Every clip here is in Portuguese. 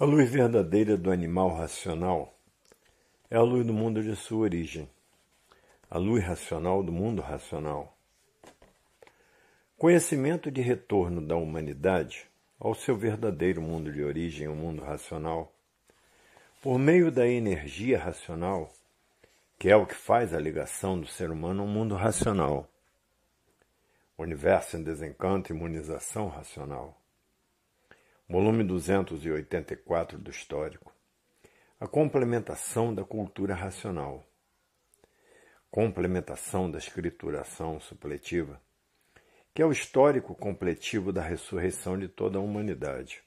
A luz verdadeira do animal racional é a luz do mundo de sua origem, a luz racional do mundo racional. Conhecimento de retorno da humanidade ao seu verdadeiro mundo de origem, o mundo racional, por meio da energia racional, que é o que faz a ligação do ser humano ao mundo racional, universo em desencanto e imunização racional volume 284 do Histórico, a complementação da cultura racional, complementação da escrituração supletiva, que é o histórico completivo da ressurreição de toda a humanidade.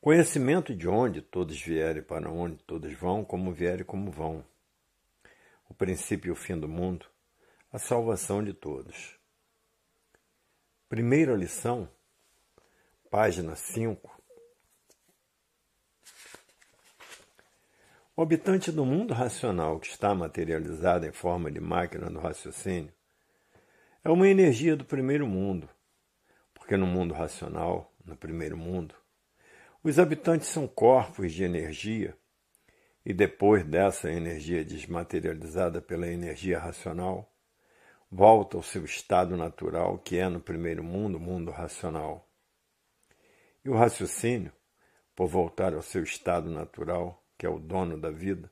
Conhecimento de onde todos vierem, para onde todos vão, como vierem, como vão. O princípio e o fim do mundo, a salvação de todos. Primeira lição página 5. O habitante do mundo racional que está materializado em forma de máquina do raciocínio é uma energia do primeiro mundo, porque no mundo racional, no primeiro mundo, os habitantes são corpos de energia e depois dessa energia desmaterializada pela energia racional, volta ao seu estado natural, que é no primeiro mundo, o mundo racional. E o raciocínio, por voltar ao seu estado natural, que é o dono da vida,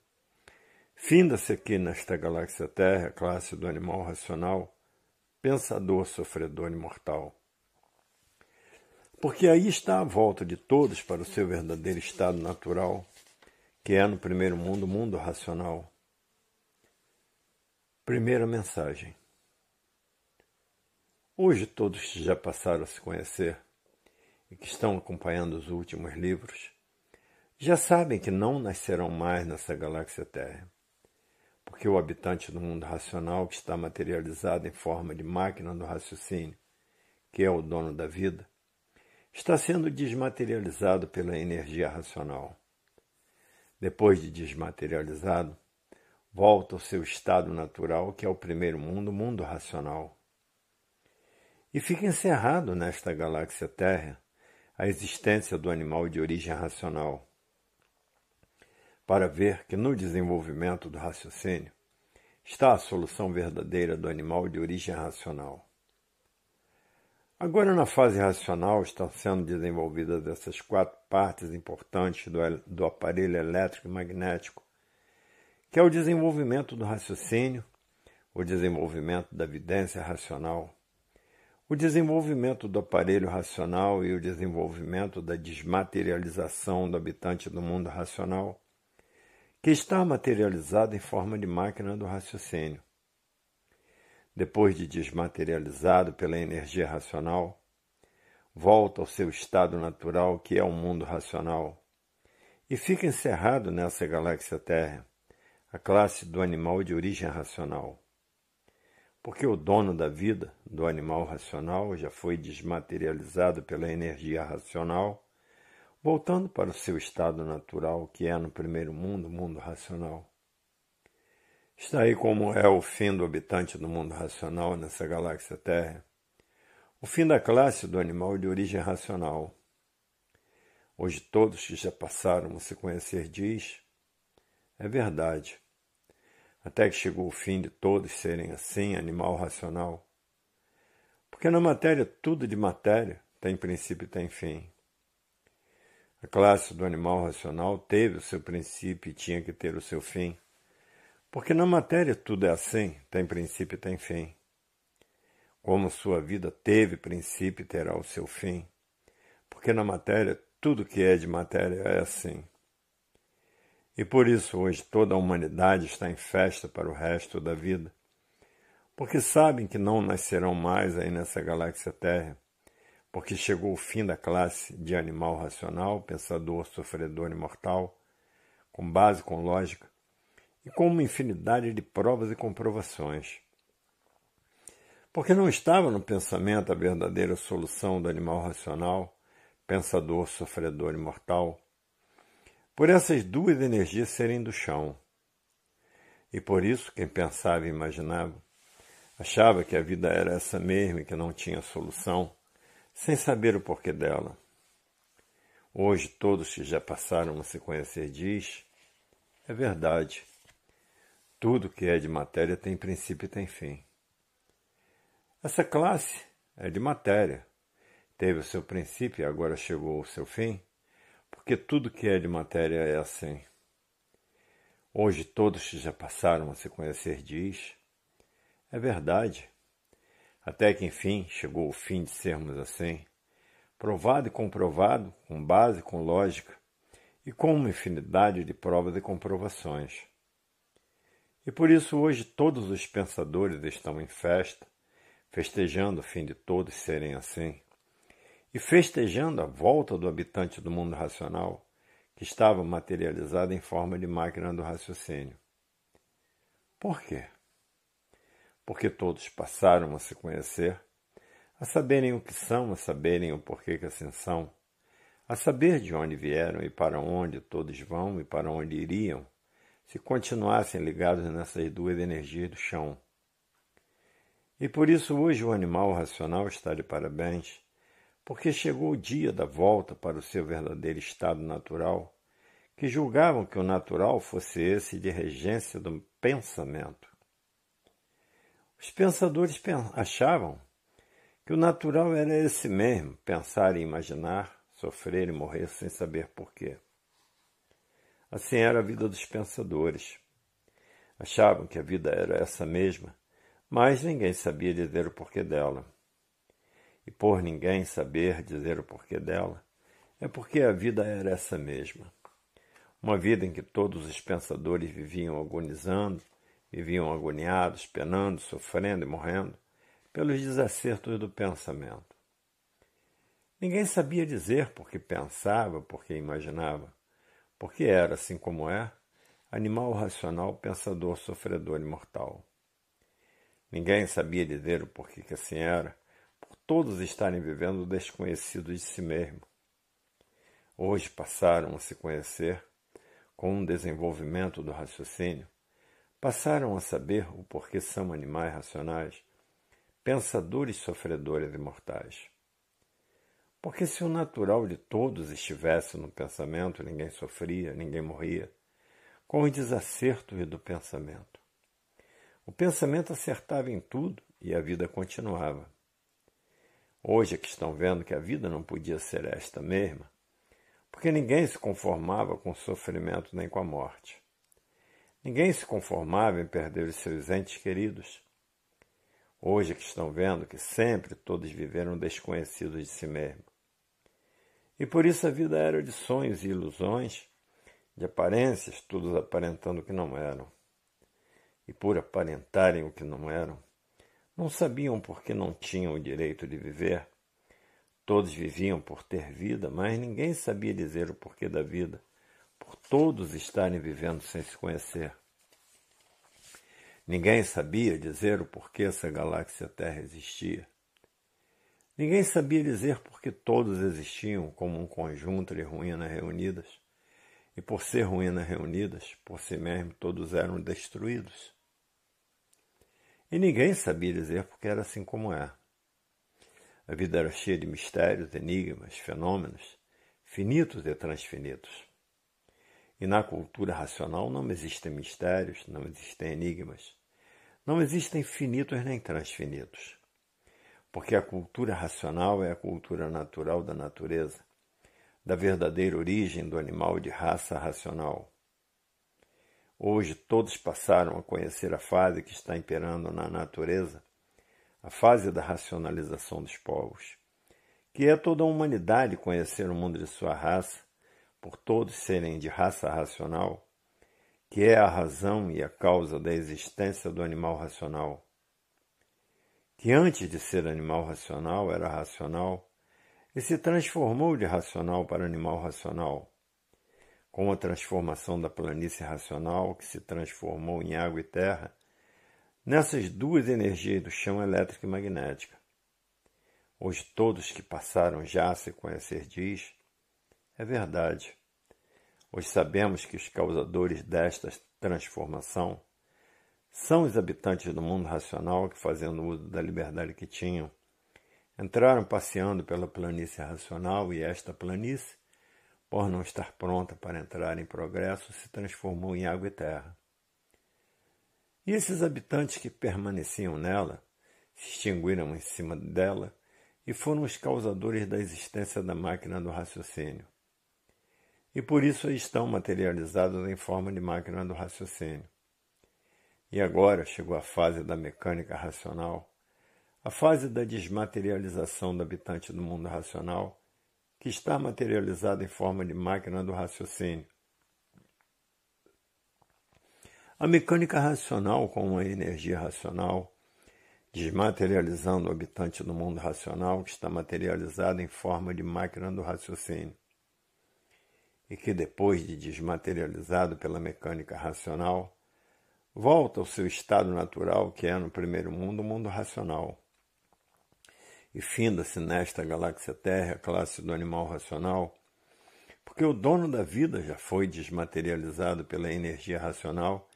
finda-se aqui nesta galáxia Terra, classe do animal racional, pensador, sofredor imortal. Porque aí está a volta de todos para o seu verdadeiro estado natural, que é no primeiro mundo, o mundo racional. Primeira mensagem. Hoje todos já passaram a se conhecer e que estão acompanhando os últimos livros já sabem que não nascerão mais nessa galáxia Terra, porque o habitante do mundo racional que está materializado em forma de máquina do raciocínio, que é o dono da vida, está sendo desmaterializado pela energia racional. Depois de desmaterializado, volta ao seu estado natural, que é o primeiro mundo, o mundo racional. E fica encerrado nesta galáxia Terra, a existência do animal de origem racional, para ver que no desenvolvimento do raciocínio está a solução verdadeira do animal de origem racional. Agora, na fase racional, estão sendo desenvolvidas essas quatro partes importantes do, do aparelho elétrico e magnético, que é o desenvolvimento do raciocínio, o desenvolvimento da evidência racional, o desenvolvimento do aparelho racional e o desenvolvimento da desmaterialização do habitante do mundo racional, que está materializado em forma de máquina do raciocínio. Depois de desmaterializado pela energia racional, volta ao seu estado natural, que é o mundo racional, e fica encerrado nessa galáxia Terra, a classe do animal de origem racional. Porque o dono da vida, do animal racional, já foi desmaterializado pela energia racional, voltando para o seu estado natural, que é no primeiro mundo, o mundo racional. Está aí como é o fim do habitante do mundo racional nessa galáxia Terra. O fim da classe do animal de origem racional. Hoje todos que já passaram a se conhecer diz, é verdade até que chegou o fim de todos serem assim, animal racional? Porque na matéria tudo de matéria tem princípio e tem fim. A classe do animal racional teve o seu princípio e tinha que ter o seu fim. Porque na matéria tudo é assim, tem princípio e tem fim. Como sua vida teve princípio e terá o seu fim. Porque na matéria tudo que é de matéria é assim. E por isso hoje toda a humanidade está em festa para o resto da vida, porque sabem que não nascerão mais aí nessa galáxia Terra, porque chegou o fim da classe de animal racional, pensador, sofredor imortal, com base, com lógica, e com uma infinidade de provas e comprovações. Porque não estava no pensamento a verdadeira solução do animal racional, pensador, sofredor imortal, por essas duas energias serem do chão. E por isso, quem pensava e imaginava, achava que a vida era essa mesma e que não tinha solução, sem saber o porquê dela. Hoje, todos que já passaram a se conhecer diz, é verdade. Tudo que é de matéria tem princípio e tem fim. Essa classe é de matéria. Teve o seu princípio e agora chegou ao seu fim porque tudo que é de matéria é assim. Hoje todos que já passaram a se conhecer diz. É verdade. Até que enfim chegou o fim de sermos assim, provado e comprovado, com base, com lógica, e com uma infinidade de provas e comprovações. E por isso hoje todos os pensadores estão em festa, festejando o fim de todos serem assim e festejando a volta do habitante do mundo racional, que estava materializado em forma de máquina do raciocínio. Por quê? Porque todos passaram a se conhecer, a saberem o que são, a saberem o porquê que assim são, a saber de onde vieram e para onde todos vão e para onde iriam, se continuassem ligados nessas duas energias do chão. E por isso hoje o animal racional está de parabéns porque chegou o dia da volta para o seu verdadeiro estado natural, que julgavam que o natural fosse esse de regência do pensamento. Os pensadores achavam que o natural era esse mesmo, pensar e imaginar, sofrer e morrer sem saber porquê. Assim era a vida dos pensadores. Achavam que a vida era essa mesma, mas ninguém sabia dizer o porquê dela e por ninguém saber dizer o porquê dela, é porque a vida era essa mesma. Uma vida em que todos os pensadores viviam agonizando, viviam agoniados, penando, sofrendo e morrendo pelos desacertos do pensamento. Ninguém sabia dizer por que pensava, por que imaginava, porque era, assim como é, animal racional, pensador, sofredor e mortal. Ninguém sabia dizer o porquê que assim era, por todos estarem vivendo desconhecidos de si mesmo. Hoje passaram a se conhecer com o desenvolvimento do raciocínio, passaram a saber o porquê são animais racionais, pensadores sofredores e mortais. Porque se o natural de todos estivesse no pensamento, ninguém sofria, ninguém morria, com o desacerto do pensamento. O pensamento acertava em tudo e a vida continuava. Hoje é que estão vendo que a vida não podia ser esta mesma, porque ninguém se conformava com o sofrimento nem com a morte. Ninguém se conformava em perder os seus entes queridos. Hoje é que estão vendo que sempre todos viveram desconhecidos de si mesmos. E por isso a vida era de sonhos e ilusões, de aparências, todos aparentando o que não eram. E por aparentarem o que não eram, não sabiam porque não tinham o direito de viver. Todos viviam por ter vida, mas ninguém sabia dizer o porquê da vida, por todos estarem vivendo sem se conhecer. Ninguém sabia dizer o porquê essa galáxia Terra existia. Ninguém sabia dizer que todos existiam como um conjunto de ruínas reunidas, e por ser ruínas reunidas, por si mesmo todos eram destruídos. E ninguém sabia dizer porque era assim como é. A vida era cheia de mistérios, enigmas, fenômenos, finitos e transfinitos. E na cultura racional não existem mistérios, não existem enigmas, não existem finitos nem transfinitos. Porque a cultura racional é a cultura natural da natureza, da verdadeira origem do animal de raça racional. Hoje todos passaram a conhecer a fase que está imperando na natureza, a fase da racionalização dos povos, que é toda a humanidade conhecer o mundo de sua raça, por todos serem de raça racional, que é a razão e a causa da existência do animal racional, que antes de ser animal racional era racional e se transformou de racional para animal racional com a transformação da planície racional, que se transformou em água e terra, nessas duas energias do chão elétrico e magnética. Hoje todos que passaram já se conhecer diz, é verdade. Hoje sabemos que os causadores desta transformação são os habitantes do mundo racional que, fazendo uso da liberdade que tinham, entraram passeando pela planície racional e esta planície por não estar pronta para entrar em progresso, se transformou em água e terra. E esses habitantes que permaneciam nela se extinguiram em cima dela e foram os causadores da existência da máquina do raciocínio. E por isso estão materializados em forma de máquina do raciocínio. E agora chegou a fase da mecânica racional, a fase da desmaterialização do habitante do mundo racional que está materializada em forma de máquina do raciocínio. A mecânica racional, como a energia racional, desmaterializando o habitante do mundo racional que está materializado em forma de máquina do raciocínio, e que depois de desmaterializado pela mecânica racional, volta ao seu estado natural, que é no primeiro mundo, o mundo racional e finda-se nesta galáxia Terra a classe do animal racional, porque o dono da vida já foi desmaterializado pela energia racional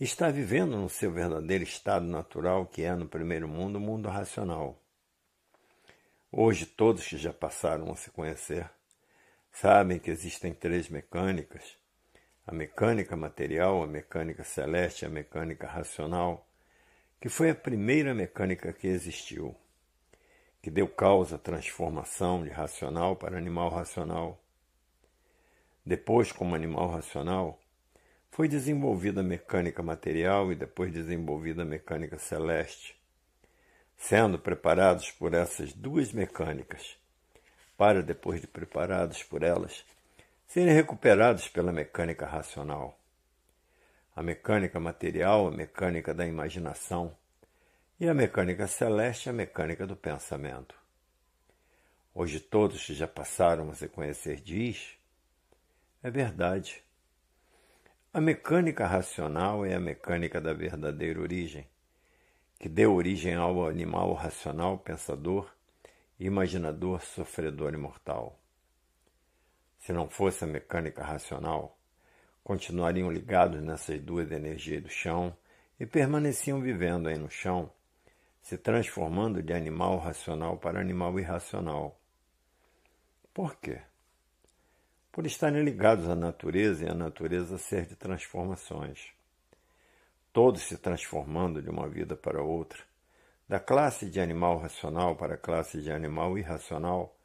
e está vivendo no seu verdadeiro estado natural, que é no primeiro mundo, o mundo racional. Hoje, todos que já passaram a se conhecer sabem que existem três mecânicas: a mecânica material, a mecânica celeste e a mecânica racional, que foi a primeira mecânica que existiu que deu causa à transformação de racional para animal racional. Depois, como animal racional, foi desenvolvida a mecânica material e depois desenvolvida a mecânica celeste, sendo preparados por essas duas mecânicas, para depois de preparados por elas, serem recuperados pela mecânica racional. A mecânica material, a mecânica da imaginação, e a mecânica celeste é a mecânica do pensamento. Hoje todos que já passaram a se conhecer diz, é verdade. A mecânica racional é a mecânica da verdadeira origem, que deu origem ao animal racional, pensador, imaginador, sofredor e mortal. Se não fosse a mecânica racional, continuariam ligados nessas duas energias do chão e permaneciam vivendo aí no chão, se transformando de animal racional para animal irracional. Por quê? Por estarem ligados à natureza e a natureza ser de transformações. Todos se transformando de uma vida para outra, da classe de animal racional para a classe de animal irracional,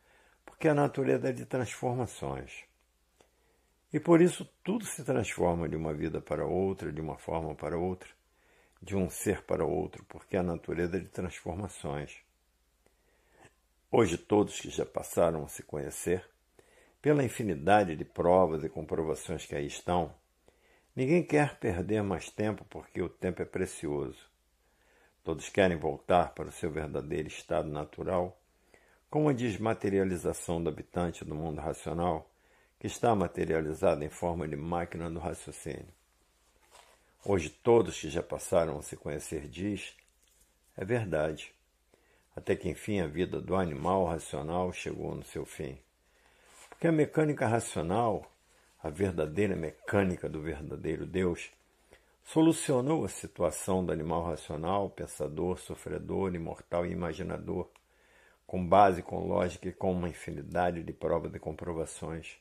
porque a natureza é de transformações. E por isso tudo se transforma de uma vida para outra, de uma forma para outra, de um ser para outro, porque a natureza de transformações. Hoje, todos que já passaram a se conhecer, pela infinidade de provas e comprovações que aí estão, ninguém quer perder mais tempo porque o tempo é precioso. Todos querem voltar para o seu verdadeiro estado natural, como a desmaterialização do habitante do mundo racional, que está materializado em forma de máquina do raciocínio hoje todos que já passaram a se conhecer diz, é verdade. Até que enfim a vida do animal racional chegou no seu fim. Porque a mecânica racional, a verdadeira mecânica do verdadeiro Deus, solucionou a situação do animal racional, pensador, sofredor, imortal e imaginador, com base, com lógica e com uma infinidade de provas e comprovações.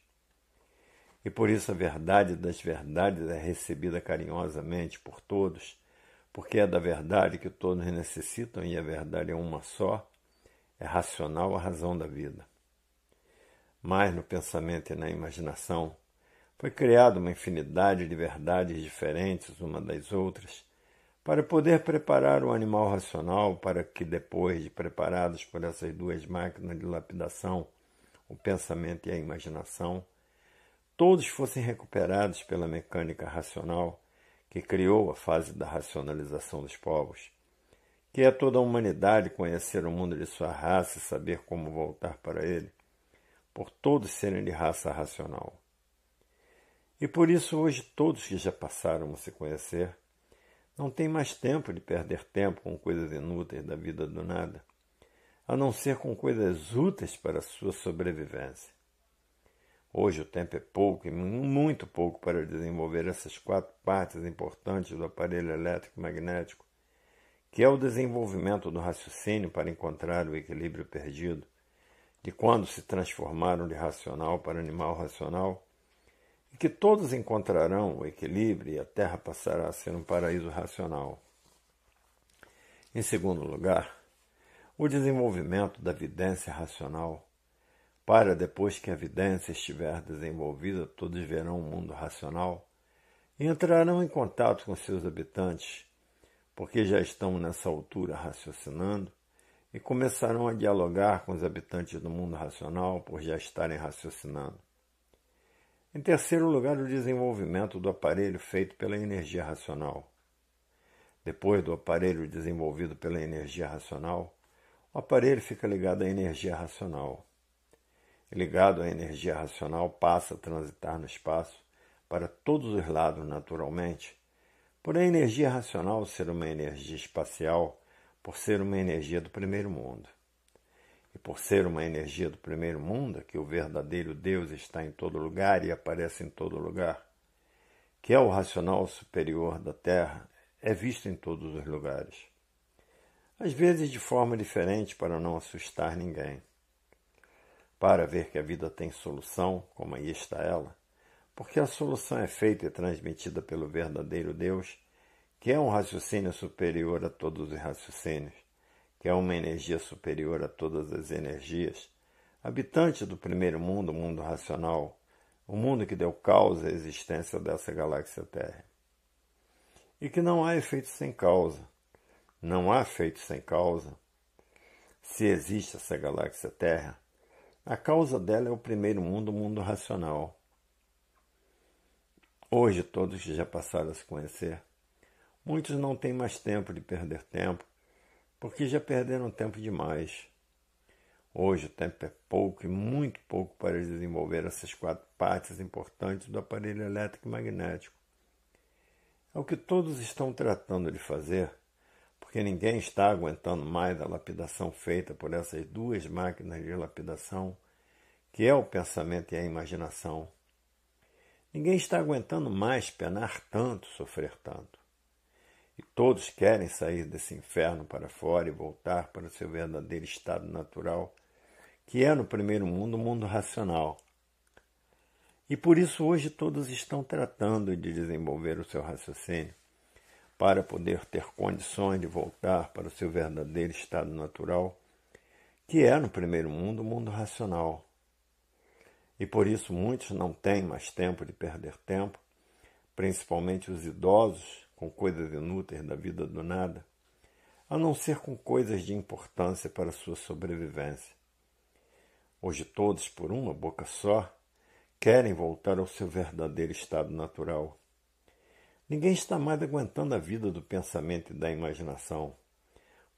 E por isso a verdade das verdades é recebida carinhosamente por todos, porque é da verdade que todos necessitam e a verdade é uma só, é racional a razão da vida. Mas no pensamento e na imaginação foi criada uma infinidade de verdades diferentes uma das outras, para poder preparar o animal racional para que depois de preparados por essas duas máquinas de lapidação, o pensamento e a imaginação, todos fossem recuperados pela mecânica racional que criou a fase da racionalização dos povos, que é toda a humanidade conhecer o mundo de sua raça e saber como voltar para ele, por todos serem de raça racional. E por isso hoje todos que já passaram a se conhecer não têm mais tempo de perder tempo com coisas inúteis da vida do nada, a não ser com coisas úteis para a sua sobrevivência. Hoje o tempo é pouco e muito pouco para desenvolver essas quatro partes importantes do aparelho elétrico magnético, que é o desenvolvimento do raciocínio para encontrar o equilíbrio perdido, de quando se transformaram de racional para animal racional, e que todos encontrarão o equilíbrio e a Terra passará a ser um paraíso racional. Em segundo lugar, o desenvolvimento da vidência racional para depois que a evidência estiver desenvolvida, todos verão o um mundo racional e entrarão em contato com seus habitantes, porque já estão nessa altura raciocinando, e começarão a dialogar com os habitantes do mundo racional por já estarem raciocinando. Em terceiro lugar, o desenvolvimento do aparelho feito pela energia racional. Depois do aparelho desenvolvido pela energia racional, o aparelho fica ligado à energia racional ligado à energia racional, passa a transitar no espaço para todos os lados naturalmente. Porém, a energia racional ser uma energia espacial, por ser uma energia do primeiro mundo. E por ser uma energia do primeiro mundo, que o verdadeiro Deus está em todo lugar e aparece em todo lugar, que é o racional superior da Terra, é visto em todos os lugares. Às vezes de forma diferente para não assustar ninguém para ver que a vida tem solução, como aí está ela, porque a solução é feita e transmitida pelo verdadeiro Deus, que é um raciocínio superior a todos os raciocínios, que é uma energia superior a todas as energias, habitante do primeiro mundo, o mundo racional, o mundo que deu causa à existência dessa galáxia Terra. E que não há efeito sem causa. Não há efeito sem causa. Se existe essa galáxia Terra, a causa dela é o primeiro mundo, o mundo racional. Hoje todos já passaram a se conhecer. Muitos não têm mais tempo de perder tempo, porque já perderam tempo demais. Hoje o tempo é pouco e muito pouco para desenvolver essas quatro partes importantes do aparelho elétrico e magnético. É o que todos estão tratando de fazer porque ninguém está aguentando mais a lapidação feita por essas duas máquinas de lapidação, que é o pensamento e a imaginação. Ninguém está aguentando mais penar tanto, sofrer tanto. E todos querem sair desse inferno para fora e voltar para o seu verdadeiro estado natural, que é no primeiro mundo o mundo racional. E por isso hoje todos estão tratando de desenvolver o seu raciocínio para poder ter condições de voltar para o seu verdadeiro estado natural, que é no primeiro mundo o mundo racional. E por isso muitos não têm mais tempo de perder tempo, principalmente os idosos com coisas inúteis da vida do nada, a não ser com coisas de importância para sua sobrevivência. Hoje todos, por uma boca só, querem voltar ao seu verdadeiro estado natural Ninguém está mais aguentando a vida do pensamento e da imaginação,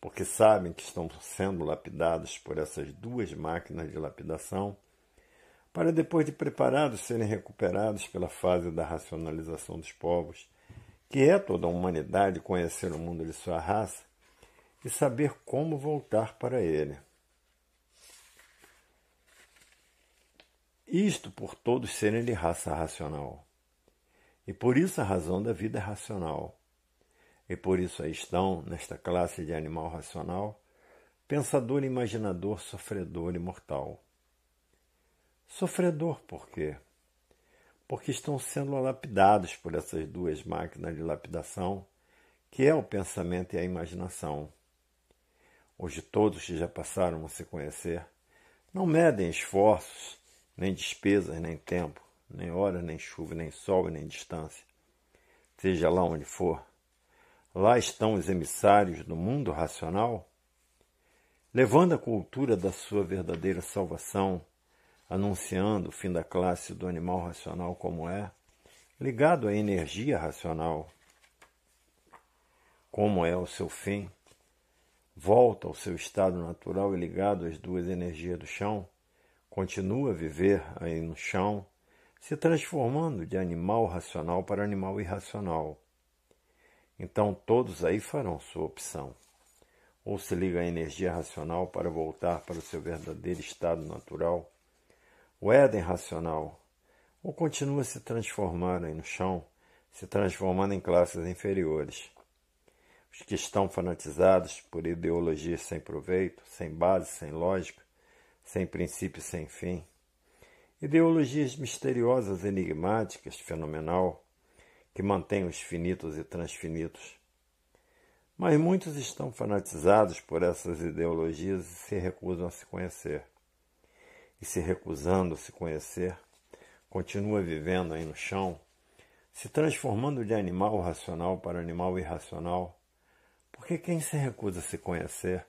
porque sabem que estão sendo lapidados por essas duas máquinas de lapidação, para depois de preparados serem recuperados pela fase da racionalização dos povos, que é toda a humanidade conhecer o mundo de sua raça e saber como voltar para ele. Isto por todos serem de raça racional. E por isso a razão da vida é racional. E por isso aí estão, nesta classe de animal racional, pensador, imaginador, sofredor e mortal. Sofredor por quê? Porque estão sendo lapidados por essas duas máquinas de lapidação, que é o pensamento e a imaginação. Hoje todos que já passaram a se conhecer não medem esforços, nem despesas, nem tempo nem hora, nem chuva, nem sol e nem distância, seja lá onde for. Lá estão os emissários do mundo racional, levando a cultura da sua verdadeira salvação, anunciando o fim da classe do animal racional como é, ligado à energia racional. Como é o seu fim? Volta ao seu estado natural e ligado às duas energias do chão, continua a viver aí no chão, se transformando de animal racional para animal irracional. Então todos aí farão sua opção. Ou se liga à energia racional para voltar para o seu verdadeiro estado natural, o Éden racional, ou continua se transformando aí no chão, se transformando em classes inferiores. Os que estão fanatizados por ideologias sem proveito, sem base, sem lógica, sem princípio, sem fim, Ideologias misteriosas, enigmáticas, fenomenal, que mantêm os finitos e transfinitos. Mas muitos estão fanatizados por essas ideologias e se recusam a se conhecer. E se recusando a se conhecer, continua vivendo aí no chão, se transformando de animal racional para animal irracional, porque quem se recusa a se conhecer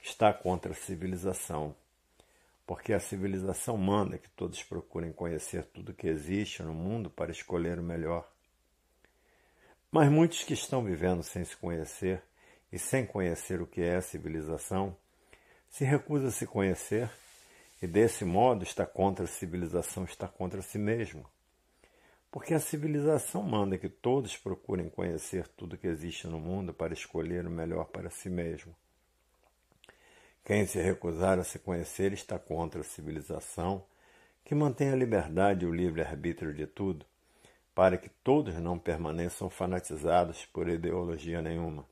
está contra a civilização porque a civilização manda que todos procurem conhecer tudo que existe no mundo para escolher o melhor. Mas muitos que estão vivendo sem se conhecer e sem conhecer o que é a civilização, se recusa a se conhecer e desse modo está contra a civilização, está contra si mesmo. Porque a civilização manda que todos procurem conhecer tudo que existe no mundo para escolher o melhor para si mesmo. Quem se recusar a se conhecer está contra a civilização, que mantém a liberdade e o livre-arbítrio de tudo, para que todos não permaneçam fanatizados por ideologia nenhuma.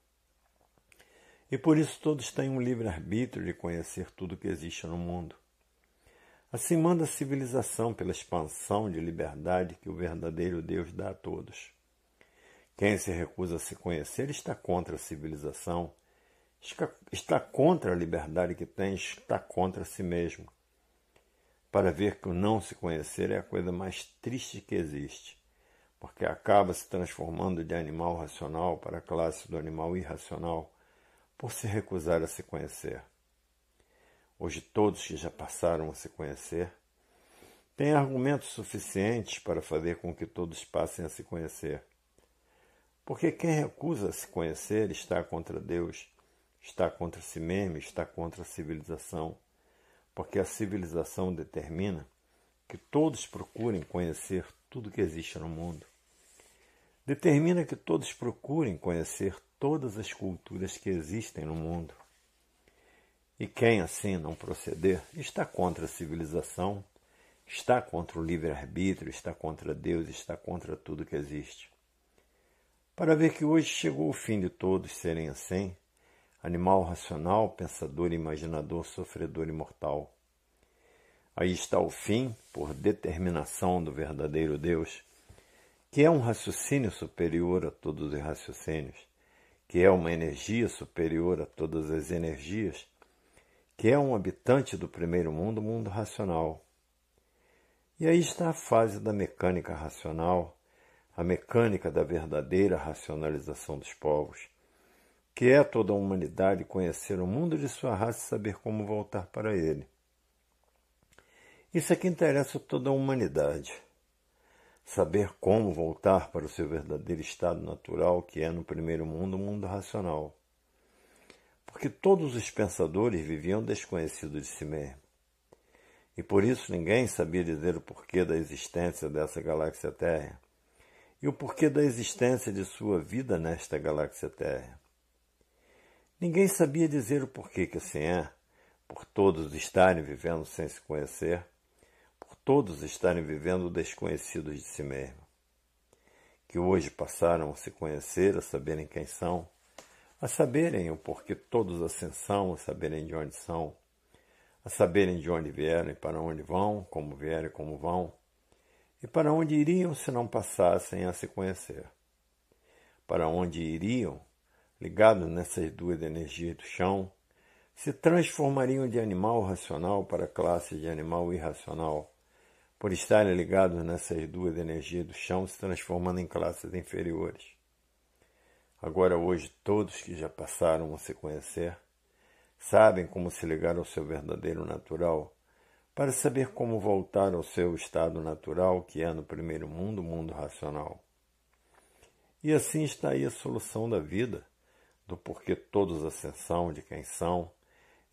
E por isso todos têm um livre-arbítrio de conhecer tudo que existe no mundo. Assim manda a civilização pela expansão de liberdade que o verdadeiro Deus dá a todos. Quem se recusa a se conhecer está contra a civilização, está contra a liberdade que tem, está contra si mesmo. Para ver que o não se conhecer é a coisa mais triste que existe, porque acaba se transformando de animal racional para a classe do animal irracional por se recusar a se conhecer. Hoje, todos que já passaram a se conhecer têm argumentos suficientes para fazer com que todos passem a se conhecer. Porque quem recusa se conhecer está contra Deus está contra si mesmo, está contra a civilização, porque a civilização determina que todos procurem conhecer tudo que existe no mundo. Determina que todos procurem conhecer todas as culturas que existem no mundo. E quem assim não proceder está contra a civilização, está contra o livre-arbítrio, está contra Deus, está contra tudo que existe. Para ver que hoje chegou o fim de todos serem assim, animal racional, pensador, imaginador, sofredor e mortal. Aí está o fim, por determinação do verdadeiro Deus, que é um raciocínio superior a todos os raciocínios, que é uma energia superior a todas as energias, que é um habitante do primeiro mundo, mundo racional. E aí está a fase da mecânica racional, a mecânica da verdadeira racionalização dos povos Quer toda a humanidade conhecer o mundo de sua raça e saber como voltar para ele. Isso é que interessa a toda a humanidade. Saber como voltar para o seu verdadeiro estado natural, que é no primeiro mundo, o mundo racional. Porque todos os pensadores viviam desconhecidos de si mesmo. E por isso ninguém sabia dizer o porquê da existência dessa galáxia Terra e o porquê da existência de sua vida nesta galáxia Terra. Ninguém sabia dizer o porquê que assim é, por todos estarem vivendo sem se conhecer, por todos estarem vivendo desconhecidos de si mesmos, que hoje passaram a se conhecer, a saberem quem são, a saberem o porquê todos assim são, a saberem de onde são, a saberem de onde vieram e para onde vão, como vieram e como vão, e para onde iriam se não passassem a se conhecer, para onde iriam ligado nessas duas energias do chão, se transformariam de animal racional para classe de animal irracional, por estarem ligados nessas duas energias do chão, se transformando em classes inferiores. Agora, hoje, todos que já passaram a se conhecer sabem como se ligar ao seu verdadeiro natural, para saber como voltar ao seu estado natural, que é no primeiro mundo, o mundo racional. E assim está aí a solução da vida do porquê todos ascensão, de quem são,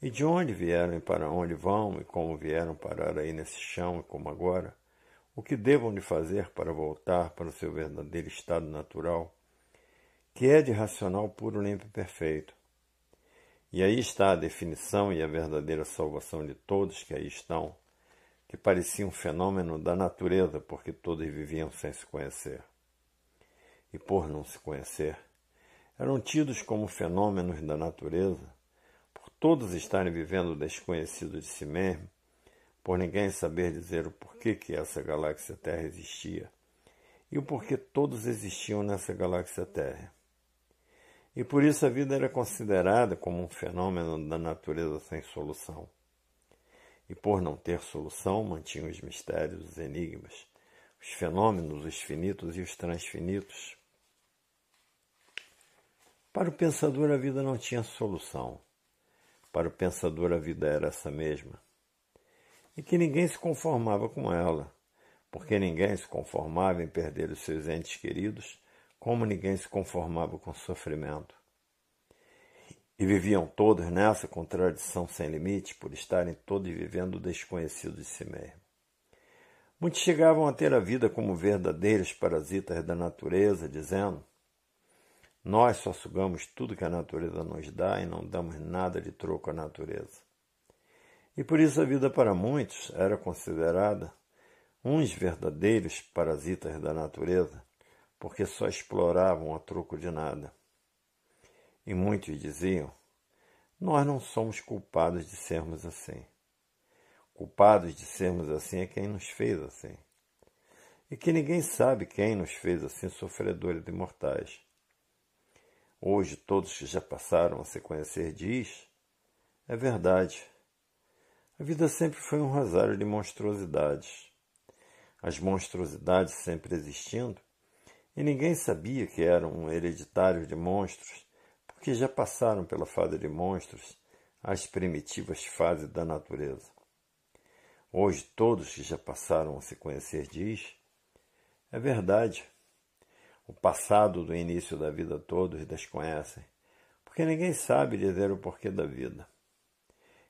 e de onde vieram e para onde vão, e como vieram parar aí nesse chão e como agora, o que devam de fazer para voltar para o seu verdadeiro estado natural, que é de racional puro, limpo e perfeito. E aí está a definição e a verdadeira salvação de todos que aí estão, que parecia um fenômeno da natureza, porque todos viviam sem se conhecer. E por não se conhecer, eram tidos como fenômenos da natureza, por todos estarem vivendo desconhecido de si mesmo, por ninguém saber dizer o porquê que essa galáxia Terra existia e o porquê todos existiam nessa galáxia Terra. E por isso a vida era considerada como um fenômeno da natureza sem solução. E por não ter solução, mantinha os mistérios, os enigmas, os fenômenos, os finitos e os transfinitos, para o pensador, a vida não tinha solução. Para o pensador, a vida era essa mesma. E que ninguém se conformava com ela, porque ninguém se conformava em perder os seus entes queridos, como ninguém se conformava com o sofrimento. E viviam todos nessa contradição sem limite, por estarem todos vivendo desconhecido de si mesmo. Muitos chegavam a ter a vida como verdadeiros parasitas da natureza, dizendo: nós só sugamos tudo que a natureza nos dá e não damos nada de troco à natureza. E por isso a vida para muitos era considerada uns verdadeiros parasitas da natureza, porque só exploravam a troco de nada. E muitos diziam: Nós não somos culpados de sermos assim. Culpados de sermos assim é quem nos fez assim. E que ninguém sabe quem nos fez assim sofredores de mortais hoje todos que já passaram a se conhecer diz, é verdade. A vida sempre foi um rosário de monstruosidades. As monstruosidades sempre existindo, e ninguém sabia que eram um hereditário de monstros, porque já passaram pela fase de monstros as primitivas fases da natureza. Hoje todos que já passaram a se conhecer diz, é verdade o passado do início da vida todos desconhecem, porque ninguém sabe dizer o porquê da vida.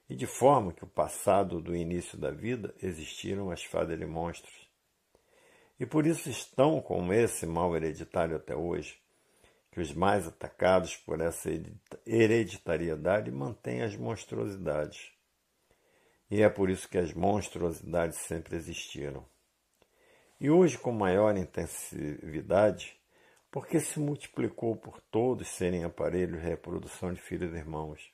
E de forma que o passado do início da vida existiram as fadas e monstros. E por isso estão com esse mal hereditário até hoje, que os mais atacados por essa hereditariedade mantêm as monstruosidades. E é por isso que as monstruosidades sempre existiram. E hoje, com maior intensividade, porque se multiplicou por todos serem aparelhos de reprodução de filhos e irmãos.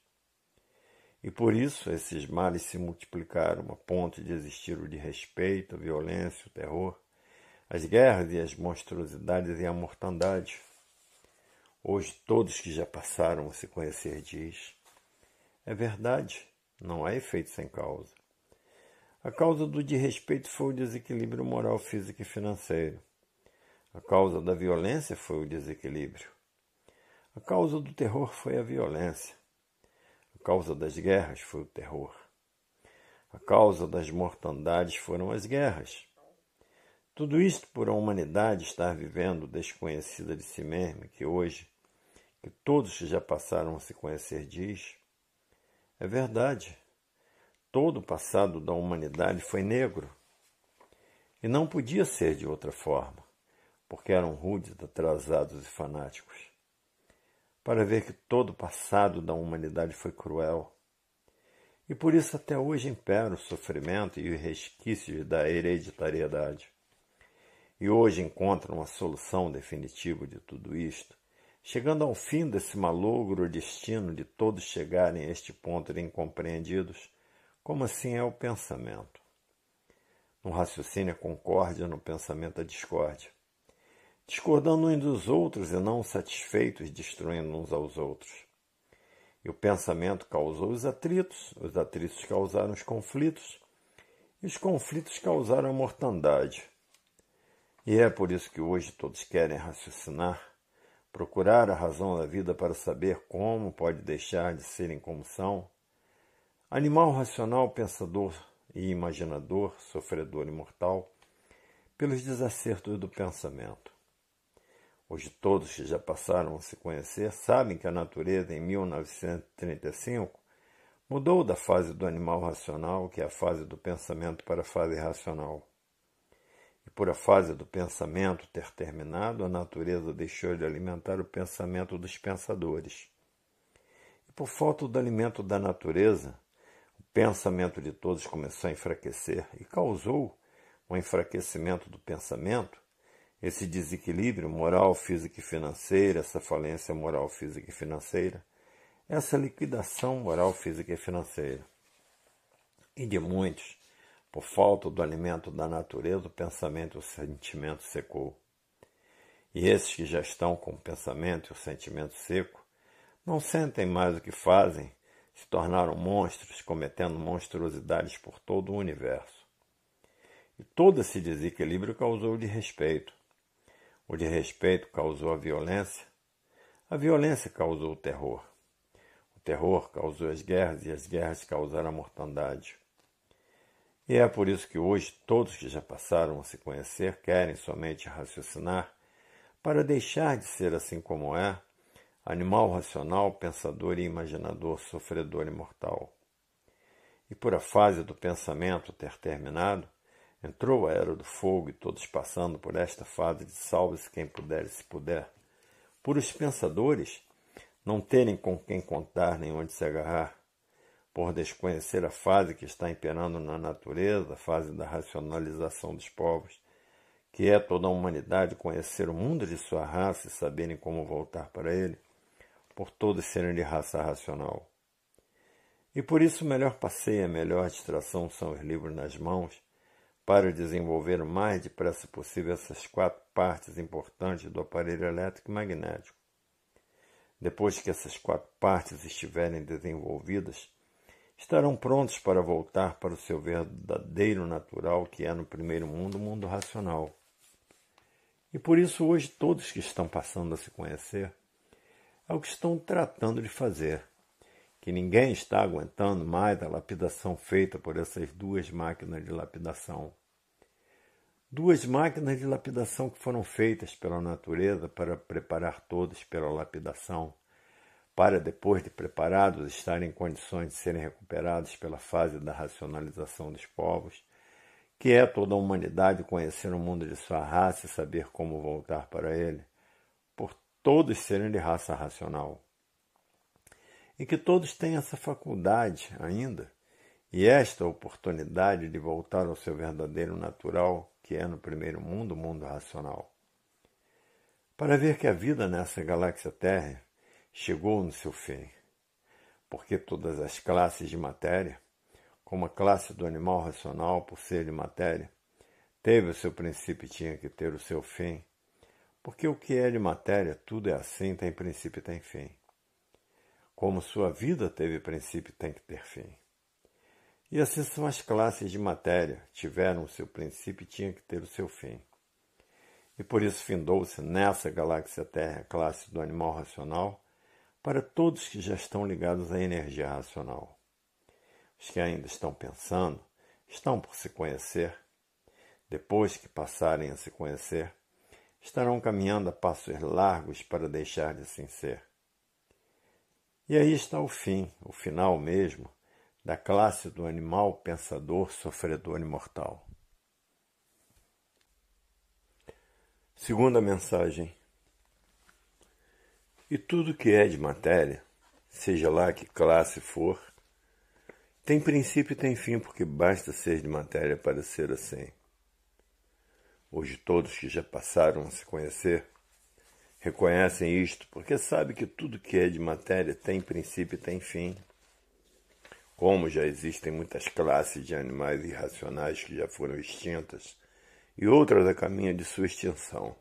E por isso esses males se multiplicaram a ponto de existir o desrespeito, a violência, o terror, as guerras e as monstruosidades e a mortandade. Hoje todos que já passaram a se conhecer diz, é verdade, não há efeito sem causa. A causa do desrespeito foi o desequilíbrio moral, físico e financeiro. A causa da violência foi o desequilíbrio. A causa do terror foi a violência. A causa das guerras foi o terror. A causa das mortandades foram as guerras. Tudo isto por a humanidade estar vivendo desconhecida de si mesma, que hoje, que todos que já passaram a se conhecer diz, é verdade. Todo o passado da humanidade foi negro e não podia ser de outra forma porque eram rudes, atrasados e fanáticos, para ver que todo o passado da humanidade foi cruel. E por isso até hoje impera o sofrimento e os resquícios da hereditariedade. E hoje encontram uma solução definitiva de tudo isto, chegando ao fim desse malogro destino de todos chegarem a este ponto de incompreendidos, como assim é o pensamento. No raciocínio a concórdia, no pensamento a discórdia discordando uns dos outros e não satisfeitos, destruindo uns aos outros. E o pensamento causou os atritos, os atritos causaram os conflitos, e os conflitos causaram a mortandade. E é por isso que hoje todos querem raciocinar, procurar a razão da vida para saber como pode deixar de serem como são. Animal racional, pensador e imaginador, sofredor imortal, pelos desacertos do pensamento. Hoje todos que já passaram a se conhecer sabem que a natureza, em 1935, mudou da fase do animal racional, que é a fase do pensamento, para a fase racional. E por a fase do pensamento ter terminado, a natureza deixou de alimentar o pensamento dos pensadores. E por falta do alimento da natureza, o pensamento de todos começou a enfraquecer e causou um enfraquecimento do pensamento esse desequilíbrio moral, físico e financeira, essa falência moral, física e financeira, essa liquidação moral, física e financeira. E de muitos, por falta do alimento da natureza, o pensamento e o sentimento secou. E esses que já estão com o pensamento e o sentimento seco, não sentem mais o que fazem, se tornaram monstros, cometendo monstruosidades por todo o universo. E todo esse desequilíbrio causou respeito o desrespeito causou a violência, a violência causou o terror. O terror causou as guerras e as guerras causaram a mortandade. E é por isso que hoje todos que já passaram a se conhecer querem somente raciocinar para deixar de ser assim como é, animal racional, pensador e imaginador, sofredor e mortal. E por a fase do pensamento ter terminado, Entrou a era do fogo e todos passando por esta fase de salve-se quem puder e se puder. Por os pensadores não terem com quem contar nem onde se agarrar, por desconhecer a fase que está imperando na natureza, a fase da racionalização dos povos, que é toda a humanidade conhecer o mundo de sua raça e saberem como voltar para ele, por todos serem de raça racional. E por isso, melhor passeio a melhor distração são os livros nas mãos para desenvolver o mais depressa possível essas quatro partes importantes do aparelho elétrico magnético. Depois que essas quatro partes estiverem desenvolvidas, estarão prontos para voltar para o seu verdadeiro natural, que é no primeiro mundo, o mundo racional. E por isso, hoje, todos que estão passando a se conhecer é o que estão tratando de fazer que ninguém está aguentando mais a lapidação feita por essas duas máquinas de lapidação. Duas máquinas de lapidação que foram feitas pela natureza para preparar todos pela lapidação, para depois de preparados estarem em condições de serem recuperados pela fase da racionalização dos povos que é toda a humanidade conhecer o mundo de sua raça e saber como voltar para ele, por todos serem de raça racional e que todos têm essa faculdade ainda e esta oportunidade de voltar ao seu verdadeiro natural, que é no primeiro mundo, o mundo racional. Para ver que a vida nessa galáxia Terra chegou no seu fim, porque todas as classes de matéria, como a classe do animal racional, por ser de matéria, teve o seu princípio e tinha que ter o seu fim, porque o que é de matéria, tudo é assim, tem princípio e tem fim. Como sua vida teve princípio, tem que ter fim. E assim são as classes de matéria, tiveram o seu princípio e tinha que ter o seu fim. E por isso findou-se nessa galáxia Terra a classe do animal racional para todos que já estão ligados à energia racional. Os que ainda estão pensando estão por se conhecer. Depois que passarem a se conhecer, estarão caminhando a passos largos para deixar de assim ser. E aí está o fim, o final mesmo, da classe do animal pensador, sofredor imortal. Segunda mensagem. E tudo que é de matéria, seja lá que classe for, tem princípio e tem fim, porque basta ser de matéria para ser assim. Hoje todos que já passaram a se conhecer reconhecem isto porque sabe que tudo que é de matéria tem princípio e tem fim. Como já existem muitas classes de animais irracionais que já foram extintas e outras a caminho de sua extinção.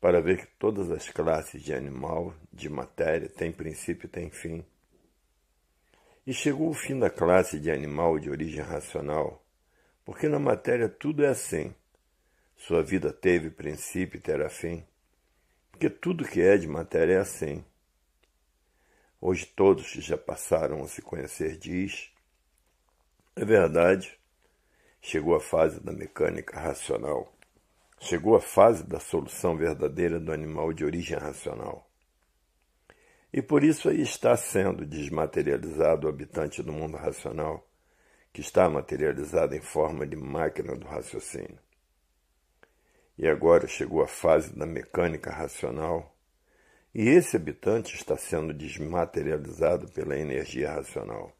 Para ver que todas as classes de animal, de matéria, têm princípio e têm fim. E chegou o fim da classe de animal de origem racional, porque na matéria tudo é assim. Sua vida teve princípio e terá fim. Porque tudo que é de matéria é assim. Hoje todos que já passaram a se conhecer diz, é verdade, chegou a fase da mecânica racional. Chegou a fase da solução verdadeira do animal de origem racional. E por isso aí está sendo desmaterializado o habitante do mundo racional, que está materializado em forma de máquina do raciocínio e agora chegou a fase da mecânica racional, e esse habitante está sendo desmaterializado pela energia racional.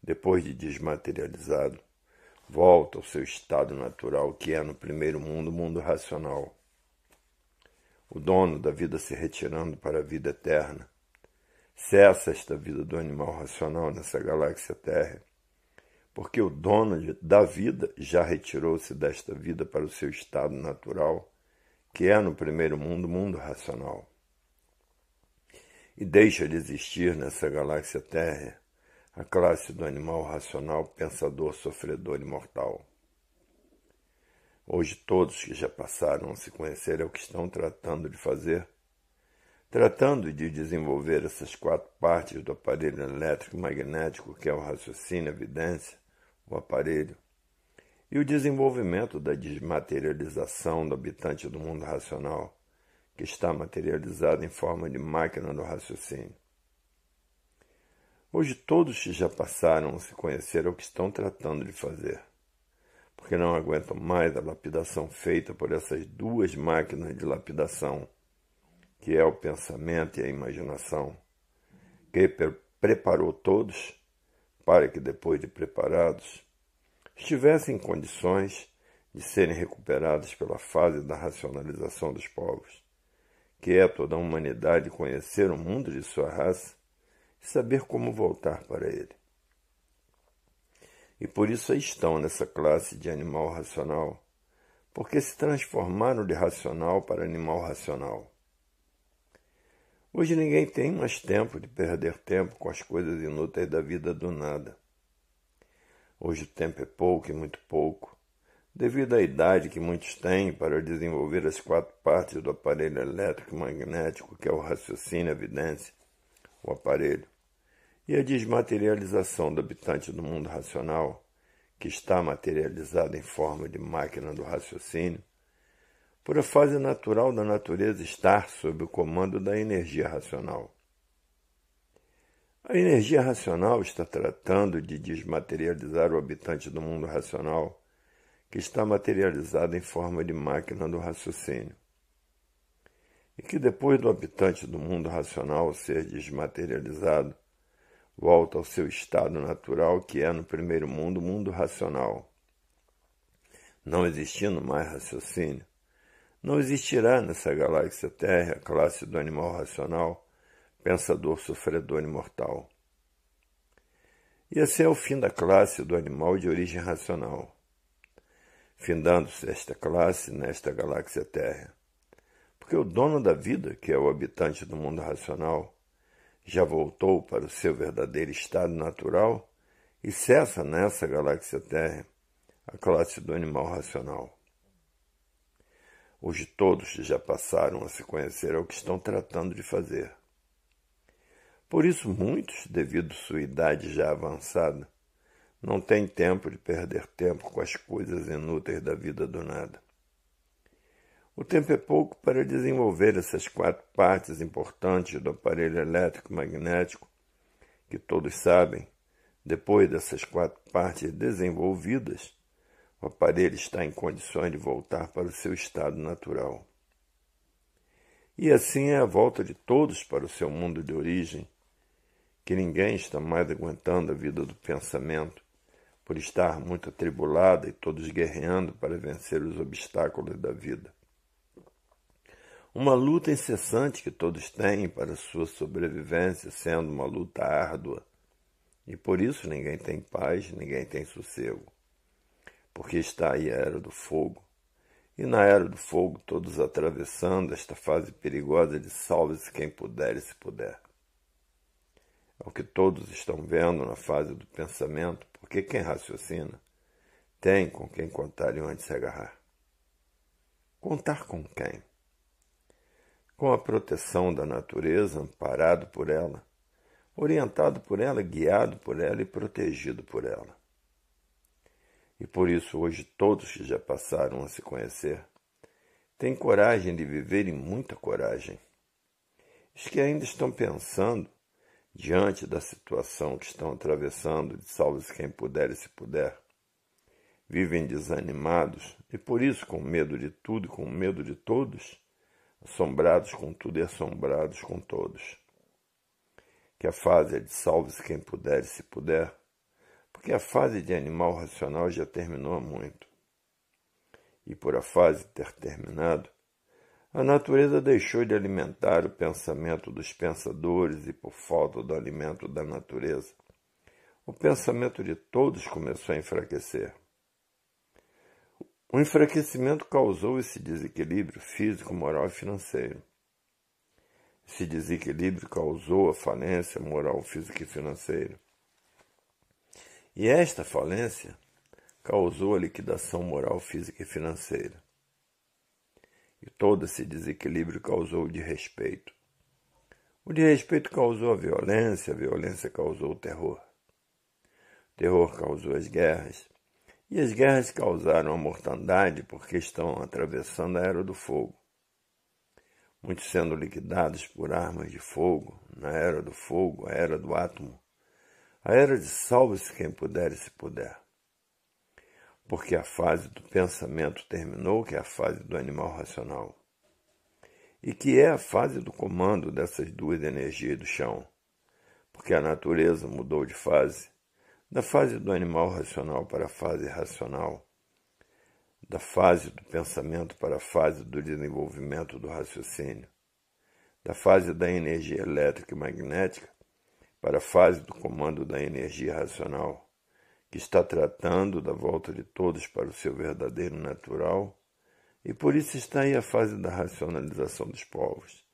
Depois de desmaterializado, volta ao seu estado natural, que é no primeiro mundo, o mundo racional. O dono da vida se retirando para a vida eterna. Cessa esta vida do animal racional nessa galáxia Terra porque o dono da vida já retirou-se desta vida para o seu estado natural, que é no primeiro mundo, mundo racional. E deixa de existir nessa galáxia térrea a classe do animal racional, pensador, sofredor e mortal. Hoje todos que já passaram a se conhecer é o que estão tratando de fazer, tratando de desenvolver essas quatro partes do aparelho elétrico magnético que é o raciocínio, a evidência, o aparelho, e o desenvolvimento da desmaterialização do habitante do mundo racional, que está materializado em forma de máquina do raciocínio. Hoje todos que já passaram a se conhecer é o que estão tratando de fazer, porque não aguentam mais a lapidação feita por essas duas máquinas de lapidação, que é o pensamento e a imaginação, que preparou todos para que, depois de preparados, estivessem em condições de serem recuperados pela fase da racionalização dos povos, que é toda a humanidade conhecer o mundo de sua raça e saber como voltar para ele. E por isso aí estão nessa classe de animal racional, porque se transformaram de racional para animal racional. Hoje ninguém tem mais tempo de perder tempo com as coisas inúteis da vida do nada. Hoje o tempo é pouco e muito pouco, devido à idade que muitos têm para desenvolver as quatro partes do aparelho elétrico magnético, que é o raciocínio, a evidência, o aparelho, e a desmaterialização do habitante do mundo racional, que está materializado em forma de máquina do raciocínio, por a fase natural da natureza estar sob o comando da energia racional. A energia racional está tratando de desmaterializar o habitante do mundo racional, que está materializado em forma de máquina do raciocínio. E que depois do habitante do mundo racional ser desmaterializado, volta ao seu estado natural, que é no primeiro mundo, o mundo racional, não existindo mais raciocínio não existirá nessa galáxia Terra a classe do animal racional, pensador sofredor imortal. E esse é o fim da classe do animal de origem racional. Findando-se esta classe nesta galáxia Terra. Porque o dono da vida, que é o habitante do mundo racional, já voltou para o seu verdadeiro estado natural e cessa nessa galáxia Terra a classe do animal racional. Hoje todos já passaram a se conhecer ao que estão tratando de fazer. Por isso, muitos, devido à sua idade já avançada, não têm tempo de perder tempo com as coisas inúteis da vida do nada. O tempo é pouco para desenvolver essas quatro partes importantes do aparelho elétrico magnético, que todos sabem, depois dessas quatro partes desenvolvidas, o aparelho está em condições de voltar para o seu estado natural. E assim é a volta de todos para o seu mundo de origem, que ninguém está mais aguentando a vida do pensamento, por estar muito atribulada e todos guerreando para vencer os obstáculos da vida. Uma luta incessante que todos têm para sua sobrevivência, sendo uma luta árdua, e por isso ninguém tem paz, ninguém tem sossego porque está aí a era do fogo. E na era do fogo, todos atravessando esta fase perigosa de salve-se quem puder e se puder. É o que todos estão vendo na fase do pensamento, porque quem raciocina tem com quem contar e onde se agarrar. Contar com quem? Com a proteção da natureza, amparado por ela, orientado por ela, guiado por ela e protegido por ela e por isso hoje todos que já passaram a se conhecer têm coragem de viver e muita coragem. Os que ainda estão pensando, diante da situação que estão atravessando, de salve-se quem puder e se puder, vivem desanimados e por isso com medo de tudo e com medo de todos, assombrados com tudo e assombrados com todos. Que a fase é de salve-se quem puder e se puder, porque a fase de animal racional já terminou há muito. E por a fase ter terminado, a natureza deixou de alimentar o pensamento dos pensadores e, por falta do alimento da natureza, o pensamento de todos começou a enfraquecer. O enfraquecimento causou esse desequilíbrio físico, moral e financeiro. Esse desequilíbrio causou a falência moral, física e financeira. E esta falência causou a liquidação moral, física e financeira. E todo esse desequilíbrio causou o desrespeito. O desrespeito causou a violência, a violência causou o terror. O terror causou as guerras. E as guerras causaram a mortandade porque estão atravessando a era do fogo. Muitos sendo liquidados por armas de fogo, na era do fogo, a era do átomo, a era de salve-se quem puder e se puder. Porque a fase do pensamento terminou, que é a fase do animal racional. E que é a fase do comando dessas duas energias do chão. Porque a natureza mudou de fase, da fase do animal racional para a fase racional, da fase do pensamento para a fase do desenvolvimento do raciocínio, da fase da energia elétrica e magnética para a fase do comando da energia racional, que está tratando da volta de todos para o seu verdadeiro natural, e por isso está aí a fase da racionalização dos povos,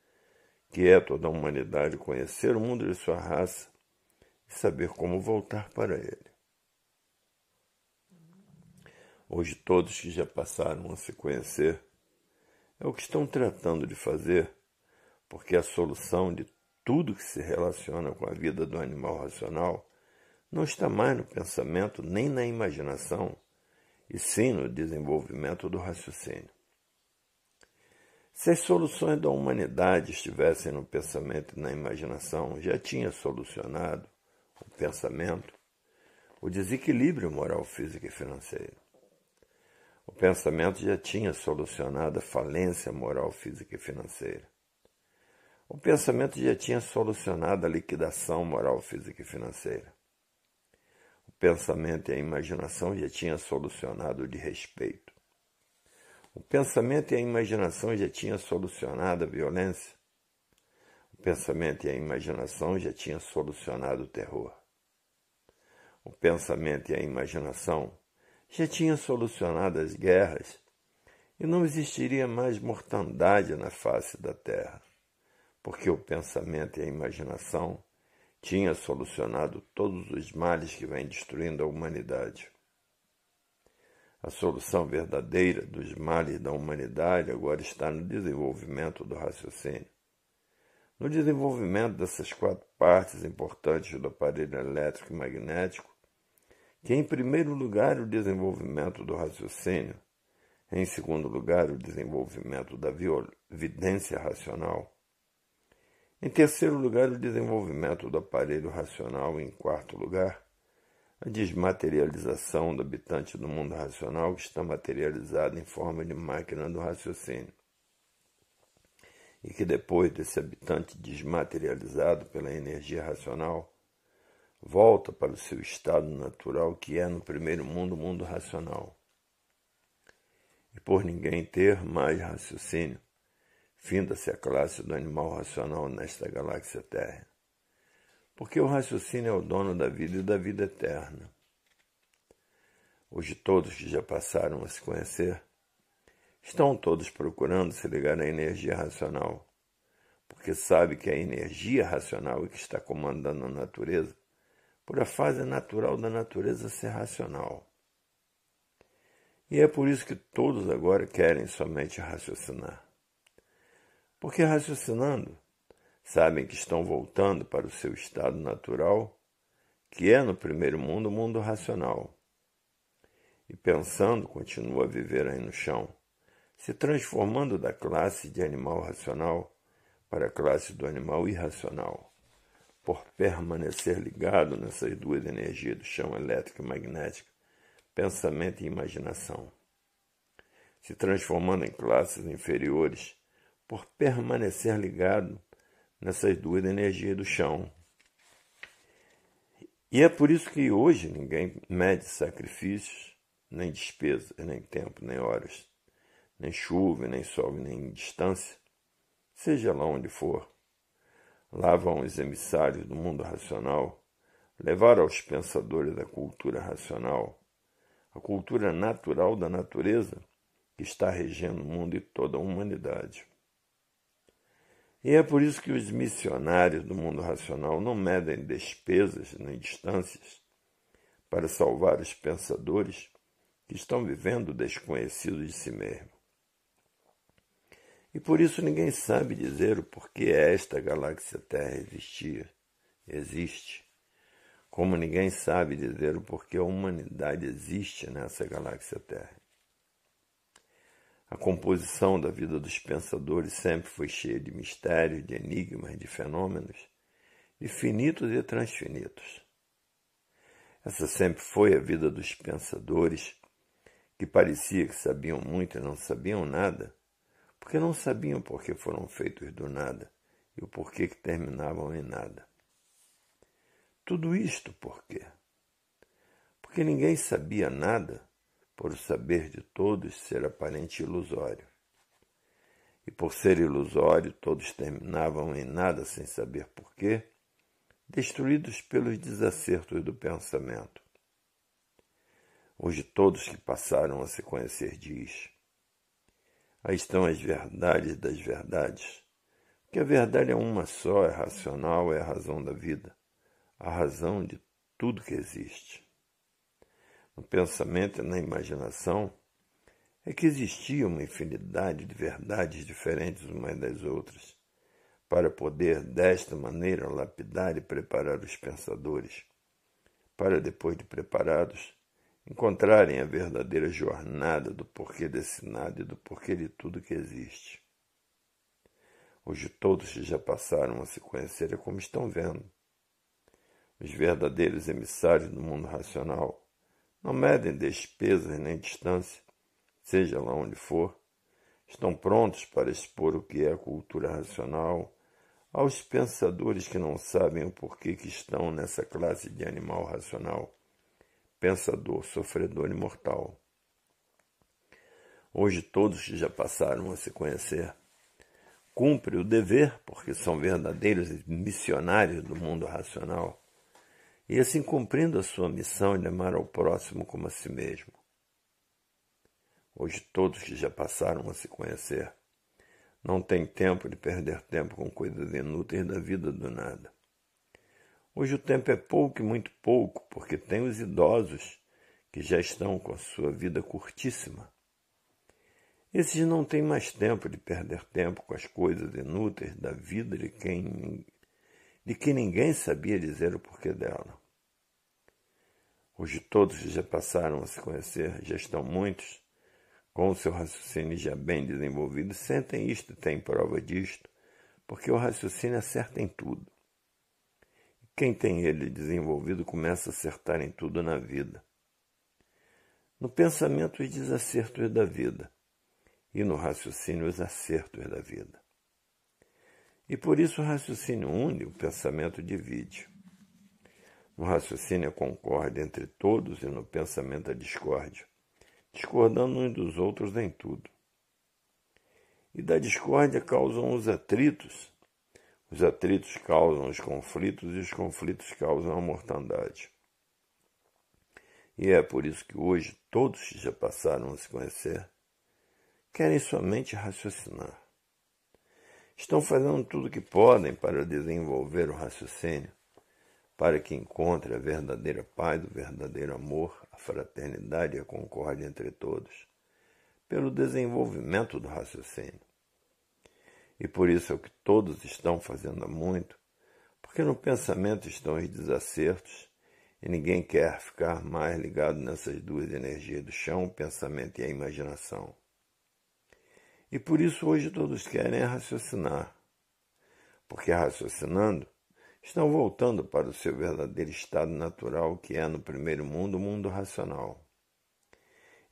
que é toda a humanidade conhecer o mundo de sua raça e saber como voltar para ele. Hoje, todos que já passaram a se conhecer é o que estão tratando de fazer, porque a solução de tudo que se relaciona com a vida do animal racional não está mais no pensamento nem na imaginação, e sim no desenvolvimento do raciocínio. Se as soluções da humanidade estivessem no pensamento e na imaginação, já tinha solucionado o pensamento, o desequilíbrio moral, físico e financeiro. O pensamento já tinha solucionado a falência moral, física e financeira. O pensamento já tinha solucionado a liquidação moral, física e financeira. O pensamento e a imaginação já tinham solucionado o de respeito. O pensamento e a imaginação já tinham solucionado a violência. O pensamento e a imaginação já tinham solucionado o terror. O pensamento e a imaginação já tinham solucionado as guerras e não existiria mais mortandade na face da terra porque o pensamento e a imaginação tinham solucionado todos os males que vêm destruindo a humanidade. A solução verdadeira dos males da humanidade agora está no desenvolvimento do raciocínio. No desenvolvimento dessas quatro partes importantes do aparelho elétrico e magnético, que é, em primeiro lugar o desenvolvimento do raciocínio, em segundo lugar o desenvolvimento da vidência racional, em terceiro lugar, o desenvolvimento do aparelho racional. Em quarto lugar, a desmaterialização do habitante do mundo racional que está materializado em forma de máquina do raciocínio. E que depois desse habitante desmaterializado pela energia racional, volta para o seu estado natural, que é no primeiro mundo, o mundo racional. E por ninguém ter mais raciocínio, Finda-se a classe do animal racional nesta galáxia Terra. Porque o raciocínio é o dono da vida e da vida eterna. Hoje todos que já passaram a se conhecer estão todos procurando se ligar à energia racional, porque sabe que é a energia racional é que está comandando a natureza por a fase natural da natureza ser racional. E é por isso que todos agora querem somente raciocinar porque raciocinando, sabem que estão voltando para o seu estado natural, que é no primeiro mundo o mundo racional. E pensando, continua a viver aí no chão, se transformando da classe de animal racional para a classe do animal irracional, por permanecer ligado nessas duas energias do chão elétrico e magnético, pensamento e imaginação, se transformando em classes inferiores por permanecer ligado nessas duas energias do chão. E é por isso que hoje ninguém mede sacrifícios, nem despesas, nem tempo, nem horas, nem chuva, nem sol, nem distância, seja lá onde for. Lá vão os emissários do mundo racional levar aos pensadores da cultura racional, a cultura natural da natureza que está regendo o mundo e toda a humanidade. E é por isso que os missionários do mundo racional não medem despesas nem distâncias para salvar os pensadores que estão vivendo desconhecidos de si mesmo. E por isso ninguém sabe dizer o porquê esta galáxia Terra existia, existe, como ninguém sabe dizer o porquê a humanidade existe nessa galáxia Terra. A composição da vida dos pensadores sempre foi cheia de mistérios, de enigmas, de fenômenos, de finitos e transfinitos. Essa sempre foi a vida dos pensadores, que parecia que sabiam muito e não sabiam nada, porque não sabiam por que foram feitos do nada e o porquê que terminavam em nada. Tudo isto por quê? Porque ninguém sabia nada por o saber de todos ser aparente e ilusório. E por ser ilusório, todos terminavam em nada sem saber porquê, destruídos pelos desacertos do pensamento. Hoje todos que passaram a se conhecer diz: Aí estão as verdades das verdades. que a verdade é uma só, é racional, é a razão da vida, a razão de tudo que existe no pensamento e na imaginação, é que existia uma infinidade de verdades diferentes umas das outras, para poder desta maneira lapidar e preparar os pensadores, para depois de preparados encontrarem a verdadeira jornada do porquê desse nada e do porquê de tudo que existe. Hoje todos que já passaram a se conhecer é como estão vendo. Os verdadeiros emissários do mundo racional não medem despesas nem distância, seja lá onde for. Estão prontos para expor o que é a cultura racional aos pensadores que não sabem o porquê que estão nessa classe de animal racional, pensador, sofredor e mortal. Hoje todos que já passaram a se conhecer cumprem o dever, porque são verdadeiros missionários do mundo racional, e assim cumprindo a sua missão de amar ao próximo como a si mesmo. Hoje todos que já passaram a se conhecer não têm tempo de perder tempo com coisas inúteis da vida do nada. Hoje o tempo é pouco e muito pouco, porque tem os idosos que já estão com a sua vida curtíssima. Esses não têm mais tempo de perder tempo com as coisas inúteis da vida de quem de que ninguém sabia dizer o porquê dela hoje todos já passaram a se conhecer, já estão muitos, com o seu raciocínio já bem desenvolvido, sentem isto e têm prova disto, porque o raciocínio acerta em tudo. Quem tem ele desenvolvido começa a acertar em tudo na vida. No pensamento, os desacertos da vida, e no raciocínio, os acertos da vida. E por isso o raciocínio une, o pensamento divide. No raciocínio a concórdia entre todos e no pensamento a discórdia, discordando uns dos outros em tudo. E da discórdia causam os atritos, os atritos causam os conflitos e os conflitos causam a mortandade. E é por isso que hoje todos que já passaram a se conhecer querem somente raciocinar. Estão fazendo tudo o que podem para desenvolver o raciocínio, para que encontre a verdadeira paz, o verdadeiro amor, a fraternidade e a concórdia entre todos, pelo desenvolvimento do raciocínio. E por isso é o que todos estão fazendo há muito, porque no pensamento estão os desacertos e ninguém quer ficar mais ligado nessas duas energias do chão, o pensamento e a imaginação. E por isso hoje todos querem raciocinar, porque raciocinando estão voltando para o seu verdadeiro estado natural, que é, no primeiro mundo, o mundo racional.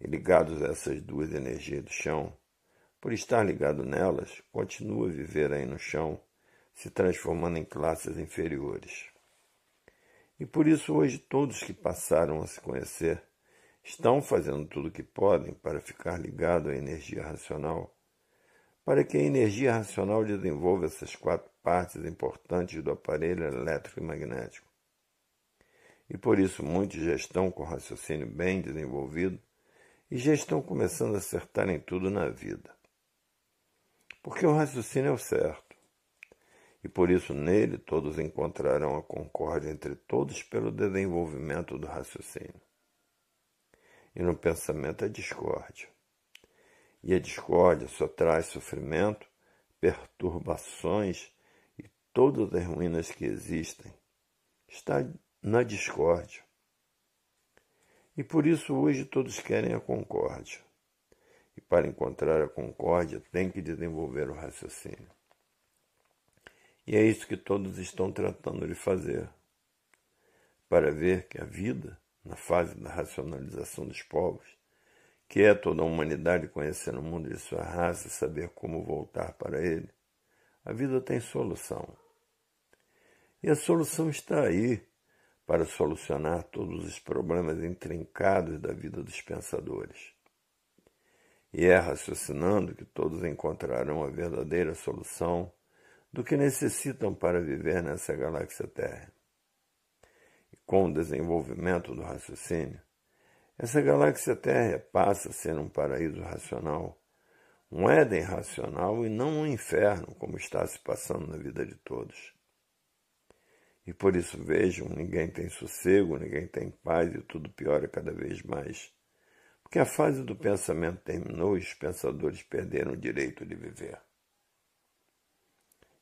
E ligados a essas duas energias do chão, por estar ligado nelas, continua a viver aí no chão, se transformando em classes inferiores. E por isso hoje todos que passaram a se conhecer estão fazendo tudo o que podem para ficar ligado à energia racional, para que a energia racional desenvolva essas quatro partes importantes do aparelho elétrico E por isso, muitos já estão com raciocínio bem desenvolvido e já estão começando a acertar em tudo na vida. Porque o raciocínio é o certo. E por isso nele todos encontrarão a concórdia entre todos pelo desenvolvimento do raciocínio. E no pensamento é discórdia. E a discórdia só traz sofrimento, perturbações todas as ruínas que existem, está na discórdia. E por isso hoje todos querem a concórdia. E para encontrar a concórdia tem que desenvolver o raciocínio. E é isso que todos estão tratando de fazer, para ver que a vida, na fase da racionalização dos povos, que é toda a humanidade conhecer o mundo de sua raça e saber como voltar para ele, a vida tem solução. E a solução está aí para solucionar todos os problemas intrincados da vida dos pensadores. E é raciocinando que todos encontrarão a verdadeira solução do que necessitam para viver nessa galáxia Terra. E com o desenvolvimento do raciocínio, essa galáxia Terra passa a ser um paraíso racional, um Éden racional e não um inferno, como está se passando na vida de todos. E por isso vejam, ninguém tem sossego, ninguém tem paz e tudo piora cada vez mais. Porque a fase do pensamento terminou e os pensadores perderam o direito de viver.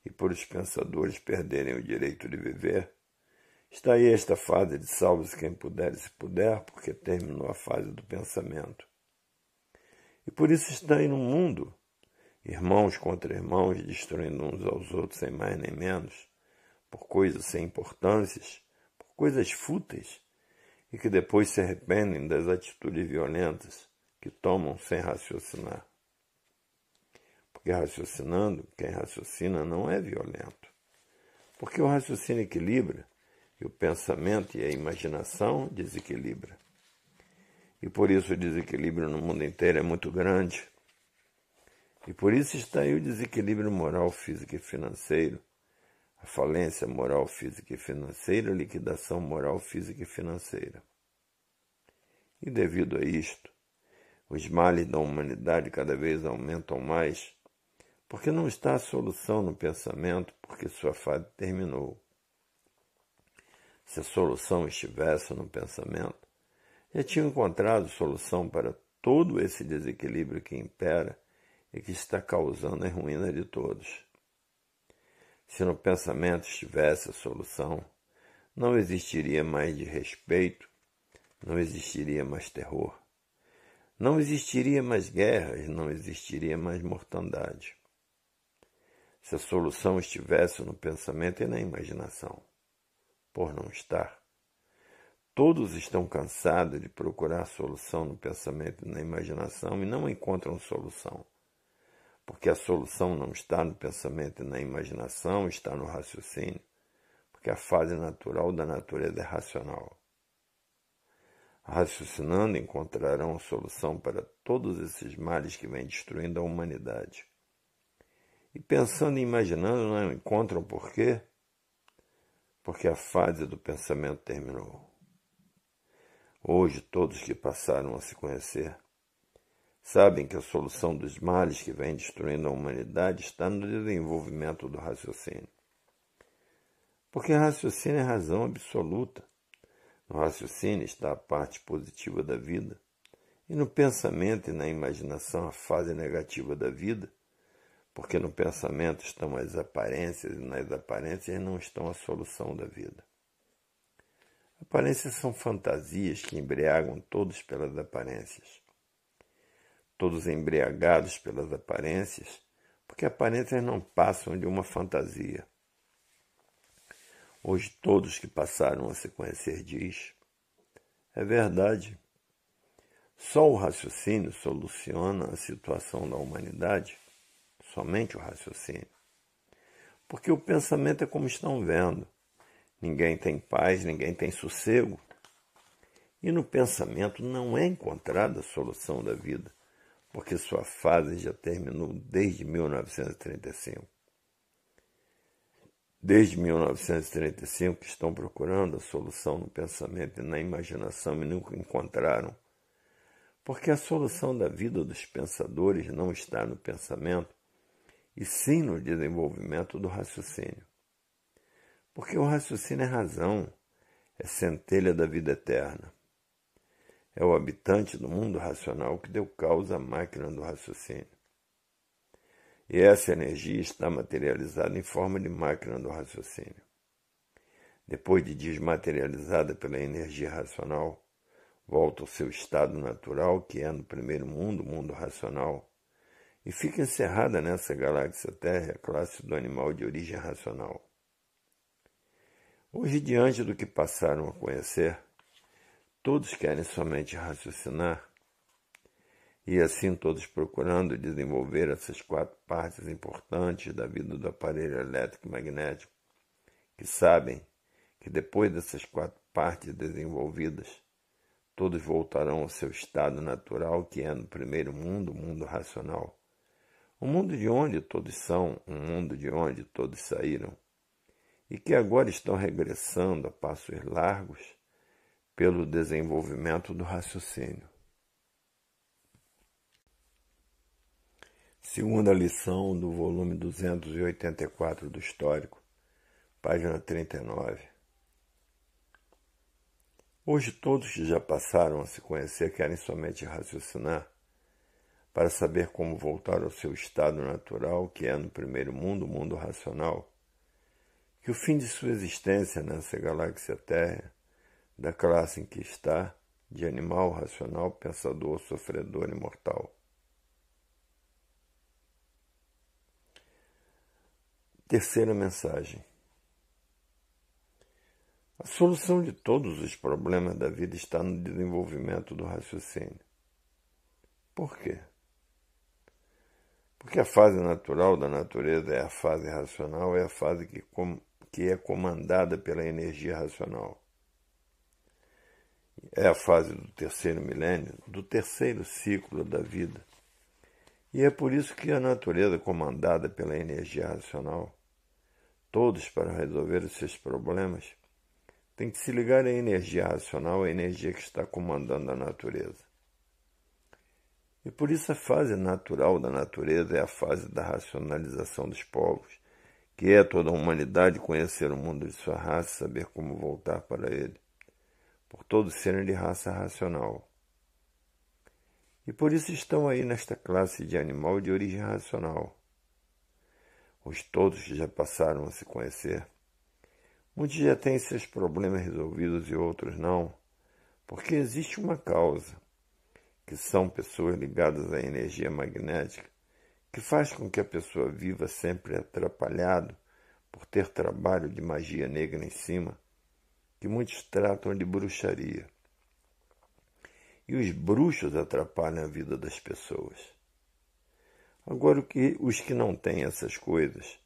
E por os pensadores perderem o direito de viver, está aí esta fase de salve-se quem puder e se puder, porque terminou a fase do pensamento. E por isso está aí no mundo, irmãos contra irmãos, destruindo uns aos outros sem mais nem menos, por coisas sem importâncias, por coisas fúteis, e que depois se arrependem das atitudes violentas que tomam sem raciocinar. Porque raciocinando, quem raciocina não é violento. Porque o raciocínio equilibra e o pensamento e a imaginação desequilibra. E por isso o desequilíbrio no mundo inteiro é muito grande. E por isso está aí o desequilíbrio moral, físico e financeiro falência moral, física e financeira, liquidação moral, física e financeira. E devido a isto, os males da humanidade cada vez aumentam mais, porque não está a solução no pensamento, porque sua fase terminou. Se a solução estivesse no pensamento, já tinha encontrado solução para todo esse desequilíbrio que impera e que está causando a ruína de todos. Se no pensamento estivesse a solução, não existiria mais de respeito, não existiria mais terror, não existiria mais guerras, não existiria mais mortandade. Se a solução estivesse no pensamento e na imaginação, por não estar. Todos estão cansados de procurar solução no pensamento e na imaginação e não encontram solução porque a solução não está no pensamento e na imaginação, está no raciocínio, porque a fase natural da natureza é racional. Raciocinando, encontrarão solução para todos esses males que vêm destruindo a humanidade. E pensando e imaginando, não é? encontram quê? Porque a fase do pensamento terminou. Hoje, todos que passaram a se conhecer Sabem que a solução dos males que vem destruindo a humanidade está no desenvolvimento do raciocínio. Porque raciocínio é razão absoluta. No raciocínio está a parte positiva da vida, e no pensamento e na imaginação a fase negativa da vida, porque no pensamento estão as aparências e nas aparências não estão a solução da vida. Aparências são fantasias que embriagam todos pelas aparências todos embriagados pelas aparências, porque aparências não passam de uma fantasia. Hoje todos que passaram a se conhecer diz: é verdade. Só o raciocínio soluciona a situação da humanidade, somente o raciocínio. Porque o pensamento é como estão vendo. Ninguém tem paz, ninguém tem sossego. E no pensamento não é encontrada a solução da vida porque sua fase já terminou desde 1935. Desde 1935 estão procurando a solução no pensamento e na imaginação e nunca encontraram. Porque a solução da vida dos pensadores não está no pensamento, e sim no desenvolvimento do raciocínio. Porque o raciocínio é razão, é centelha da vida eterna. É o habitante do mundo racional que deu causa à máquina do raciocínio. E essa energia está materializada em forma de máquina do raciocínio. Depois de desmaterializada pela energia racional, volta ao seu estado natural, que é no primeiro mundo, o mundo racional, e fica encerrada nessa galáxia Terra, a classe do animal de origem racional. Hoje, diante do que passaram a conhecer, Todos querem somente raciocinar, e assim todos procurando desenvolver essas quatro partes importantes da vida do aparelho elétrico magnético, que sabem que depois dessas quatro partes desenvolvidas, todos voltarão ao seu estado natural, que é no primeiro mundo, o mundo racional. O mundo de onde todos são, o mundo de onde todos saíram, e que agora estão regressando a passos largos pelo desenvolvimento do raciocínio. Segunda lição do volume 284 do Histórico, página 39. Hoje todos que já passaram a se conhecer querem somente raciocinar para saber como voltar ao seu estado natural, que é no primeiro mundo, o mundo racional, que o fim de sua existência nessa galáxia Terra da classe em que está, de animal racional, pensador, sofredor e mortal. Terceira mensagem. A solução de todos os problemas da vida está no desenvolvimento do raciocínio. Por quê? Porque a fase natural da natureza é a fase racional, é a fase que, que é comandada pela energia racional é a fase do terceiro milênio, do terceiro ciclo da vida. E é por isso que a natureza, comandada pela energia racional, todos para resolver os seus problemas, tem que se ligar à energia racional, à energia que está comandando a natureza. E por isso a fase natural da natureza é a fase da racionalização dos povos, que é toda a humanidade conhecer o mundo de sua raça, saber como voltar para ele por todos serem de raça racional. E por isso estão aí nesta classe de animal de origem racional. Os todos já passaram a se conhecer. Muitos já têm seus problemas resolvidos e outros não, porque existe uma causa, que são pessoas ligadas à energia magnética, que faz com que a pessoa viva sempre atrapalhado por ter trabalho de magia negra em cima que muitos tratam de bruxaria. E os bruxos atrapalham a vida das pessoas. Agora, que, os que não têm essas coisas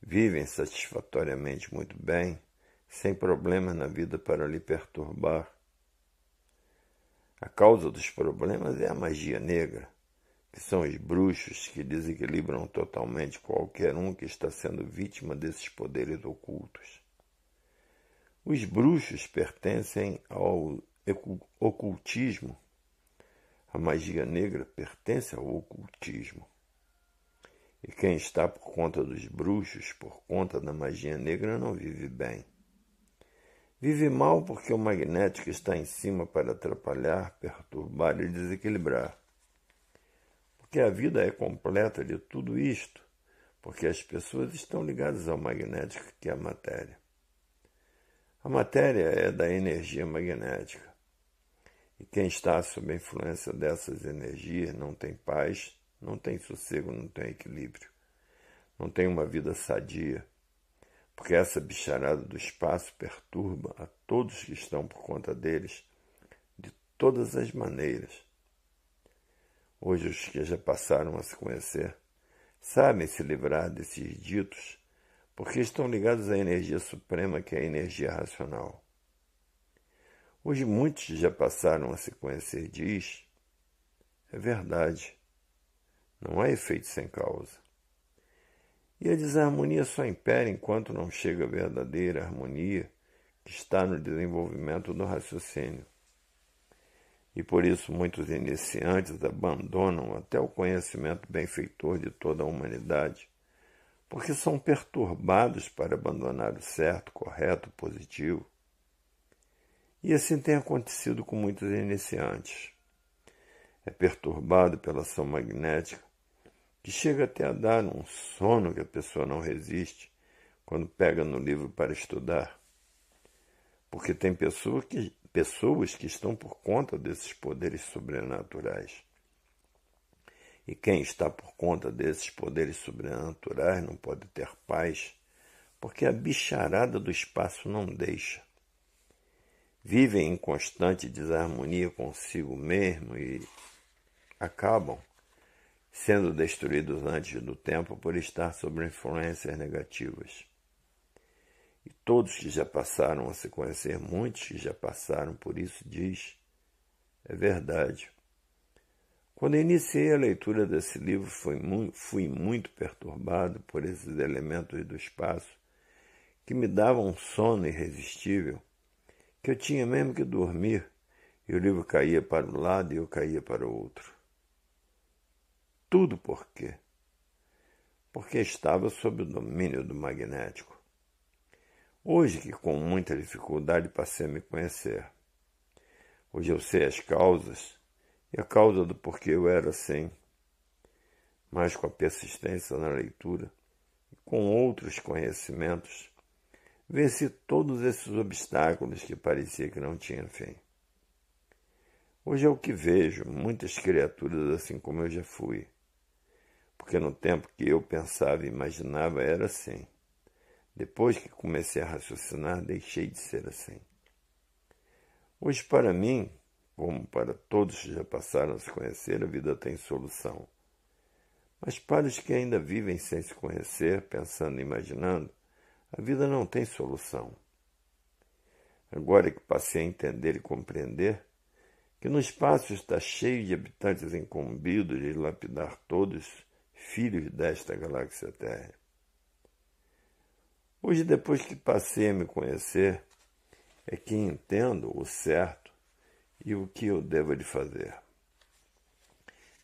vivem satisfatoriamente muito bem, sem problemas na vida para lhe perturbar. A causa dos problemas é a magia negra, que são os bruxos que desequilibram totalmente qualquer um que está sendo vítima desses poderes ocultos. Os bruxos pertencem ao ocultismo. A magia negra pertence ao ocultismo. E quem está por conta dos bruxos, por conta da magia negra, não vive bem. Vive mal porque o magnético está em cima para atrapalhar, perturbar e desequilibrar. Porque a vida é completa de tudo isto, porque as pessoas estão ligadas ao magnético que é a matéria. A matéria é da energia magnética. E quem está sob a influência dessas energias não tem paz, não tem sossego, não tem equilíbrio, não tem uma vida sadia, porque essa bicharada do espaço perturba a todos que estão por conta deles de todas as maneiras. Hoje os que já passaram a se conhecer sabem se livrar desses ditos porque estão ligados à energia suprema, que é a energia racional. Hoje muitos já passaram a se conhecer, diz. É verdade. Não há efeito sem causa. E a desarmonia só impera enquanto não chega a verdadeira harmonia que está no desenvolvimento do raciocínio. E por isso muitos iniciantes abandonam até o conhecimento benfeitor de toda a humanidade porque são perturbados para abandonar o certo, correto, positivo. E assim tem acontecido com muitos iniciantes. É perturbado pela ação magnética, que chega até a dar um sono que a pessoa não resiste quando pega no livro para estudar. Porque tem pessoa que, pessoas que estão por conta desses poderes sobrenaturais e quem está por conta desses poderes sobrenaturais não pode ter paz, porque a bicharada do espaço não deixa. Vivem em constante desarmonia consigo mesmo e acabam sendo destruídos antes do tempo por estar sob influências negativas. E todos que já passaram a se conhecer, muitos que já passaram por isso, diz, é verdade. Quando iniciei a leitura desse livro, fui muito perturbado por esses elementos do espaço que me davam um sono irresistível, que eu tinha mesmo que dormir, e o livro caía para um lado e eu caía para o outro. Tudo por quê? Porque estava sob o domínio do magnético. Hoje que com muita dificuldade passei a me conhecer. Hoje eu sei as causas e a causa do porquê eu era assim, mas com a persistência na leitura e com outros conhecimentos, venci todos esses obstáculos que parecia que não tinham fim. Hoje é o que vejo muitas criaturas assim como eu já fui, porque no tempo que eu pensava e imaginava era assim. Depois que comecei a raciocinar, deixei de ser assim. Hoje, para mim, como para todos que já passaram a se conhecer, a vida tem solução. Mas para os que ainda vivem sem se conhecer, pensando e imaginando, a vida não tem solução. Agora é que passei a entender e compreender que no espaço está cheio de habitantes incumbidos de lapidar todos, filhos desta galáxia Terra. Hoje, depois que passei a me conhecer, é que entendo o certo e o que eu devo de fazer,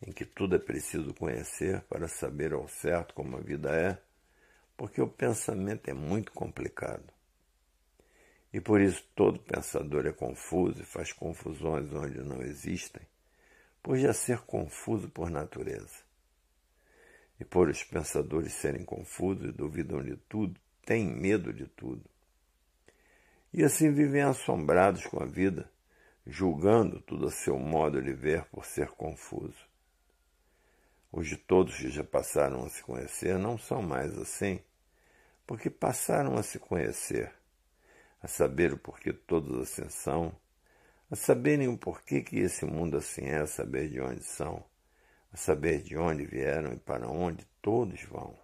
em que tudo é preciso conhecer para saber ao certo como a vida é, porque o pensamento é muito complicado. E por isso todo pensador é confuso e faz confusões onde não existem, por já ser confuso por natureza. E por os pensadores serem confusos e duvidam de tudo, têm medo de tudo. E assim vivem assombrados com a vida, julgando tudo a seu modo de ver por ser confuso. Os de todos que já passaram a se conhecer não são mais assim, porque passaram a se conhecer, a saber o porquê todos assim são, a saberem o porquê que esse mundo assim é, a saber de onde são, a saber de onde vieram e para onde todos vão.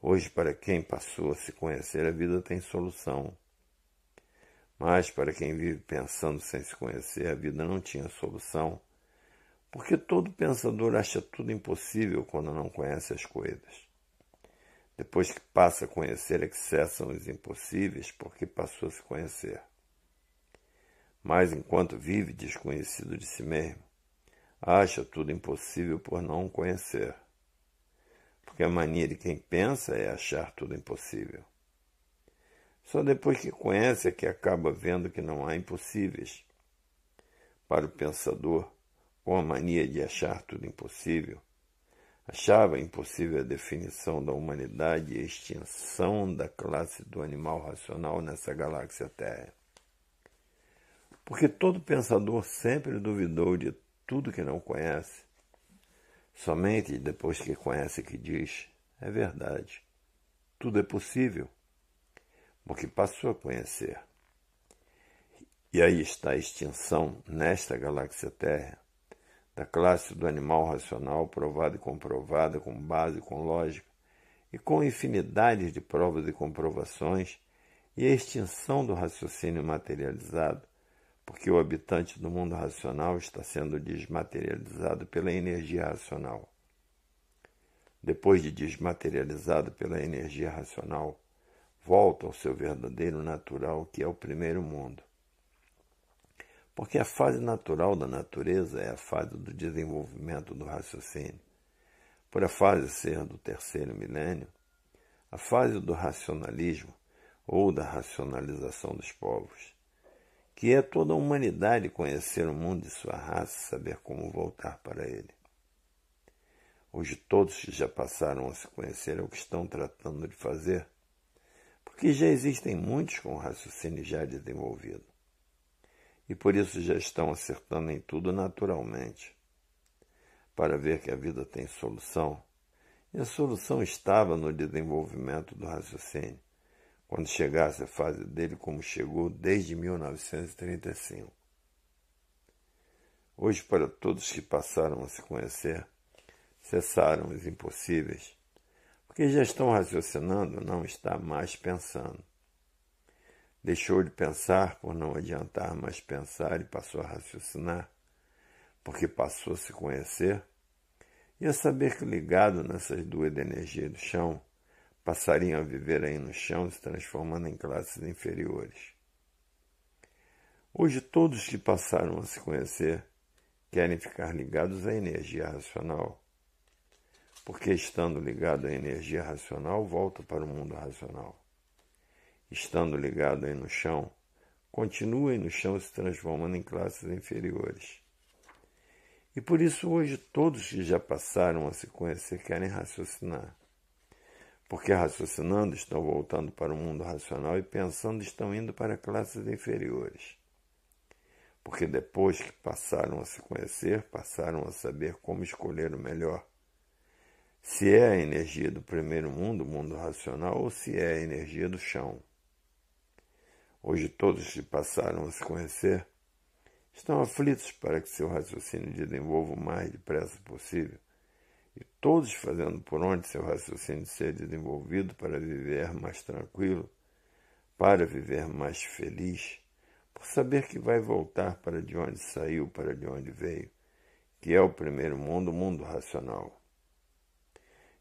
Hoje, para quem passou a se conhecer, a vida tem solução mas para quem vive pensando sem se conhecer, a vida não tinha solução, porque todo pensador acha tudo impossível quando não conhece as coisas. Depois que passa a conhecer, é que cessam os impossíveis, porque passou a se conhecer. Mas enquanto vive desconhecido de si mesmo, acha tudo impossível por não conhecer. Porque a mania de quem pensa é achar tudo impossível. Só depois que conhece é que acaba vendo que não há impossíveis. Para o pensador, com a mania de achar tudo impossível, achava impossível a definição da humanidade e a extinção da classe do animal racional nessa galáxia Terra. Porque todo pensador sempre duvidou de tudo que não conhece. Somente depois que conhece que diz, é verdade. Tudo é possível porque passou a conhecer. E aí está a extinção nesta galáxia Terra da classe do animal racional, provada e comprovada com base, com lógica e com infinidades de provas e comprovações, e a extinção do raciocínio materializado, porque o habitante do mundo racional está sendo desmaterializado pela energia racional. Depois de desmaterializado pela energia racional, volta ao seu verdadeiro natural, que é o primeiro mundo. Porque a fase natural da natureza é a fase do desenvolvimento do raciocínio. Por a fase ser do terceiro milênio, a fase do racionalismo ou da racionalização dos povos, que é toda a humanidade conhecer o mundo e sua raça, e saber como voltar para ele. Hoje todos que já passaram a se conhecer é o que estão tratando de fazer porque já existem muitos com raciocínio já desenvolvido. E por isso já estão acertando em tudo naturalmente. Para ver que a vida tem solução, e a solução estava no desenvolvimento do raciocínio, quando chegasse a fase dele como chegou desde 1935. Hoje, para todos que passaram a se conhecer, cessaram os impossíveis porque já estão raciocinando, não está mais pensando. Deixou de pensar por não adiantar mais pensar e passou a raciocinar, porque passou a se conhecer e a saber que ligado nessas duas energias energia do chão, passariam a viver aí no chão, se transformando em classes inferiores. Hoje todos que passaram a se conhecer querem ficar ligados à energia racional porque estando ligado à energia racional, volto para o mundo racional. Estando ligado aí no chão, continua aí no chão se transformando em classes inferiores. E por isso hoje todos que já passaram a se conhecer querem raciocinar. Porque raciocinando estão voltando para o mundo racional e pensando estão indo para classes inferiores. Porque depois que passaram a se conhecer, passaram a saber como escolher o melhor se é a energia do primeiro mundo, mundo racional, ou se é a energia do chão. Hoje todos se passaram a se conhecer, estão aflitos para que seu raciocínio desenvolva o mais depressa possível, e todos fazendo por onde seu raciocínio ser desenvolvido para viver mais tranquilo, para viver mais feliz, por saber que vai voltar para de onde saiu, para de onde veio, que é o primeiro mundo, o mundo racional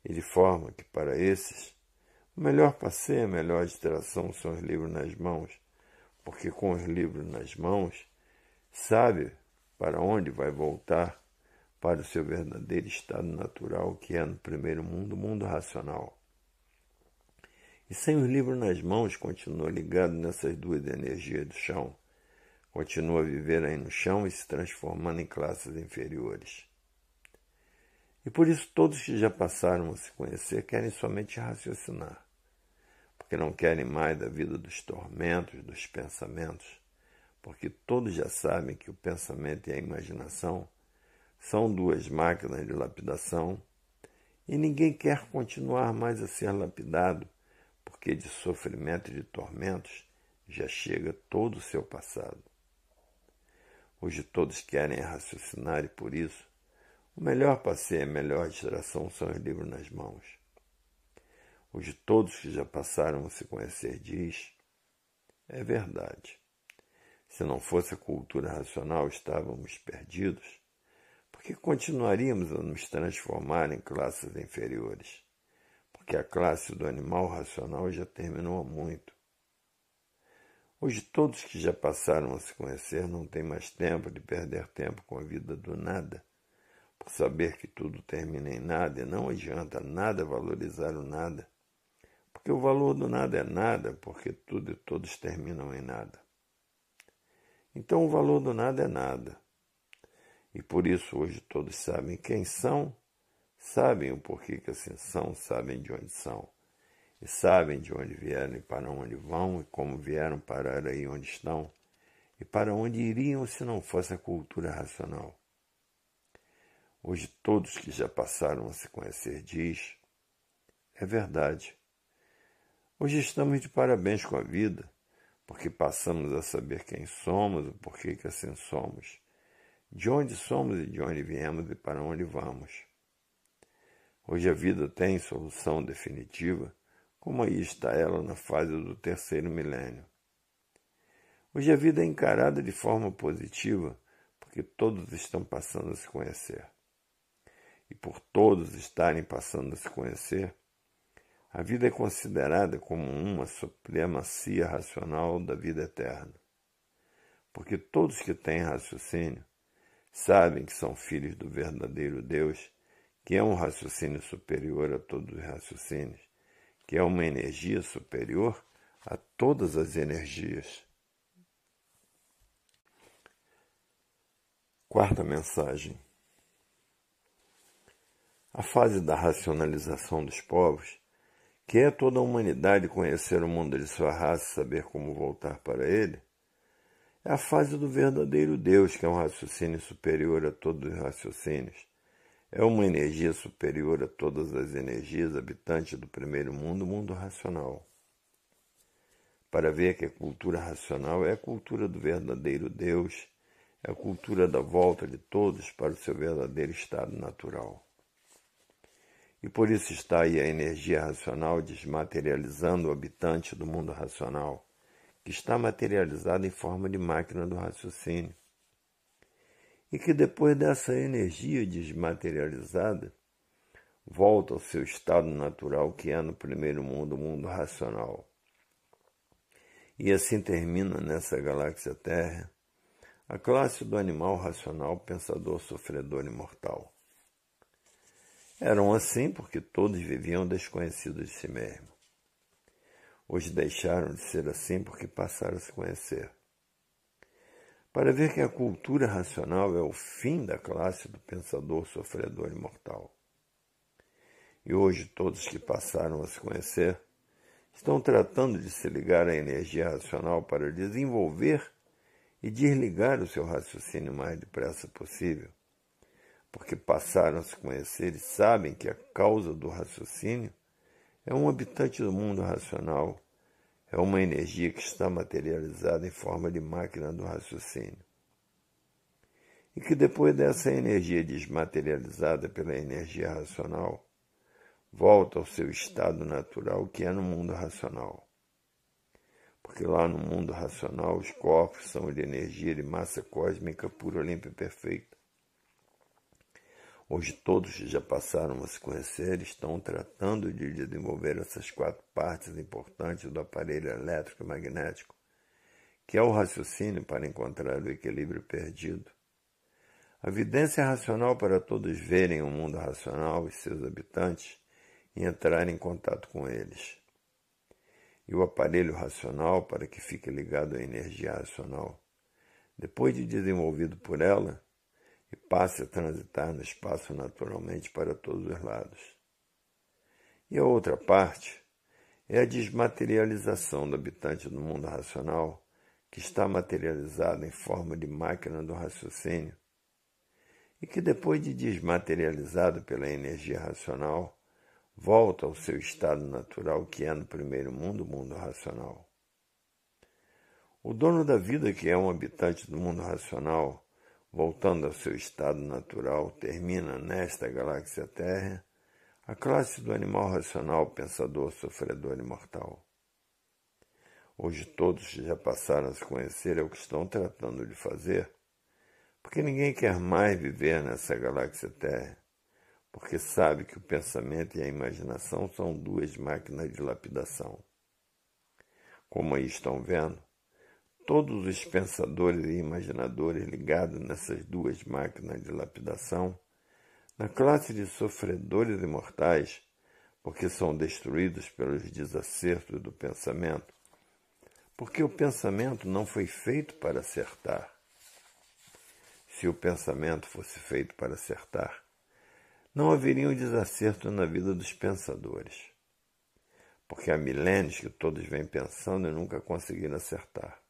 e de forma que, para esses, o melhor passeio, a melhor distração são os livros nas mãos, porque com os livros nas mãos, sabe para onde vai voltar para o seu verdadeiro estado natural, que é no primeiro mundo, o mundo racional. E sem os livros nas mãos, continua ligado nessas duas energias do chão. Continua a viver aí no chão e se transformando em classes inferiores. E por isso todos que já passaram a se conhecer querem somente raciocinar, porque não querem mais da vida dos tormentos, dos pensamentos, porque todos já sabem que o pensamento e a imaginação são duas máquinas de lapidação e ninguém quer continuar mais a ser lapidado, porque de sofrimento e de tormentos já chega todo o seu passado. Hoje todos querem raciocinar e por isso o melhor passeio, a melhor distração são os livros nas mãos. Os de todos que já passaram a se conhecer diz, é verdade. Se não fosse a cultura racional, estávamos perdidos, porque continuaríamos a nos transformar em classes inferiores, porque a classe do animal racional já terminou há muito. Hoje todos que já passaram a se conhecer não têm mais tempo de perder tempo com a vida do nada Saber que tudo termina em nada e não adianta nada valorizar o nada, porque o valor do nada é nada, porque tudo e todos terminam em nada. Então o valor do nada é nada. E por isso hoje todos sabem quem são, sabem o porquê que assim são, sabem de onde são, e sabem de onde vieram e para onde vão, e como vieram parar aí onde estão, e para onde iriam se não fosse a cultura racional. Hoje todos que já passaram a se conhecer diz: é verdade. Hoje estamos de parabéns com a vida, porque passamos a saber quem somos, o porquê que assim somos, de onde somos e de onde viemos e para onde vamos. Hoje a vida tem solução definitiva, como aí está ela na fase do terceiro milênio. Hoje a vida é encarada de forma positiva, porque todos estão passando a se conhecer e por todos estarem passando a se conhecer, a vida é considerada como uma supremacia racional da vida eterna. Porque todos que têm raciocínio sabem que são filhos do verdadeiro Deus, que é um raciocínio superior a todos os raciocínios, que é uma energia superior a todas as energias. Quarta mensagem: a fase da racionalização dos povos, que é toda a humanidade conhecer o mundo de sua raça e saber como voltar para ele, é a fase do verdadeiro Deus, que é um raciocínio superior a todos os raciocínios. É uma energia superior a todas as energias habitantes do primeiro mundo, o mundo racional. Para ver que a cultura racional é a cultura do verdadeiro Deus, é a cultura da volta de todos para o seu verdadeiro estado natural. E por isso está aí a energia racional desmaterializando o habitante do mundo racional, que está materializado em forma de máquina do raciocínio. E que depois dessa energia desmaterializada, volta ao seu estado natural, que é no primeiro mundo, o mundo racional. E assim termina nessa galáxia Terra a classe do animal racional, pensador, sofredor imortal. Eram assim porque todos viviam desconhecidos de si mesmos. Hoje deixaram de ser assim porque passaram a se conhecer. Para ver que a cultura racional é o fim da classe do pensador sofredor imortal. E hoje todos que passaram a se conhecer estão tratando de se ligar à energia racional para desenvolver e desligar o seu raciocínio o mais depressa possível porque passaram a se conhecer e sabem que a causa do raciocínio é um habitante do mundo racional, é uma energia que está materializada em forma de máquina do raciocínio. E que depois dessa energia desmaterializada pela energia racional, volta ao seu estado natural que é no mundo racional. Porque lá no mundo racional os corpos são de energia de massa cósmica pura, limpa e perfeita Hoje todos já passaram a se conhecer estão tratando de desenvolver essas quatro partes importantes do aparelho elétrico magnético que é o raciocínio para encontrar o equilíbrio perdido. A evidência é racional para todos verem o mundo racional e seus habitantes e entrarem em contato com eles. E o aparelho racional para que fique ligado à energia racional. Depois de desenvolvido por ela, e passe a transitar no espaço naturalmente para todos os lados. E a outra parte é a desmaterialização do habitante do mundo racional, que está materializado em forma de máquina do raciocínio, e que depois de desmaterializado pela energia racional, volta ao seu estado natural que é no primeiro mundo, o mundo racional. O dono da vida, que é um habitante do mundo racional, voltando ao seu estado natural, termina nesta galáxia Terra a classe do animal racional, pensador, sofredor imortal. Hoje todos já passaram a se conhecer é o que estão tratando de fazer, porque ninguém quer mais viver nessa galáxia Terra, porque sabe que o pensamento e a imaginação são duas máquinas de lapidação. Como aí estão vendo, Todos os pensadores e imaginadores ligados nessas duas máquinas de lapidação, na classe de sofredores imortais, porque são destruídos pelos desacertos do pensamento, porque o pensamento não foi feito para acertar. Se o pensamento fosse feito para acertar, não haveria um desacerto na vida dos pensadores, porque há milênios que todos vêm pensando e nunca conseguiram acertar.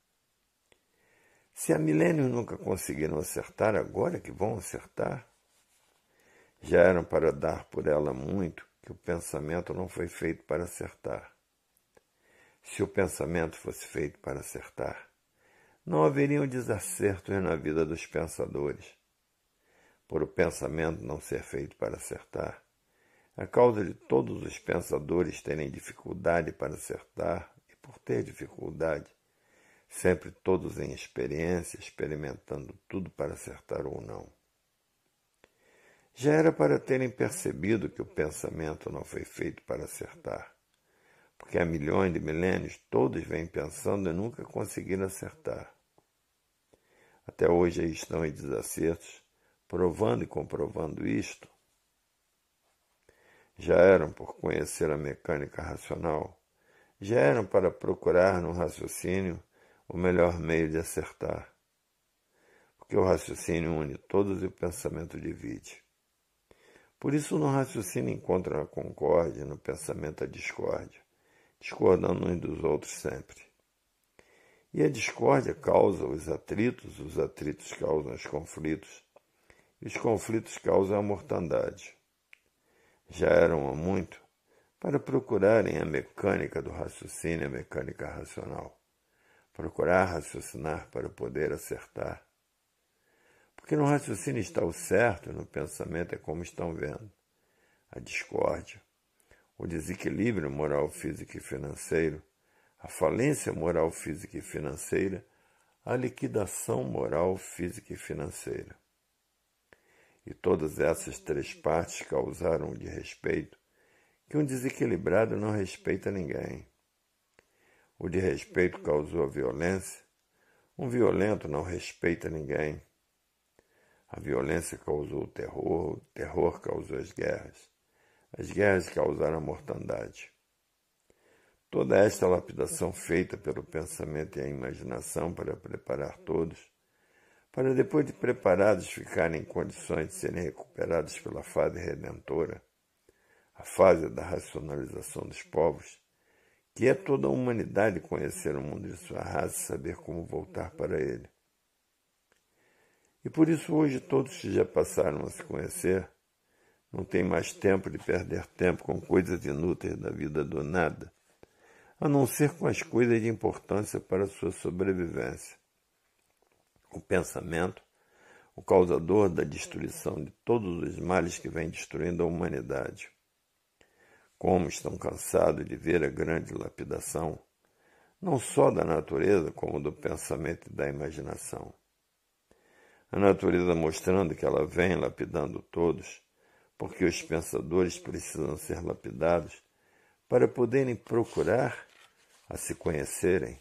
Se há milênios nunca conseguiram acertar, agora que vão acertar? Já eram para dar por ela muito que o pensamento não foi feito para acertar. Se o pensamento fosse feito para acertar, não haveriam desacertos na vida dos pensadores. Por o pensamento não ser feito para acertar, a causa de todos os pensadores terem dificuldade para acertar e por ter dificuldade, sempre todos em experiência, experimentando tudo para acertar ou não. Já era para terem percebido que o pensamento não foi feito para acertar, porque há milhões de milênios todos vêm pensando e nunca conseguiram acertar. Até hoje aí estão em desacertos, provando e comprovando isto. Já eram por conhecer a mecânica racional, já eram para procurar no raciocínio o melhor meio de acertar, porque o raciocínio une todos e o pensamento divide. Por isso, no raciocínio encontra a concórdia, no pensamento a discórdia, discordando uns dos outros sempre. E a discórdia causa os atritos, os atritos causam os conflitos, e os conflitos causam a mortandade. Já eram há muito para procurarem a mecânica do raciocínio, a mecânica racional procurar raciocinar para poder acertar. Porque no raciocínio está o certo, no pensamento é como estão vendo a discórdia, o desequilíbrio moral, físico e financeiro, a falência moral, física e financeira, a liquidação moral, física e financeira. E todas essas três partes causaram o desrespeito que um desequilibrado não respeita ninguém. O de respeito causou a violência. Um violento não respeita ninguém. A violência causou o terror, o terror causou as guerras. As guerras causaram a mortandade. Toda esta lapidação feita pelo pensamento e a imaginação para preparar todos, para depois de preparados ficarem em condições de serem recuperados pela fase redentora, a fase da racionalização dos povos, que é toda a humanidade conhecer o mundo de sua raça e saber como voltar para ele. E por isso hoje todos que já passaram a se conhecer não têm mais tempo de perder tempo com coisas inúteis da vida do nada, a não ser com as coisas de importância para a sua sobrevivência. O pensamento, o causador da destruição de todos os males que vem destruindo a humanidade. Como estão cansados de ver a grande lapidação, não só da natureza, como do pensamento e da imaginação. A natureza mostrando que ela vem lapidando todos, porque os pensadores precisam ser lapidados para poderem procurar a se conhecerem.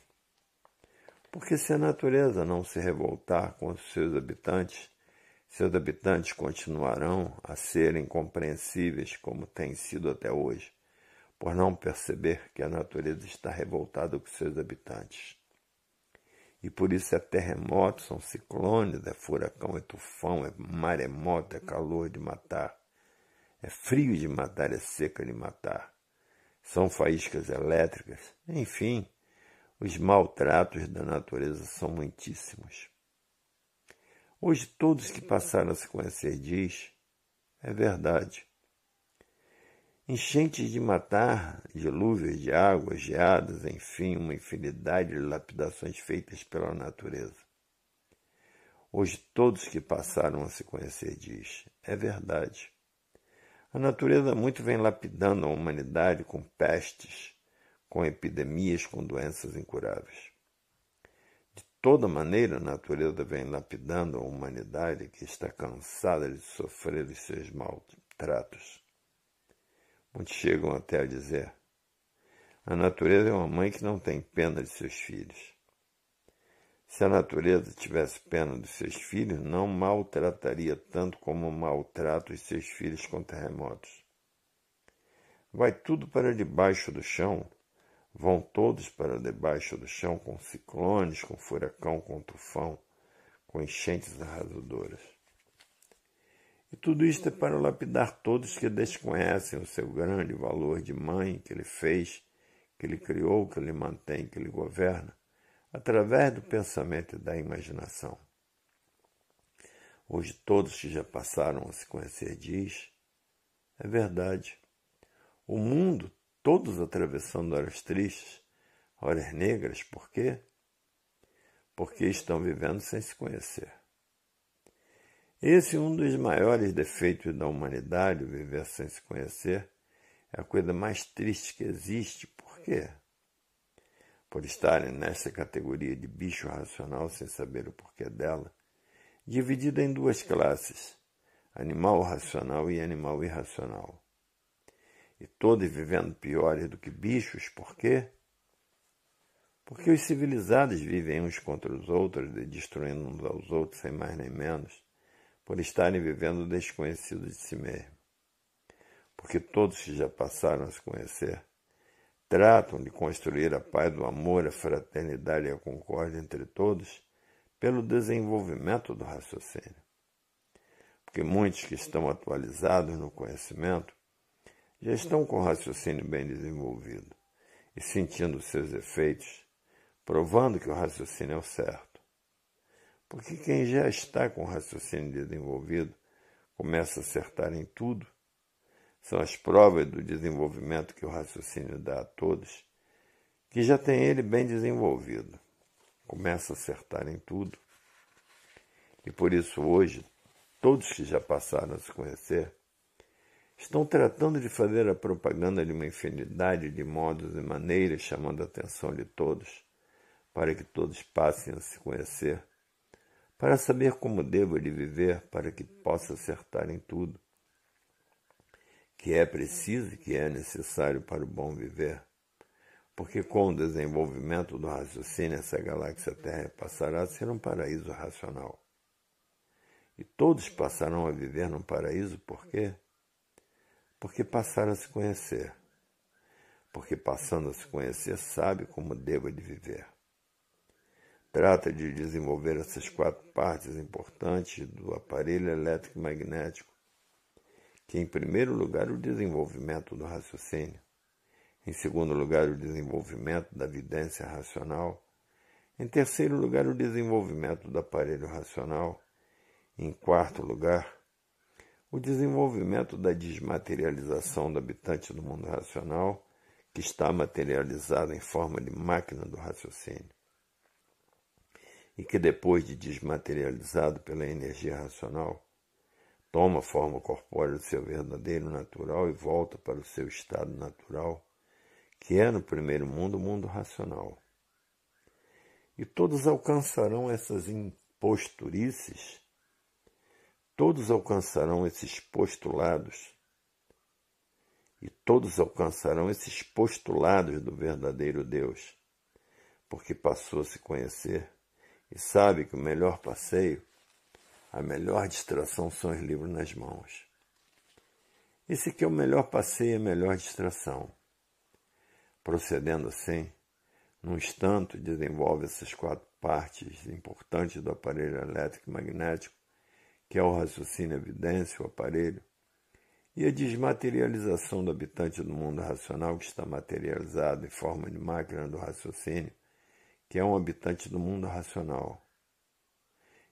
Porque se a natureza não se revoltar com os seus habitantes, seus habitantes continuarão a ser incompreensíveis como têm sido até hoje, por não perceber que a natureza está revoltada com seus habitantes. E por isso é terremoto, são ciclones, é furacão, é tufão, é maremoto, é calor de matar, é frio de matar, é seca de matar, são faíscas elétricas, enfim, os maltratos da natureza são muitíssimos. Hoje todos que passaram a se conhecer diz, é verdade. Enchentes de matar, dilúvios de águas, geadas, enfim, uma infinidade de lapidações feitas pela natureza. Hoje todos que passaram a se conhecer diz, é verdade. A natureza muito vem lapidando a humanidade com pestes, com epidemias, com doenças incuráveis toda maneira, a natureza vem lapidando a humanidade que está cansada de sofrer os seus maltratos. Muitos chegam até a dizer: a natureza é uma mãe que não tem pena de seus filhos. Se a natureza tivesse pena de seus filhos, não maltrataria tanto como maltrata os seus filhos com terremotos. Vai tudo para debaixo do chão Vão todos para debaixo do chão com ciclones, com furacão, com tufão, com enchentes arrasadoras. E tudo isto é para lapidar todos que desconhecem o seu grande valor de mãe que ele fez, que ele criou, que ele mantém, que ele governa, através do pensamento e da imaginação. Hoje todos que já passaram a se conhecer diz, é verdade. O mundo todos atravessando horas tristes, horas negras, por quê? Porque estão vivendo sem se conhecer. Esse é um dos maiores defeitos da humanidade, viver sem se conhecer, é a coisa mais triste que existe. Por quê? Por estarem nessa categoria de bicho racional sem saber o porquê dela, dividida em duas classes, animal racional e animal irracional e todos vivendo piores do que bichos, por quê? Porque os civilizados vivem uns contra os outros, e destruindo uns aos outros sem mais nem menos, por estarem vivendo desconhecidos de si mesmos. Porque todos que já passaram a se conhecer tratam de construir a paz do amor, a fraternidade e a concórdia entre todos pelo desenvolvimento do raciocínio. Porque muitos que estão atualizados no conhecimento já estão com o raciocínio bem desenvolvido e sentindo seus efeitos, provando que o raciocínio é o certo. Porque quem já está com o raciocínio desenvolvido começa a acertar em tudo. São as provas do desenvolvimento que o raciocínio dá a todos, que já tem ele bem desenvolvido. Começa a acertar em tudo. E por isso hoje, todos que já passaram a se conhecer Estão tratando de fazer a propaganda de uma infinidade de modos e maneiras, chamando a atenção de todos, para que todos passem a se conhecer, para saber como devo de viver, para que possa acertar em tudo que é preciso e que é necessário para o bom viver. Porque com o desenvolvimento do raciocínio, essa galáxia Terra passará a ser um paraíso racional. E todos passarão a viver num paraíso por quê? porque passaram a se conhecer. Porque passando a se conhecer, sabe como devo de viver. Trata de desenvolver essas quatro partes importantes do aparelho magnético, que em primeiro lugar o desenvolvimento do raciocínio, em segundo lugar o desenvolvimento da evidência racional, em terceiro lugar o desenvolvimento do aparelho racional, em quarto lugar o desenvolvimento da desmaterialização do habitante do mundo racional, que está materializado em forma de máquina do raciocínio, e que depois de desmaterializado pela energia racional, toma forma corpórea do seu verdadeiro natural e volta para o seu estado natural, que é no primeiro mundo o mundo racional. E todos alcançarão essas imposturices todos alcançarão esses postulados, e todos alcançarão esses postulados do verdadeiro Deus, porque passou a se conhecer e sabe que o melhor passeio, a melhor distração são os livros nas mãos. Esse que é o melhor passeio e a melhor distração. Procedendo assim, num instante desenvolve essas quatro partes importantes do aparelho elétrico magnético que é o raciocínio, evidência, o aparelho, e a desmaterialização do habitante do mundo racional, que está materializado em forma de máquina do raciocínio, que é um habitante do mundo racional,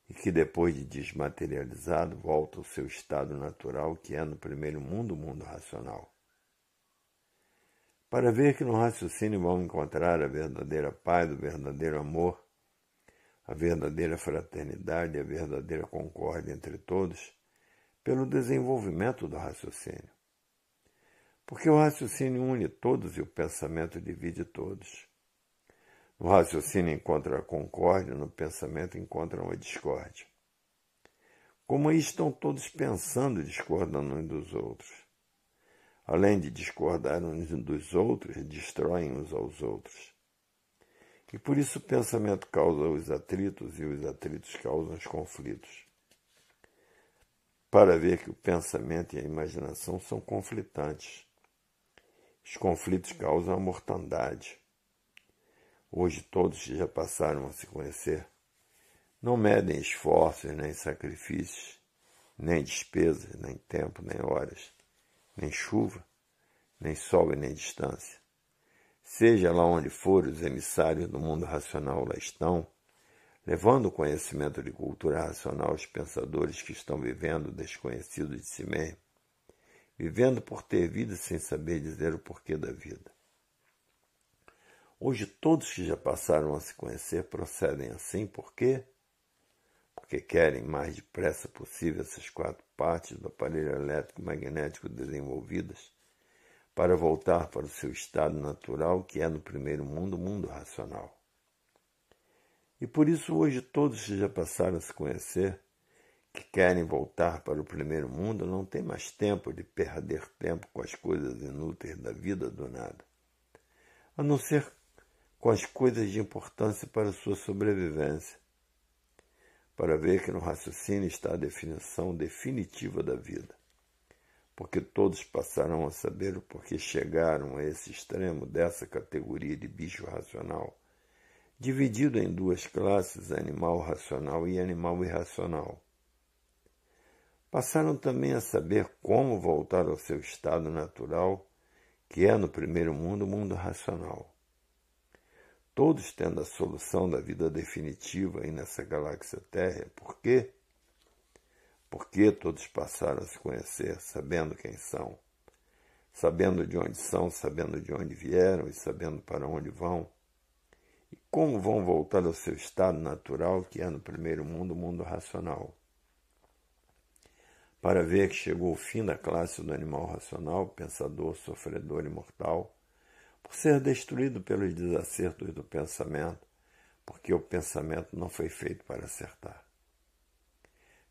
e que depois de desmaterializado volta ao seu estado natural, que é no primeiro mundo, o mundo racional. Para ver que no raciocínio vão encontrar a verdadeira paz, o verdadeiro amor, a verdadeira fraternidade e a verdadeira concórdia entre todos pelo desenvolvimento do raciocínio. Porque o raciocínio une todos e o pensamento divide todos. No raciocínio encontra a concórdia, no pensamento encontra uma discórdia. Como aí estão todos pensando e discordando uns dos outros? Além de discordar uns dos outros, destroem uns aos outros. E por isso o pensamento causa os atritos e os atritos causam os conflitos. Para ver que o pensamento e a imaginação são conflitantes. Os conflitos causam a mortandade. Hoje todos que já passaram a se conhecer não medem esforços nem sacrifícios, nem despesas, nem tempo, nem horas, nem chuva, nem sol e nem distância seja lá onde for, os emissários do mundo racional lá estão, levando o conhecimento de cultura racional aos pensadores que estão vivendo desconhecidos de si mesmo, vivendo por ter vida sem saber dizer o porquê da vida. Hoje todos que já passaram a se conhecer procedem assim, por quê? Porque querem mais depressa possível essas quatro partes do aparelho elétrico magnético desenvolvidas para voltar para o seu estado natural, que é no primeiro mundo, o mundo racional. E por isso hoje todos que já passaram a se conhecer, que querem voltar para o primeiro mundo, não têm mais tempo de perder tempo com as coisas inúteis da vida do nada, a não ser com as coisas de importância para a sua sobrevivência. Para ver que no raciocínio está a definição definitiva da vida porque todos passarão a saber o porquê chegaram a esse extremo dessa categoria de bicho racional, dividido em duas classes, animal racional e animal irracional. Passaram também a saber como voltar ao seu estado natural, que é no primeiro mundo o mundo racional. Todos tendo a solução da vida definitiva aí nessa galáxia Terra, porque porque todos passaram a se conhecer, sabendo quem são, sabendo de onde são, sabendo de onde vieram e sabendo para onde vão. E como vão voltar ao seu estado natural, que é no primeiro mundo, o mundo racional. Para ver que chegou o fim da classe do animal racional, pensador, sofredor e mortal, por ser destruído pelos desacertos do pensamento, porque o pensamento não foi feito para acertar.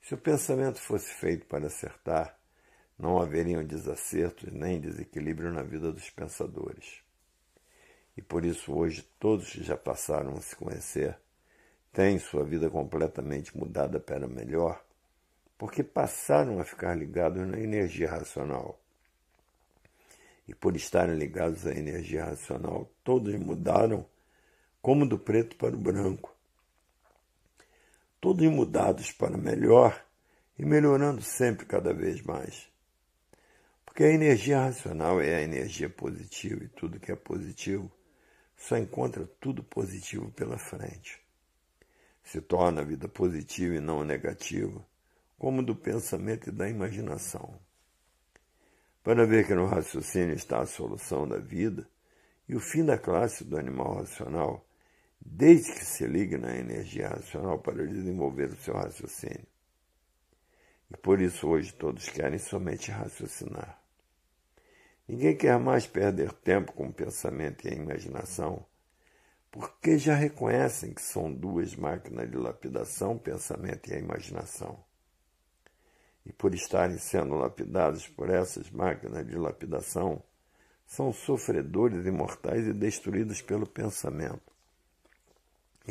Se o pensamento fosse feito para acertar, não haveriam desacertos nem desequilíbrio na vida dos pensadores. E por isso hoje todos que já passaram a se conhecer têm sua vida completamente mudada para melhor, porque passaram a ficar ligados na energia racional. E por estarem ligados à energia racional, todos mudaram como do preto para o branco, todos mudados para melhor e melhorando sempre cada vez mais. Porque a energia racional é a energia positiva e tudo que é positivo só encontra tudo positivo pela frente. Se torna a vida positiva e não negativa, como do pensamento e da imaginação. Para ver que no raciocínio está a solução da vida e o fim da classe do animal racional, desde que se ligue na energia racional para desenvolver o seu raciocínio. E por isso hoje todos querem somente raciocinar. Ninguém quer mais perder tempo com o pensamento e a imaginação, porque já reconhecem que são duas máquinas de lapidação, o pensamento e a imaginação. E por estarem sendo lapidados por essas máquinas de lapidação, são sofredores imortais e destruídos pelo pensamento.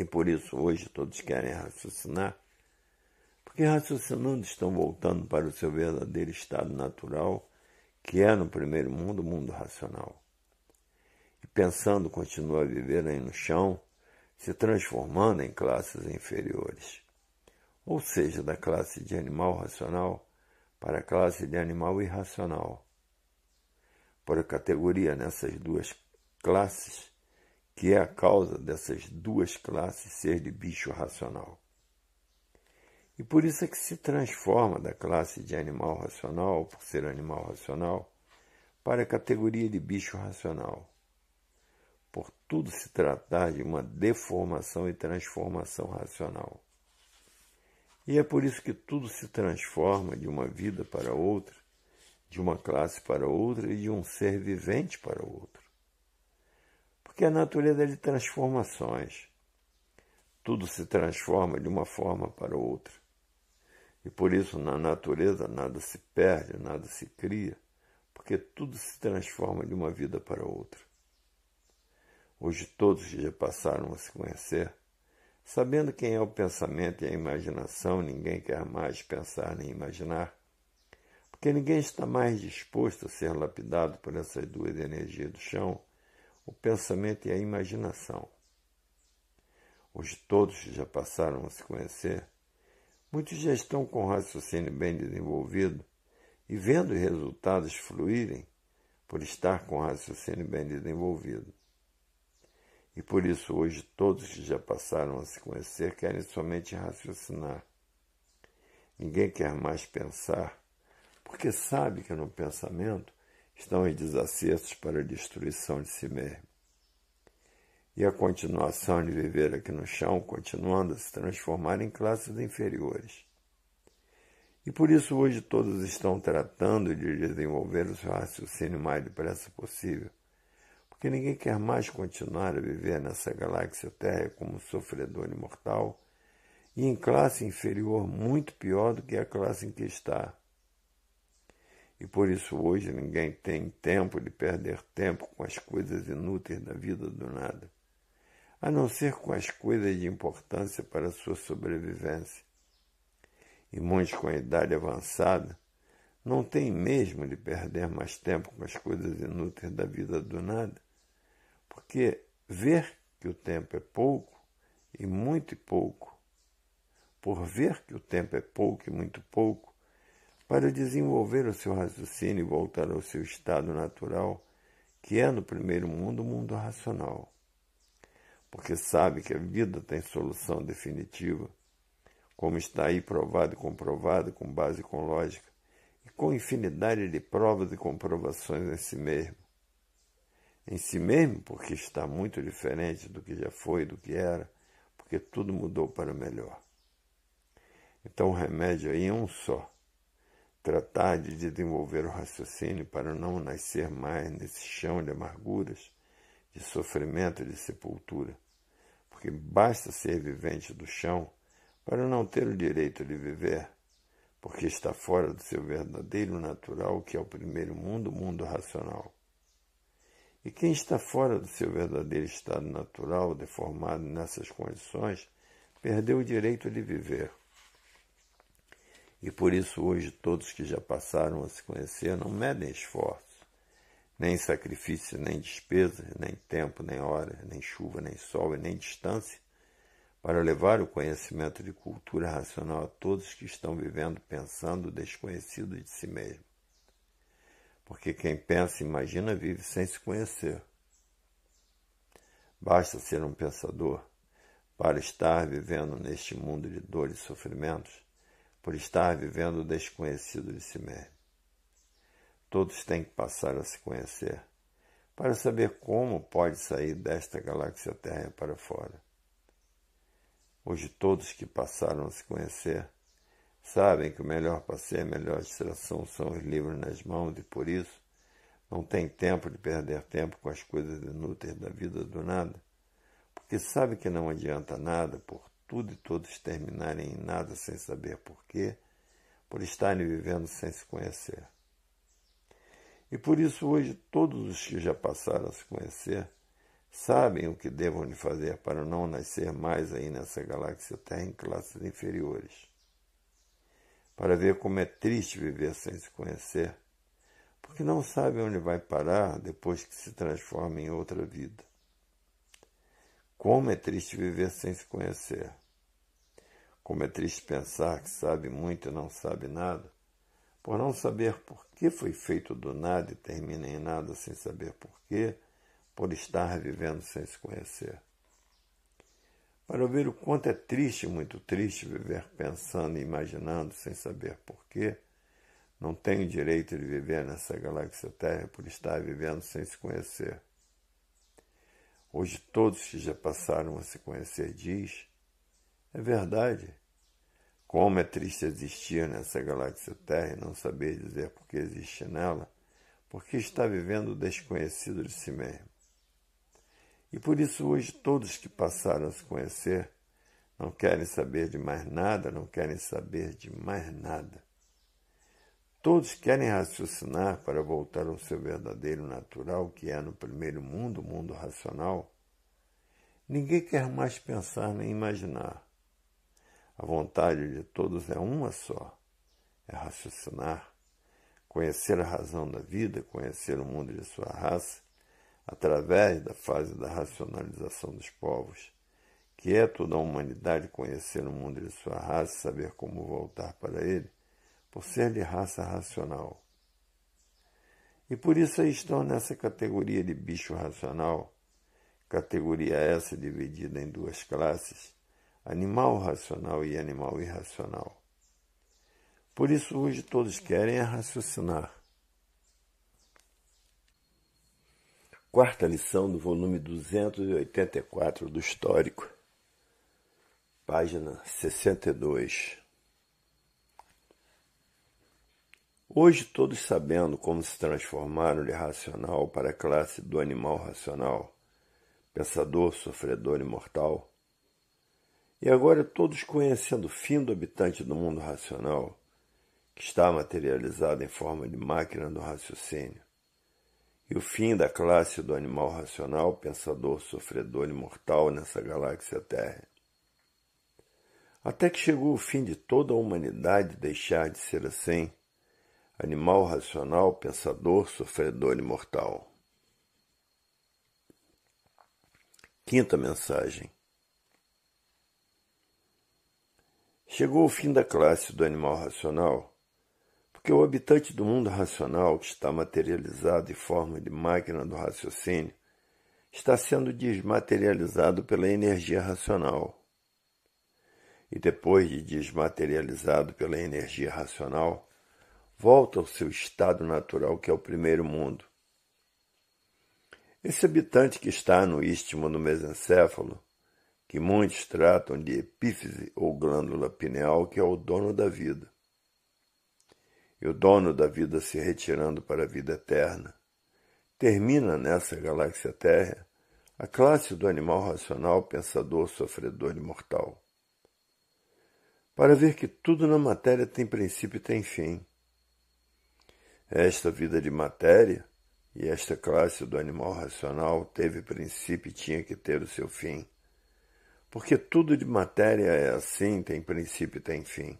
E por isso hoje todos querem raciocinar, porque raciocinando estão voltando para o seu verdadeiro estado natural, que é no primeiro mundo o mundo racional. E pensando continua a viver aí no chão, se transformando em classes inferiores. Ou seja, da classe de animal racional para a classe de animal irracional. Por categoria nessas duas classes, que é a causa dessas duas classes ser de bicho racional. E por isso é que se transforma da classe de animal racional, por ser animal racional, para a categoria de bicho racional. Por tudo se tratar de uma deformação e transformação racional. E é por isso que tudo se transforma de uma vida para outra, de uma classe para outra e de um ser vivente para outro porque a natureza é de transformações. Tudo se transforma de uma forma para outra. E por isso, na natureza, nada se perde, nada se cria, porque tudo se transforma de uma vida para outra. Hoje, todos que já passaram a se conhecer, sabendo quem é o pensamento e a imaginação, ninguém quer mais pensar nem imaginar, porque ninguém está mais disposto a ser lapidado por essas duas energias do chão o pensamento e a imaginação. Hoje todos já passaram a se conhecer, muitos já estão com o raciocínio bem desenvolvido e vendo resultados fluírem por estar com o raciocínio bem desenvolvido. E por isso hoje todos que já passaram a se conhecer querem somente raciocinar. Ninguém quer mais pensar, porque sabe que no pensamento estão em desacertos para a destruição de si mesmo. E a continuação de viver aqui no chão, continuando a se transformar em classes inferiores. E por isso hoje todos estão tratando de desenvolver o seu raciocínio mais depressa possível, porque ninguém quer mais continuar a viver nessa galáxia Terra como um sofredor imortal e em classe inferior muito pior do que a classe em que está e por isso hoje ninguém tem tempo de perder tempo com as coisas inúteis da vida do nada, a não ser com as coisas de importância para a sua sobrevivência. E muitos com a idade avançada não têm mesmo de perder mais tempo com as coisas inúteis da vida do nada, porque ver que o tempo é pouco e muito pouco, por ver que o tempo é pouco e muito pouco, para desenvolver o seu raciocínio e voltar ao seu estado natural, que é no primeiro mundo o mundo racional. Porque sabe que a vida tem solução definitiva, como está aí provado e comprovado com base com lógica, e com infinidade de provas e comprovações em si mesmo. Em si mesmo, porque está muito diferente do que já foi, do que era, porque tudo mudou para melhor. Então o remédio aí é um só tratar de desenvolver o raciocínio para não nascer mais nesse chão de amarguras, de sofrimento e de sepultura, porque basta ser vivente do chão para não ter o direito de viver, porque está fora do seu verdadeiro natural, que é o primeiro mundo, o mundo racional. E quem está fora do seu verdadeiro estado natural, deformado nessas condições, perdeu o direito de viver. E por isso hoje todos que já passaram a se conhecer não medem esforço, nem sacrifício, nem despesa nem tempo, nem hora nem chuva, nem sol e nem distância, para levar o conhecimento de cultura racional a todos que estão vivendo pensando desconhecido de si mesmo. Porque quem pensa e imagina vive sem se conhecer. Basta ser um pensador para estar vivendo neste mundo de dores e sofrimentos por estar vivendo o desconhecido de si mesmo. Todos têm que passar a se conhecer para saber como pode sair desta galáxia Terra para fora. Hoje, todos que passaram a se conhecer sabem que o melhor passeio e a melhor distração são os livros nas mãos e, por isso, não têm tempo de perder tempo com as coisas inúteis da vida do nada, porque sabe que não adianta nada por tudo e todos terminarem em nada sem saber porquê, por estarem vivendo sem se conhecer. E por isso hoje todos os que já passaram a se conhecer sabem o que devam de fazer para não nascer mais aí nessa galáxia Terra em classes inferiores. Para ver como é triste viver sem se conhecer, porque não sabe onde vai parar depois que se transforma em outra vida. Como é triste viver sem se conhecer. Como é triste pensar que sabe muito e não sabe nada, por não saber por que foi feito do nada e termina em nada sem saber por quê, por estar vivendo sem se conhecer. Para ver o quanto é triste, muito triste, viver pensando e imaginando sem saber por quê, não tenho direito de viver nessa galáxia Terra por estar vivendo sem se conhecer. Hoje todos que já passaram a se conhecer diz, é verdade. Como é triste existir nessa galáxia Terra e não saber dizer por que existe nela, porque está vivendo o desconhecido de si mesmo. E por isso hoje todos que passaram a se conhecer não querem saber de mais nada, não querem saber de mais nada. Todos querem raciocinar para voltar ao seu verdadeiro natural, que é no primeiro mundo, o mundo racional. Ninguém quer mais pensar nem imaginar. A vontade de todos é uma só: é raciocinar, conhecer a razão da vida, conhecer o mundo de sua raça, através da fase da racionalização dos povos, que é toda a humanidade conhecer o mundo de sua raça, saber como voltar para ele por ser de raça racional. E por isso aí estão nessa categoria de bicho racional, categoria essa dividida em duas classes, animal racional e animal irracional. Por isso hoje todos querem é raciocinar. Quarta lição do volume 284 do Histórico, página 62. Hoje, todos sabendo como se transformaram de racional para a classe do animal racional, pensador, sofredor e mortal, e agora todos conhecendo o fim do habitante do mundo racional, que está materializado em forma de máquina do raciocínio, e o fim da classe do animal racional, pensador, sofredor e mortal nessa galáxia Terra até que chegou o fim de toda a humanidade deixar de ser assim animal racional, pensador, sofredor imortal. Quinta mensagem. Chegou o fim da classe do animal racional, porque o habitante do mundo racional, que está materializado em forma de máquina do raciocínio, está sendo desmaterializado pela energia racional. E depois de desmaterializado pela energia racional, volta ao seu estado natural, que é o primeiro mundo. Esse habitante que está no istmo do mesencéfalo, que muitos tratam de epífise ou glândula pineal, que é o dono da vida. E o dono da vida se retirando para a vida eterna. Termina nessa galáxia Terra a classe do animal racional, pensador, sofredor e mortal. Para ver que tudo na matéria tem princípio e tem fim esta vida de matéria e esta classe do animal racional teve princípio e tinha que ter o seu fim. Porque tudo de matéria é assim, tem princípio e tem fim.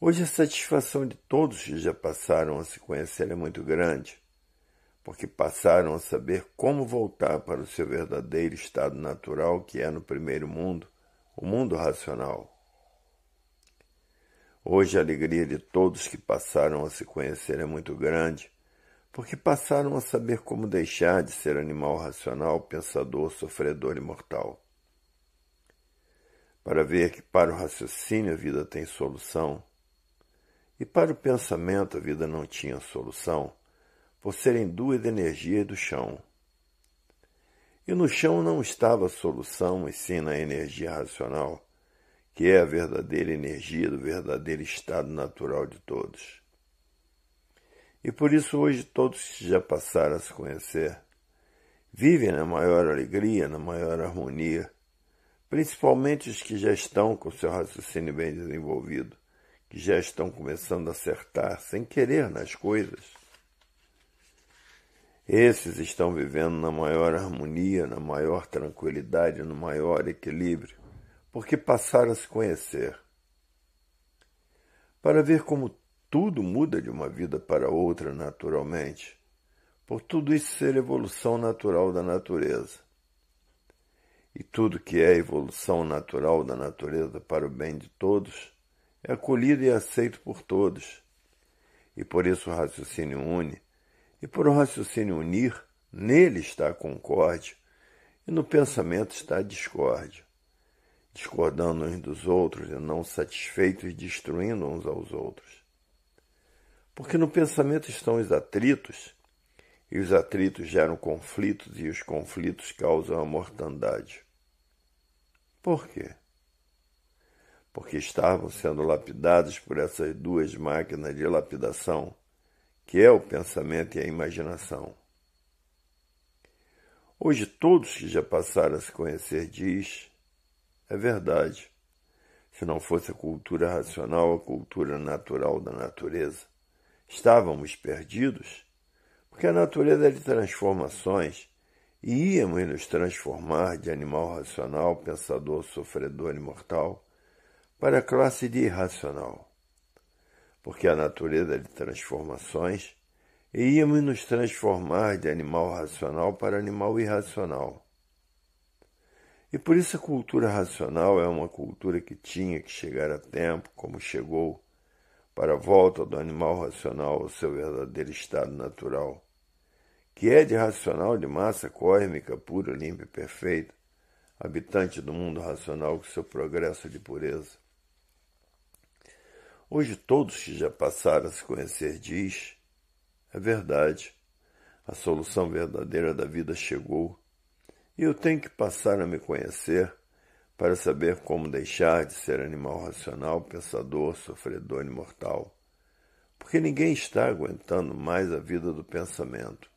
Hoje a satisfação de todos que já passaram a se conhecer é muito grande, porque passaram a saber como voltar para o seu verdadeiro estado natural, que é no primeiro mundo, o mundo racional. Hoje a alegria de todos que passaram a se conhecer é muito grande, porque passaram a saber como deixar de ser animal racional, pensador, sofredor e mortal. Para ver que para o raciocínio a vida tem solução, e para o pensamento a vida não tinha solução, por serem duas da energia e do chão. E no chão não estava a solução, e sim na energia racional que é a verdadeira energia do verdadeiro estado natural de todos. E por isso hoje todos que já passaram a se conhecer vivem na maior alegria, na maior harmonia, principalmente os que já estão com seu raciocínio bem desenvolvido, que já estão começando a acertar sem querer nas coisas. Esses estão vivendo na maior harmonia, na maior tranquilidade, no maior equilíbrio porque passaram a se conhecer. Para ver como tudo muda de uma vida para outra naturalmente, por tudo isso ser evolução natural da natureza. E tudo que é evolução natural da natureza para o bem de todos é acolhido e aceito por todos. E por isso o raciocínio une, e por o raciocínio unir, nele está a concórdia, e no pensamento está a discórdia discordando uns dos outros, e não satisfeitos, destruindo uns aos outros. Porque no pensamento estão os atritos, e os atritos geram conflitos, e os conflitos causam a mortandade. Por quê? Porque estavam sendo lapidados por essas duas máquinas de lapidação, que é o pensamento e a imaginação. Hoje todos que já passaram a se conhecer diz é verdade. Se não fosse a cultura racional, a cultura natural da natureza, estávamos perdidos, porque a natureza é de transformações e íamos nos transformar de animal racional, pensador, sofredor, imortal, para a classe de irracional. Porque a natureza é de transformações e íamos nos transformar de animal racional para animal irracional. E por isso a cultura racional é uma cultura que tinha que chegar a tempo, como chegou, para a volta do animal racional ao seu verdadeiro estado natural, que é de racional de massa cósmica pura, limpa e perfeita, habitante do mundo racional com seu progresso de pureza. Hoje todos que já passaram a se conhecer diz, é verdade, a solução verdadeira da vida chegou e eu tenho que passar a me conhecer para saber como deixar de ser animal racional, pensador, sofredor e mortal. Porque ninguém está aguentando mais a vida do pensamento.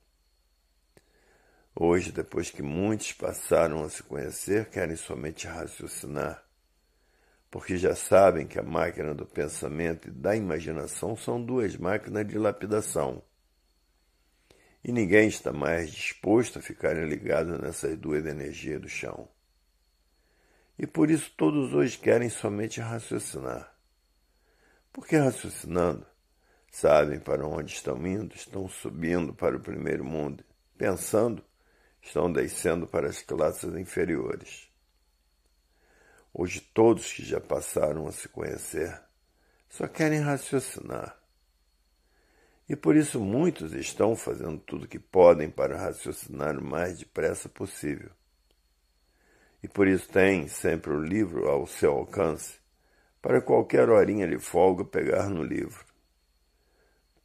Hoje, depois que muitos passaram a se conhecer, querem somente raciocinar, porque já sabem que a máquina do pensamento e da imaginação são duas máquinas de lapidação e ninguém está mais disposto a ficar ligado nessa duas energia do chão. E por isso todos hoje querem somente raciocinar. Porque raciocinando, sabem para onde estão indo, estão subindo para o primeiro mundo, pensando, estão descendo para as classes inferiores. Hoje todos que já passaram a se conhecer só querem raciocinar e por isso muitos estão fazendo tudo o que podem para raciocinar o mais depressa possível. E por isso têm sempre o livro ao seu alcance, para qualquer horinha de folga pegar no livro.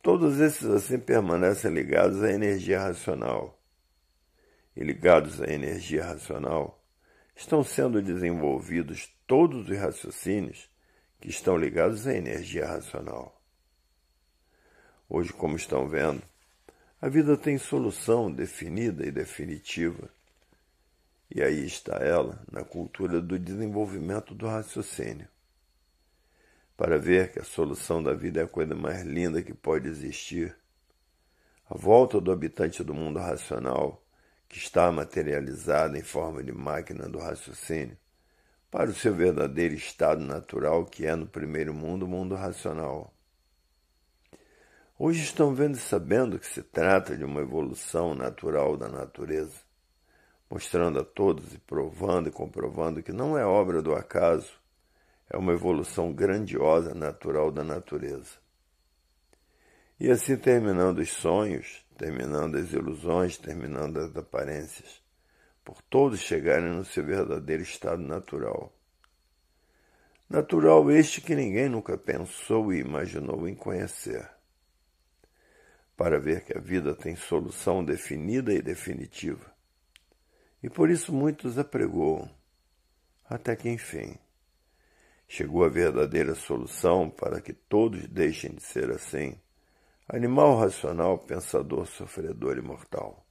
Todos esses assim permanecem ligados à energia racional. E ligados à energia racional, estão sendo desenvolvidos todos os raciocínios que estão ligados à energia racional hoje, como estão vendo, a vida tem solução definida e definitiva. E aí está ela, na cultura do desenvolvimento do raciocínio. Para ver que a solução da vida é a coisa mais linda que pode existir, a volta do habitante do mundo racional, que está materializada em forma de máquina do raciocínio, para o seu verdadeiro estado natural, que é no primeiro mundo, o mundo racional. Hoje estão vendo e sabendo que se trata de uma evolução natural da natureza, mostrando a todos e provando e comprovando que não é obra do acaso, é uma evolução grandiosa natural da natureza. E assim terminando os sonhos, terminando as ilusões, terminando as aparências, por todos chegarem no seu verdadeiro estado natural. Natural este que ninguém nunca pensou e imaginou em conhecer para ver que a vida tem solução definida e definitiva. E por isso muitos apregou, até que enfim. Chegou a verdadeira solução para que todos deixem de ser assim, animal racional, pensador, sofredor e mortal.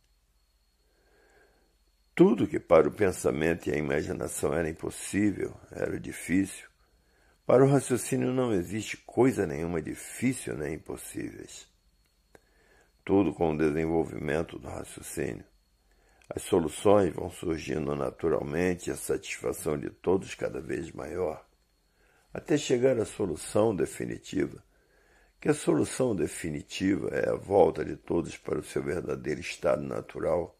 Tudo que para o pensamento e a imaginação era impossível, era difícil, para o raciocínio não existe coisa nenhuma difícil nem impossíveis tudo com o desenvolvimento do raciocínio. As soluções vão surgindo naturalmente e a satisfação de todos cada vez maior, até chegar à solução definitiva. Que a solução definitiva é a volta de todos para o seu verdadeiro estado natural,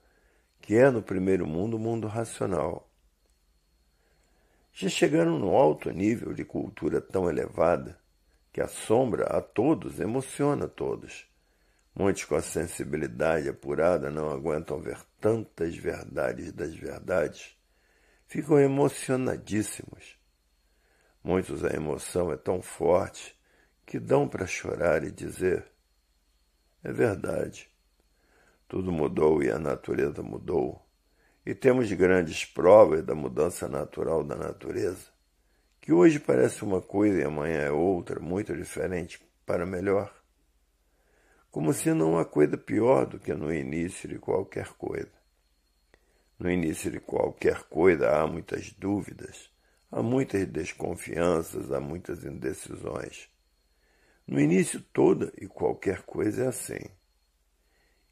que é no primeiro mundo o mundo racional. Já chegaram no alto nível de cultura tão elevada que assombra a todos, emociona a todos Muitos com a sensibilidade apurada não aguentam ver tantas verdades das verdades. Ficam emocionadíssimos. Muitos a emoção é tão forte que dão para chorar e dizer: É verdade. Tudo mudou e a natureza mudou. E temos grandes provas da mudança natural da natureza, que hoje parece uma coisa e amanhã é outra, muito diferente para melhor como se não há coisa pior do que no início de qualquer coisa. No início de qualquer coisa há muitas dúvidas, há muitas desconfianças, há muitas indecisões. No início toda e qualquer coisa é assim.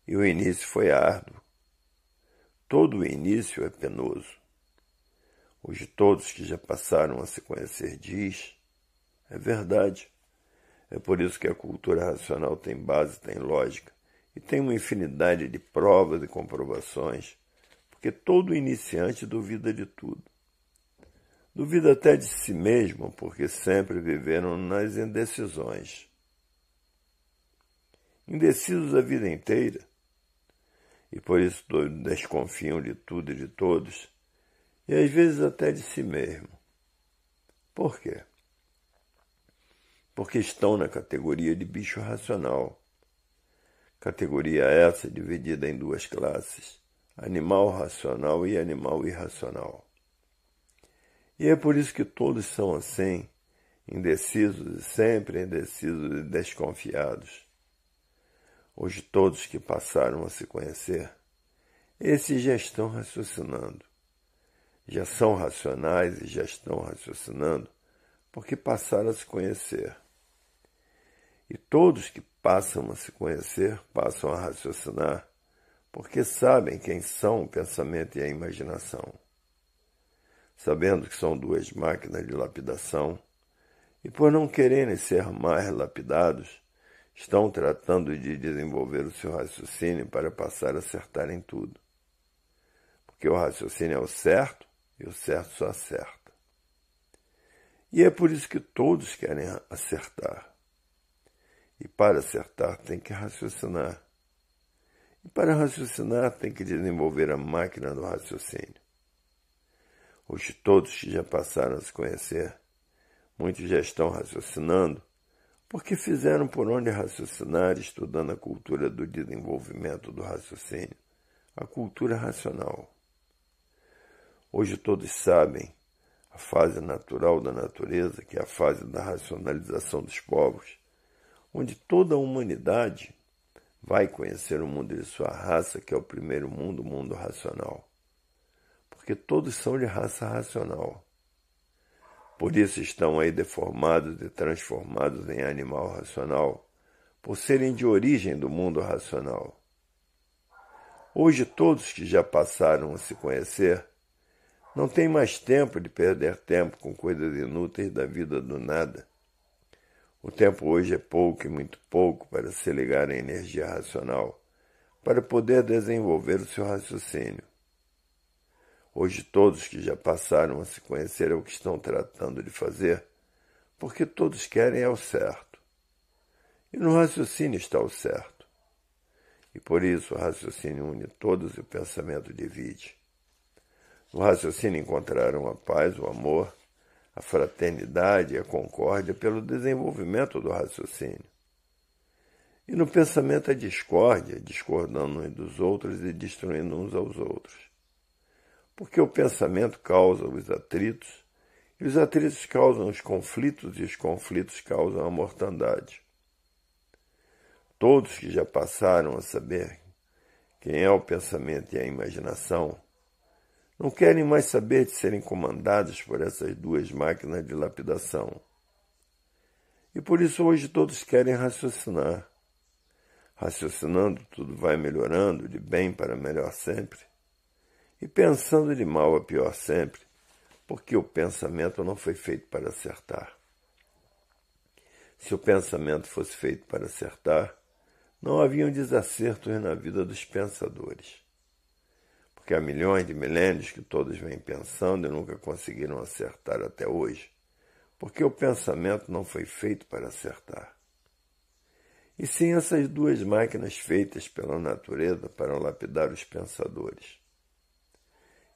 E o início foi árduo. Todo o início é penoso. Hoje todos que já passaram a se conhecer diz, é verdade. É por isso que a cultura racional tem base, tem lógica, e tem uma infinidade de provas e comprovações, porque todo iniciante duvida de tudo. Duvida até de si mesmo, porque sempre viveram nas indecisões. Indecisos a vida inteira, e por isso desconfiam de tudo e de todos, e às vezes até de si mesmo. Por quê? porque estão na categoria de bicho racional. Categoria essa dividida em duas classes: animal racional e animal irracional. E é por isso que todos são assim, indecisos e sempre indecisos e desconfiados. Hoje, todos que passaram a se conhecer, esses já estão raciocinando. Já são racionais e já estão raciocinando porque passaram a se conhecer. E todos que passam a se conhecer passam a raciocinar, porque sabem quem são o pensamento e a imaginação. Sabendo que são duas máquinas de lapidação, e por não quererem ser mais lapidados, estão tratando de desenvolver o seu raciocínio para passar a acertar em tudo. Porque o raciocínio é o certo e o certo só acerta. E é por isso que todos querem acertar. E para acertar, tem que raciocinar. E para raciocinar, tem que desenvolver a máquina do raciocínio. Hoje, todos que já passaram a se conhecer, muitos já estão raciocinando, porque fizeram por onde raciocinar, estudando a cultura do desenvolvimento do raciocínio, a cultura racional. Hoje, todos sabem a fase natural da natureza, que é a fase da racionalização dos povos, onde toda a humanidade vai conhecer o mundo de sua raça, que é o primeiro mundo, o mundo racional. Porque todos são de raça racional. Por isso estão aí deformados e transformados em animal racional, por serem de origem do mundo racional. Hoje, todos que já passaram a se conhecer não têm mais tempo de perder tempo com coisas inúteis da vida do nada o tempo hoje é pouco e muito pouco para se ligar à energia racional, para poder desenvolver o seu raciocínio. Hoje todos que já passaram a se conhecer é o que estão tratando de fazer, porque todos querem ao é certo. E no raciocínio está o certo. E por isso o raciocínio une todos e o pensamento divide. No raciocínio encontrarão a paz, o amor, a fraternidade e a concórdia pelo desenvolvimento do raciocínio. E no pensamento a discórdia, discordando uns dos outros e destruindo uns aos outros. Porque o pensamento causa os atritos, e os atritos causam os conflitos, e os conflitos causam a mortandade. Todos que já passaram a saber quem é o pensamento e a imaginação, não querem mais saber de serem comandados por essas duas máquinas de lapidação. E por isso hoje todos querem raciocinar. Raciocinando, tudo vai melhorando, de bem para melhor sempre. E pensando de mal a pior sempre, porque o pensamento não foi feito para acertar. Se o pensamento fosse feito para acertar, não haviam desacertos na vida dos pensadores que há milhões de milênios que todos vêm pensando e nunca conseguiram acertar até hoje, porque o pensamento não foi feito para acertar. E sim essas duas máquinas feitas pela natureza para lapidar os pensadores.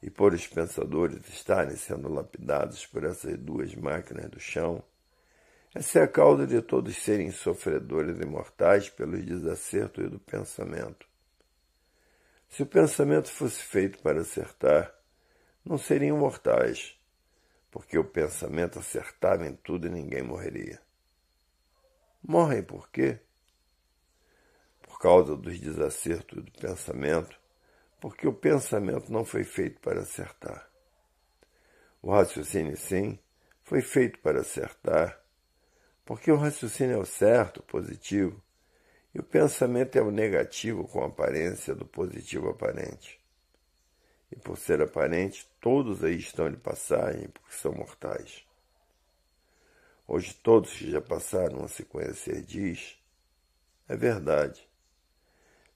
E por os pensadores estarem sendo lapidados por essas duas máquinas do chão, essa é a causa de todos serem sofredores imortais pelos desacertos do pensamento se o pensamento fosse feito para acertar, não seriam mortais, porque o pensamento acertava em tudo e ninguém morreria. Morrem por quê? Por causa dos desacertos do pensamento, porque o pensamento não foi feito para acertar. O raciocínio, sim, foi feito para acertar, porque o raciocínio é o certo, o positivo, e o pensamento é o negativo com aparência do positivo aparente. E por ser aparente, todos aí estão de passagem, porque são mortais. Hoje todos que já passaram a se conhecer diz, é verdade.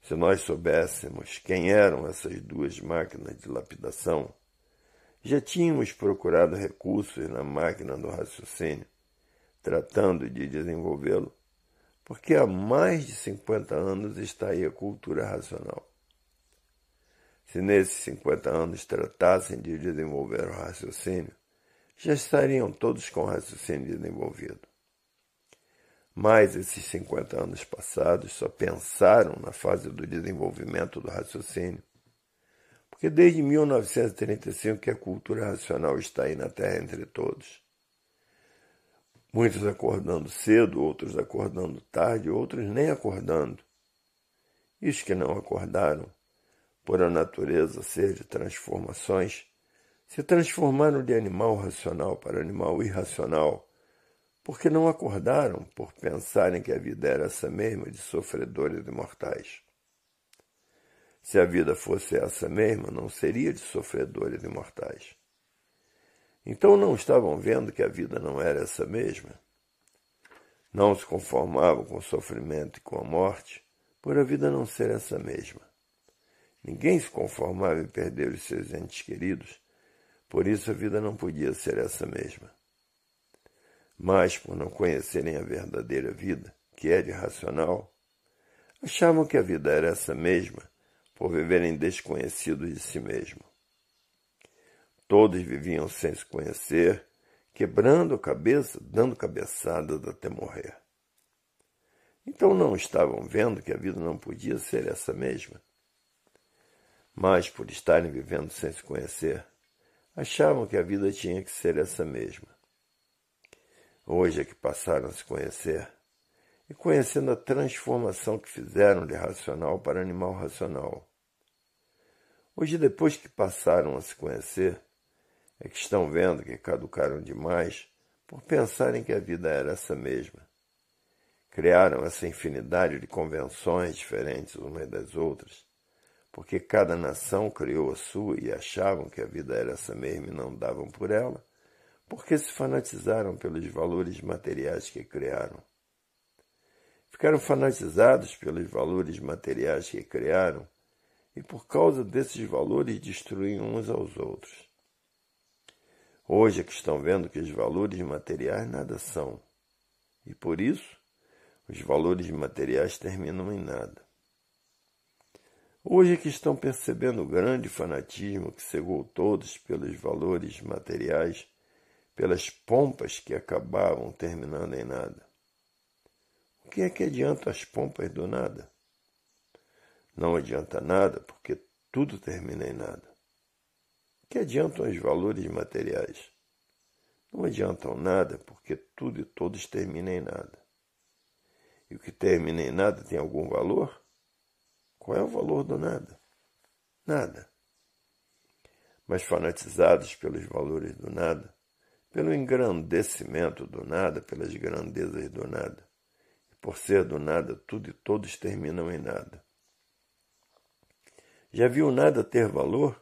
Se nós soubéssemos quem eram essas duas máquinas de lapidação, já tínhamos procurado recursos na máquina do raciocínio, tratando de desenvolvê-lo porque há mais de 50 anos está aí a cultura racional. Se nesses 50 anos tratassem de desenvolver o raciocínio, já estariam todos com o raciocínio desenvolvido. Mas esses 50 anos passados só pensaram na fase do desenvolvimento do raciocínio, porque desde 1935 que a cultura racional está aí na Terra entre todos. Muitos acordando cedo, outros acordando tarde, outros nem acordando. E os que não acordaram, por a natureza ser de transformações, se transformaram de animal racional para animal irracional, porque não acordaram por pensarem que a vida era essa mesma de sofredores e mortais. Se a vida fosse essa mesma, não seria de sofredores e mortais. Então não estavam vendo que a vida não era essa mesma? Não se conformavam com o sofrimento e com a morte, por a vida não ser essa mesma. Ninguém se conformava em perder os seus entes queridos, por isso a vida não podia ser essa mesma. Mas, por não conhecerem a verdadeira vida, que é de racional, achavam que a vida era essa mesma, por viverem desconhecidos de si mesmos. Todos viviam sem se conhecer, quebrando a cabeça, dando cabeçadas até morrer. Então não estavam vendo que a vida não podia ser essa mesma. Mas, por estarem vivendo sem se conhecer, achavam que a vida tinha que ser essa mesma. Hoje é que passaram a se conhecer, e conhecendo a transformação que fizeram de racional para animal racional. Hoje, depois que passaram a se conhecer, é que estão vendo que caducaram demais por pensarem que a vida era essa mesma. Criaram essa infinidade de convenções diferentes umas das outras, porque cada nação criou a sua e achavam que a vida era essa mesma e não davam por ela, porque se fanatizaram pelos valores materiais que criaram. Ficaram fanatizados pelos valores materiais que criaram e, por causa desses valores, destruíam uns aos outros. Hoje é que estão vendo que os valores materiais nada são. E por isso, os valores materiais terminam em nada. Hoje é que estão percebendo o grande fanatismo que cegou todos pelos valores materiais, pelas pompas que acabavam terminando em nada. O que é que adianta as pompas do nada? Não adianta nada, porque tudo termina em nada. Que adiantam os valores materiais? Não adiantam nada, porque tudo e todos terminam em nada. E o que termina em nada tem algum valor? Qual é o valor do nada? Nada. Mas fanatizados pelos valores do nada, pelo engrandecimento do nada, pelas grandezas do nada, e por ser do nada, tudo e todos terminam em nada. Já viu nada ter valor?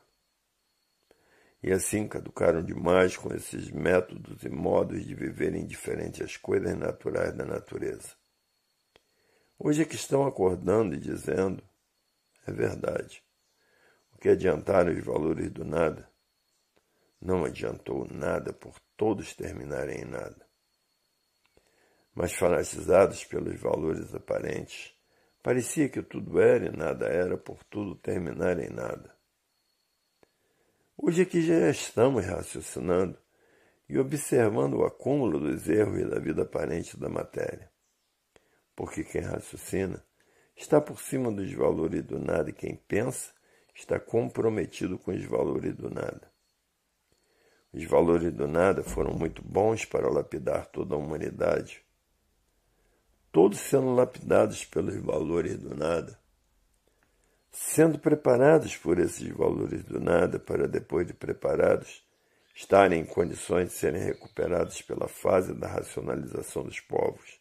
e assim caducaram demais com esses métodos e modos de viverem diferente às coisas naturais da natureza. Hoje é que estão acordando e dizendo: é verdade. O que adiantaram os valores do nada? Não adiantou nada por todos terminarem em nada. Mas fanatizados pelos valores aparentes, parecia que tudo era e nada era por tudo terminar em nada. Hoje aqui já estamos raciocinando e observando o acúmulo dos erros e da vida aparente da matéria. Porque quem raciocina está por cima dos valores do nada e quem pensa está comprometido com os valores do nada. Os valores do nada foram muito bons para lapidar toda a humanidade. Todos sendo lapidados pelos valores do nada, sendo preparados por esses valores do nada para depois de preparados estarem em condições de serem recuperados pela fase da racionalização dos povos,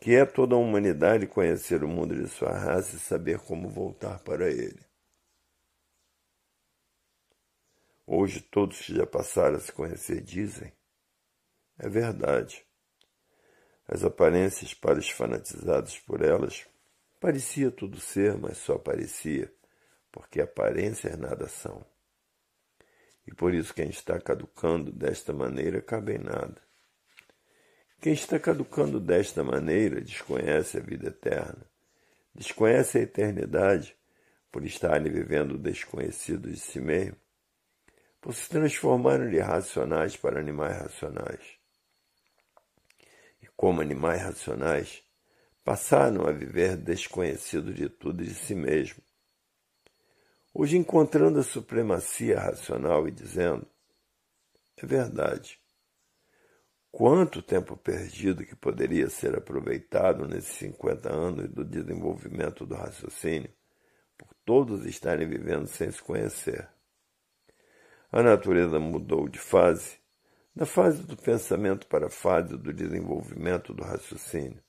que é toda a humanidade conhecer o mundo de sua raça e saber como voltar para ele. Hoje todos que já passaram a se conhecer dizem: é verdade. As aparências para os fanatizados por elas Parecia tudo ser, mas só parecia, porque aparências nada são. E por isso quem está caducando desta maneira cabe em nada. Quem está caducando desta maneira desconhece a vida eterna, desconhece a eternidade por estarem vivendo desconhecido de si mesmo, por se transformarem de racionais para animais racionais. E como animais racionais, passaram a viver desconhecido de tudo e de si mesmo. Hoje, encontrando a supremacia racional e dizendo: é verdade. Quanto tempo perdido que poderia ser aproveitado nesses 50 anos do desenvolvimento do raciocínio, por todos estarem vivendo sem se conhecer. A natureza mudou de fase, da fase do pensamento para a fase do desenvolvimento do raciocínio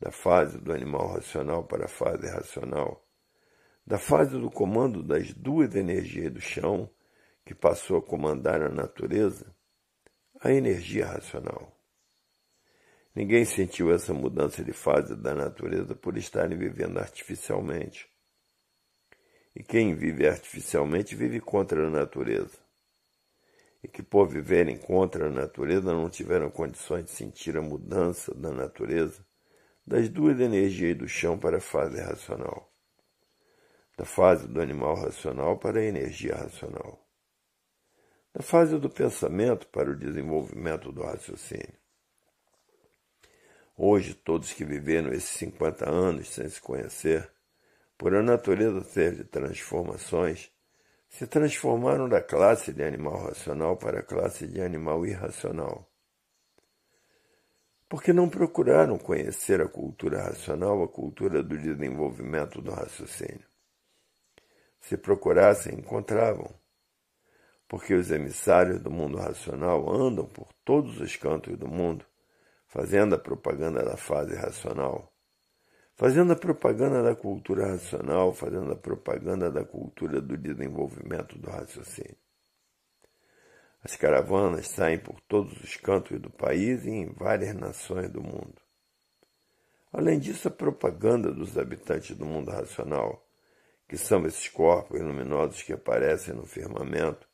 da fase do animal racional para a fase racional, da fase do comando das duas energias do chão, que passou a comandar a natureza, a energia racional. Ninguém sentiu essa mudança de fase da natureza por estarem vivendo artificialmente. E quem vive artificialmente vive contra a natureza. E que por viverem contra a natureza não tiveram condições de sentir a mudança da natureza das duas energias do chão para a fase racional, da fase do animal racional para a energia racional, da fase do pensamento para o desenvolvimento do raciocínio. Hoje, todos que viveram esses 50 anos sem se conhecer, por a natureza ser de transformações, se transformaram da classe de animal racional para a classe de animal irracional porque não procuraram conhecer a cultura racional, a cultura do desenvolvimento do raciocínio. Se procurassem, encontravam, porque os emissários do mundo racional andam por todos os cantos do mundo, fazendo a propaganda da fase racional, fazendo a propaganda da cultura racional, fazendo a propaganda da cultura do desenvolvimento do raciocínio. As caravanas saem por todos os cantos do país e em várias nações do mundo. Além disso, a propaganda dos habitantes do mundo racional, que são esses corpos luminosos que aparecem no firmamento,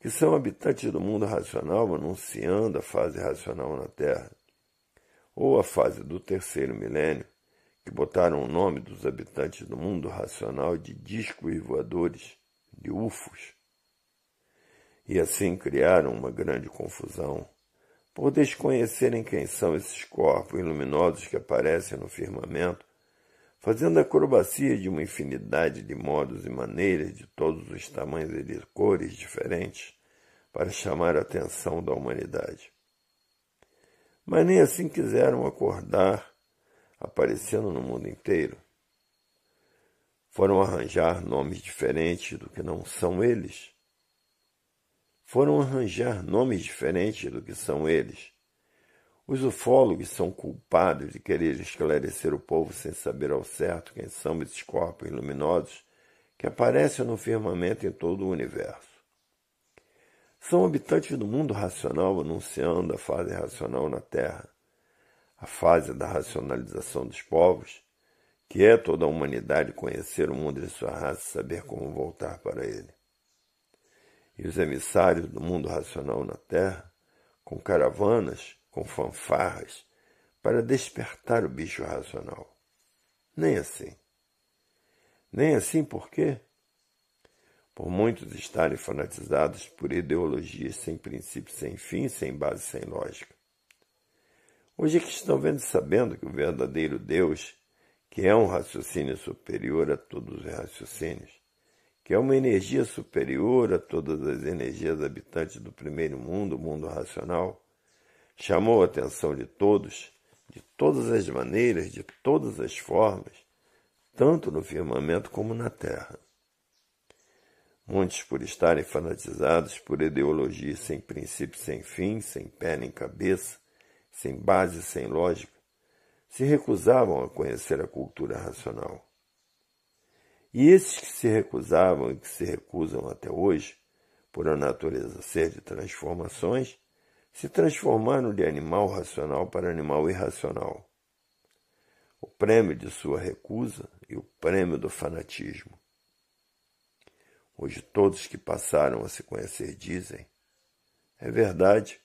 que são habitantes do mundo racional anunciando a fase racional na Terra, ou a fase do terceiro milênio, que botaram o nome dos habitantes do mundo racional de discos voadores, de UFOs e assim criaram uma grande confusão, por desconhecerem quem são esses corpos luminosos que aparecem no firmamento, fazendo acrobacia de uma infinidade de modos e maneiras de todos os tamanhos e de cores diferentes para chamar a atenção da humanidade. Mas nem assim quiseram acordar, aparecendo no mundo inteiro. Foram arranjar nomes diferentes do que não são eles foram arranjar nomes diferentes do que são eles. Os ufólogos são culpados de querer esclarecer o povo sem saber ao certo quem são esses corpos luminosos que aparecem no firmamento em todo o universo. São habitantes do mundo racional anunciando a fase racional na Terra, a fase da racionalização dos povos, que é toda a humanidade conhecer o mundo de sua raça e saber como voltar para ele e os emissários do mundo racional na terra, com caravanas, com fanfarras, para despertar o bicho racional. Nem assim. Nem assim por quê? Por muitos estarem fanatizados por ideologias sem princípio, sem fim, sem base, sem lógica. Hoje é que estão vendo e sabendo que o verdadeiro Deus, que é um raciocínio superior a todos os raciocínios, que é uma energia superior a todas as energias habitantes do primeiro mundo, o mundo racional, chamou a atenção de todos, de todas as maneiras, de todas as formas, tanto no firmamento como na terra. Muitos, por estarem fanatizados por ideologias sem princípio, sem fim, sem pé nem cabeça, sem base, sem lógica, se recusavam a conhecer a cultura racional. E esses que se recusavam e que se recusam até hoje, por a natureza ser de transformações, se transformaram de animal racional para animal irracional. O prêmio de sua recusa e o prêmio do fanatismo. Hoje todos que passaram a se conhecer dizem: é verdade.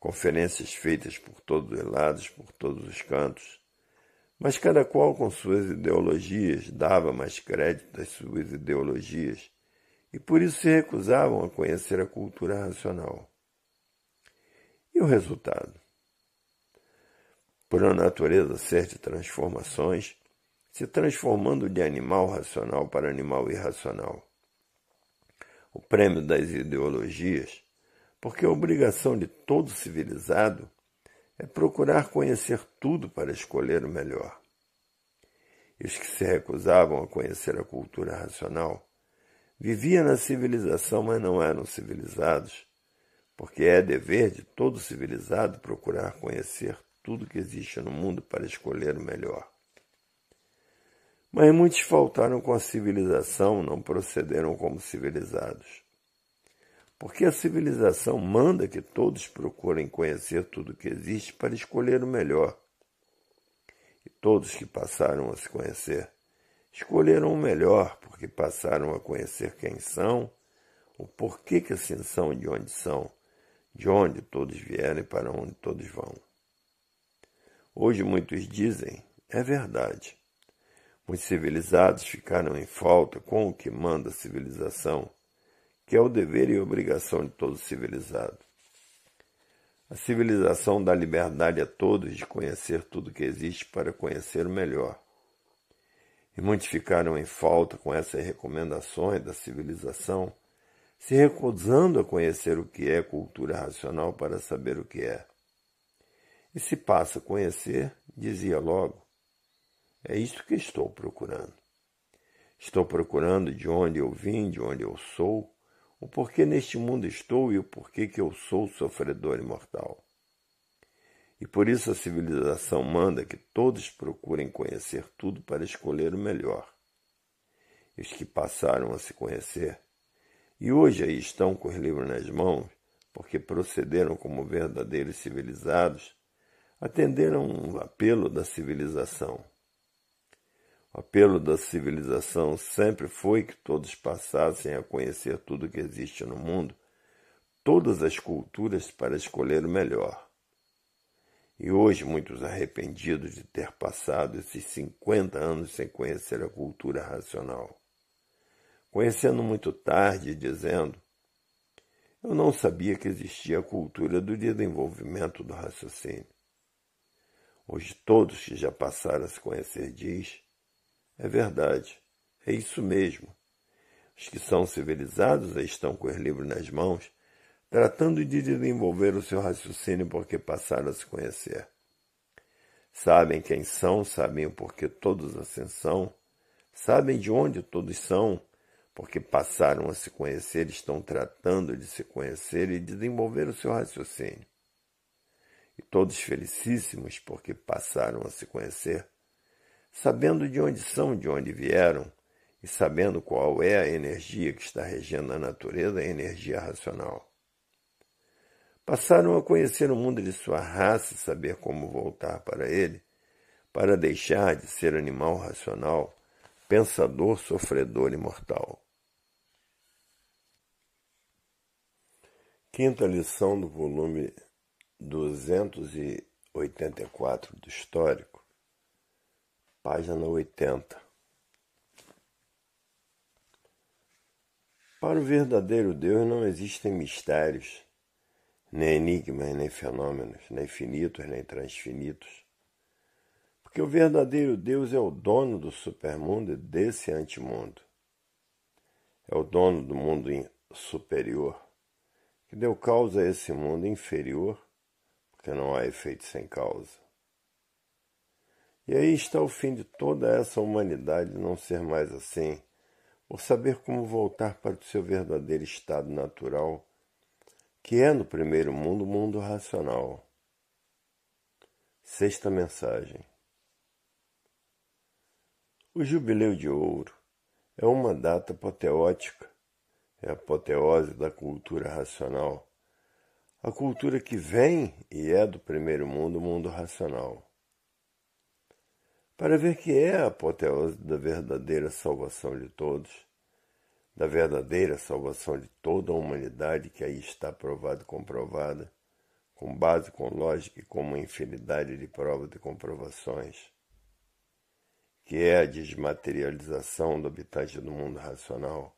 Conferências feitas por todos os lados, por todos os cantos, mas cada qual com suas ideologias dava mais crédito às suas ideologias e por isso se recusavam a conhecer a cultura racional. E o resultado? Por a natureza ser de transformações, se transformando de animal racional para animal irracional. O prêmio das ideologias, porque a obrigação de todo civilizado é procurar conhecer tudo para escolher o melhor. E os que se recusavam a conhecer a cultura racional viviam na civilização, mas não eram civilizados, porque é dever de todo civilizado procurar conhecer tudo que existe no mundo para escolher o melhor. Mas muitos faltaram com a civilização, não procederam como civilizados. Porque a civilização manda que todos procurem conhecer tudo o que existe para escolher o melhor. E todos que passaram a se conhecer escolheram o melhor, porque passaram a conhecer quem são, o porquê que assim são de onde são, de onde todos vieram e para onde todos vão. Hoje muitos dizem, é verdade. Os civilizados ficaram em falta com o que manda a civilização que é o dever e obrigação de todo civilizado. A civilização dá liberdade a todos de conhecer tudo que existe para conhecer o melhor. E muitos ficaram em falta com essas recomendações da civilização, se recusando a conhecer o que é cultura racional para saber o que é. E se passa a conhecer, dizia logo: É isto que estou procurando. Estou procurando de onde eu vim, de onde eu sou, o porquê neste mundo estou e o porquê que eu sou sofredor imortal. E por isso a civilização manda que todos procurem conhecer tudo para escolher o melhor. E os que passaram a se conhecer e hoje aí estão com os livros nas mãos, porque procederam como verdadeiros civilizados, atenderam um apelo da civilização o apelo da civilização sempre foi que todos passassem a conhecer tudo que existe no mundo, todas as culturas para escolher o melhor. E hoje, muitos arrependidos de ter passado esses 50 anos sem conhecer a cultura racional. Conhecendo muito tarde, dizendo: Eu não sabia que existia a cultura do desenvolvimento do raciocínio. Hoje, todos que já passaram a se conhecer diz é verdade. É isso mesmo. Os que são civilizados estão com os livros nas mãos, tratando de desenvolver o seu raciocínio porque passaram a se conhecer. Sabem quem são, sabem o porquê todos assim são, sabem de onde todos são, porque passaram a se conhecer, estão tratando de se conhecer e desenvolver o seu raciocínio. E todos felicíssimos porque passaram a se conhecer, sabendo de onde são, de onde vieram, e sabendo qual é a energia que está regendo a natureza, a energia racional. Passaram a conhecer o mundo de sua raça e saber como voltar para ele, para deixar de ser animal racional, pensador, sofredor e mortal. Quinta lição do volume 284 do Histórico página 80. Para o verdadeiro Deus não existem mistérios, nem enigmas, nem fenômenos, nem finitos, nem transfinitos. Porque o verdadeiro Deus é o dono do supermundo e desse antimundo. É o dono do mundo superior, que deu causa a esse mundo inferior, porque não há efeito sem causa. E aí está o fim de toda essa humanidade não ser mais assim, por saber como voltar para o seu verdadeiro estado natural, que é no primeiro mundo o mundo racional. Sexta mensagem. O Jubileu de Ouro é uma data apoteótica, é a apoteose da cultura racional, a cultura que vem e é do primeiro mundo, o mundo racional para ver que é a apoteose da verdadeira salvação de todos, da verdadeira salvação de toda a humanidade que aí está provada e comprovada, com base, com lógica e com uma infinidade de provas e comprovações, que é a desmaterialização do habitante do mundo racional,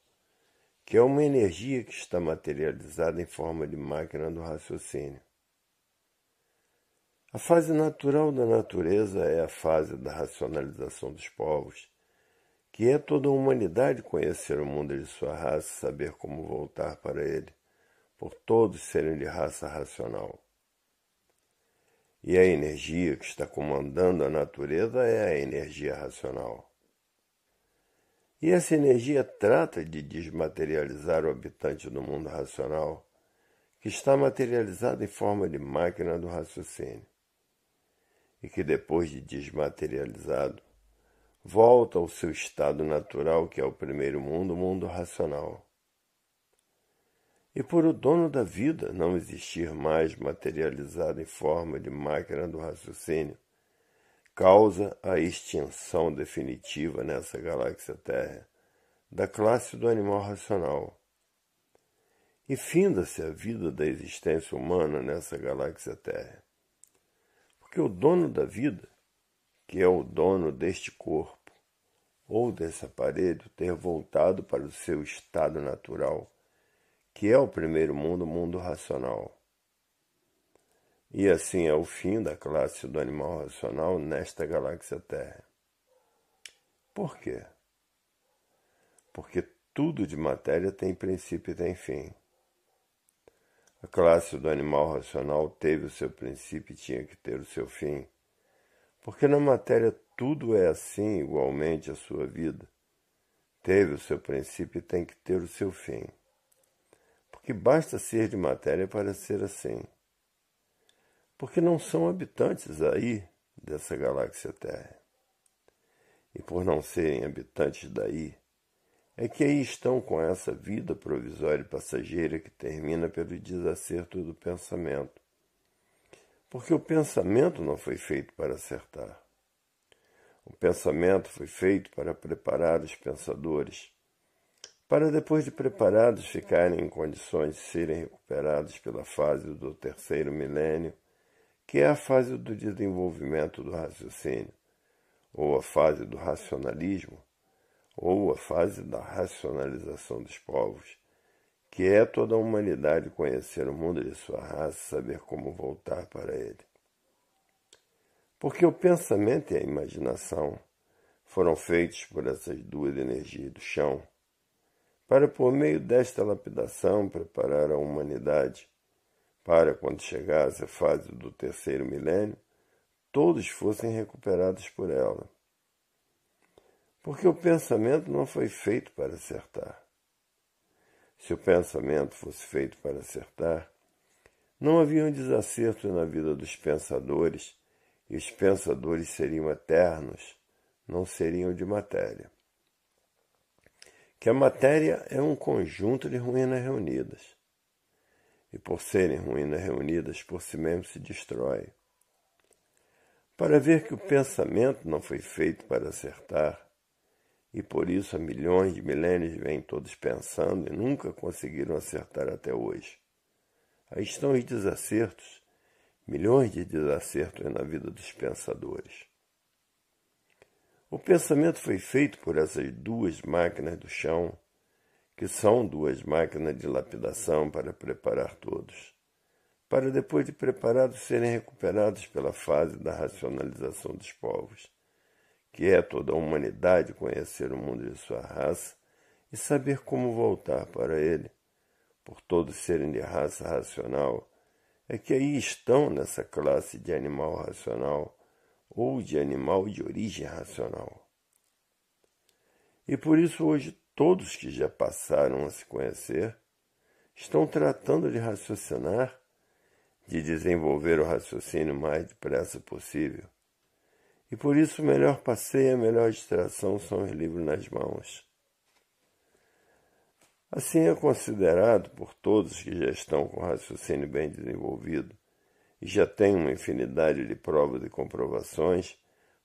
que é uma energia que está materializada em forma de máquina do raciocínio a fase natural da natureza é a fase da racionalização dos povos, que é toda a humanidade conhecer o mundo de sua raça e saber como voltar para ele, por todos serem de raça racional. E a energia que está comandando a natureza é a energia racional. E essa energia trata de desmaterializar o habitante do mundo racional, que está materializado em forma de máquina do raciocínio e que, depois de desmaterializado, volta ao seu estado natural, que é o primeiro mundo, o mundo racional. E por o dono da vida não existir mais materializado em forma de máquina do raciocínio, causa a extinção definitiva nessa galáxia Terra da classe do animal racional. E finda-se a vida da existência humana nessa galáxia Terra. Porque o dono da vida, que é o dono deste corpo ou dessa parede, ter voltado para o seu estado natural, que é o primeiro mundo, o mundo racional. E assim é o fim da classe do animal racional nesta galáxia Terra. Por quê? Porque tudo de matéria tem princípio e tem fim. A classe do animal racional teve o seu princípio e tinha que ter o seu fim. Porque na matéria tudo é assim igualmente a sua vida. Teve o seu princípio e tem que ter o seu fim. Porque basta ser de matéria para ser assim. Porque não são habitantes aí dessa galáxia Terra. E por não serem habitantes daí, é que aí estão com essa vida provisória e passageira que termina pelo desacerto do pensamento. Porque o pensamento não foi feito para acertar. O pensamento foi feito para preparar os pensadores, para depois de preparados ficarem em condições de serem recuperados pela fase do terceiro milênio, que é a fase do desenvolvimento do raciocínio, ou a fase do racionalismo, ou a fase da racionalização dos povos, que é toda a humanidade conhecer o mundo de sua raça, saber como voltar para ele. Porque o pensamento e a imaginação foram feitos por essas duas energias do chão, para por meio desta lapidação preparar a humanidade para quando chegasse a fase do terceiro milênio, todos fossem recuperados por ela. Porque o pensamento não foi feito para acertar. Se o pensamento fosse feito para acertar, não havia um desacerto na vida dos pensadores, e os pensadores seriam eternos, não seriam de matéria. Que a matéria é um conjunto de ruínas reunidas, e por serem ruínas reunidas, por si mesmo se destrói. Para ver que o pensamento não foi feito para acertar, e por isso há milhões de milênios vêm todos pensando e nunca conseguiram acertar até hoje. Aí estão os desacertos, milhões de desacertos na vida dos pensadores. O pensamento foi feito por essas duas máquinas do chão, que são duas máquinas de lapidação para preparar todos, para depois de preparados serem recuperados pela fase da racionalização dos povos que é toda a humanidade conhecer o mundo de sua raça e saber como voltar para ele, por todos serem de raça racional, é que aí estão nessa classe de animal racional ou de animal de origem racional. E por isso hoje todos que já passaram a se conhecer estão tratando de raciocinar, de desenvolver o raciocínio mais depressa possível e por isso o melhor passeio e a melhor distração são os livros nas mãos. Assim é considerado por todos que já estão com o raciocínio bem desenvolvido e já têm uma infinidade de provas e comprovações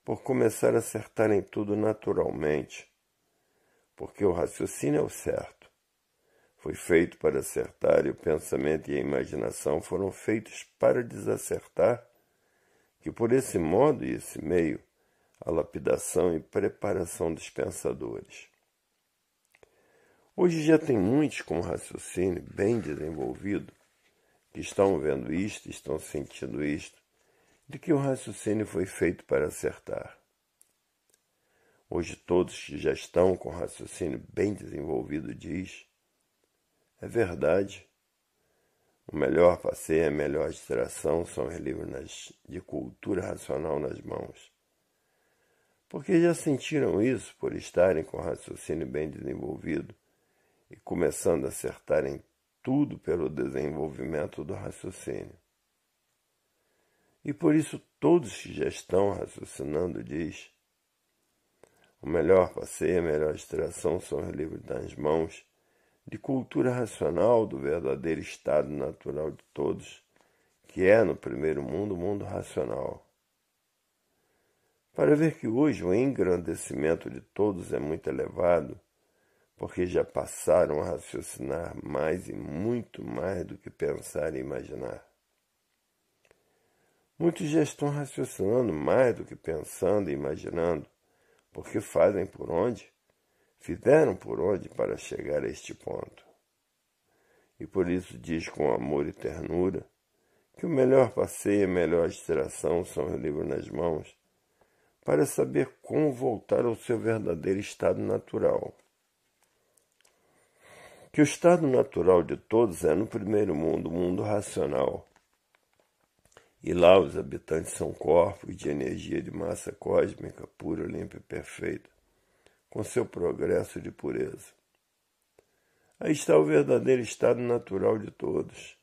por começar a acertar em tudo naturalmente, porque o raciocínio é o certo. Foi feito para acertar e o pensamento e a imaginação foram feitos para desacertar que por esse modo e esse meio, a lapidação e preparação dos pensadores. Hoje já tem muitos com raciocínio bem desenvolvido que estão vendo isto, estão sentindo isto, de que o raciocínio foi feito para acertar. Hoje todos que já estão com raciocínio bem desenvolvido diz: é verdade, o melhor passeio a melhor distração são os livros nas, de cultura racional nas mãos. Porque já sentiram isso por estarem com o raciocínio bem desenvolvido e começando a acertarem tudo pelo desenvolvimento do raciocínio. E por isso todos que já estão raciocinando diz: o melhor passeio a melhor distração são os livros nas mãos de cultura racional do verdadeiro estado natural de todos, que é, no primeiro mundo, o mundo racional. Para ver que hoje o engrandecimento de todos é muito elevado, porque já passaram a raciocinar mais e muito mais do que pensar e imaginar. Muitos já estão raciocinando mais do que pensando e imaginando, porque fazem por onde? Fizeram por onde para chegar a este ponto. E por isso diz com amor e ternura que o melhor passeio e a melhor distração são os livros nas mãos, para saber como voltar ao seu verdadeiro estado natural. Que o estado natural de todos é no primeiro mundo, o mundo racional. E lá os habitantes são corpos de energia de massa cósmica pura, limpa e perfeita com seu progresso de pureza. Aí está o verdadeiro estado natural de todos,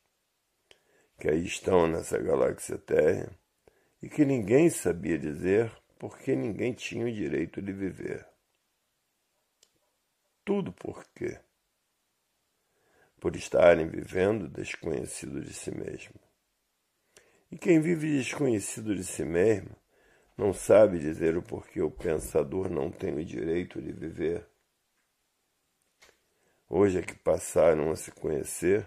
que aí estão nessa galáxia Terra e que ninguém sabia dizer porque ninguém tinha o direito de viver. Tudo por quê? Por estarem vivendo desconhecido de si mesmo. E quem vive desconhecido de si mesmo não sabe dizer o porquê o pensador não tem o direito de viver. Hoje é que passaram a se conhecer,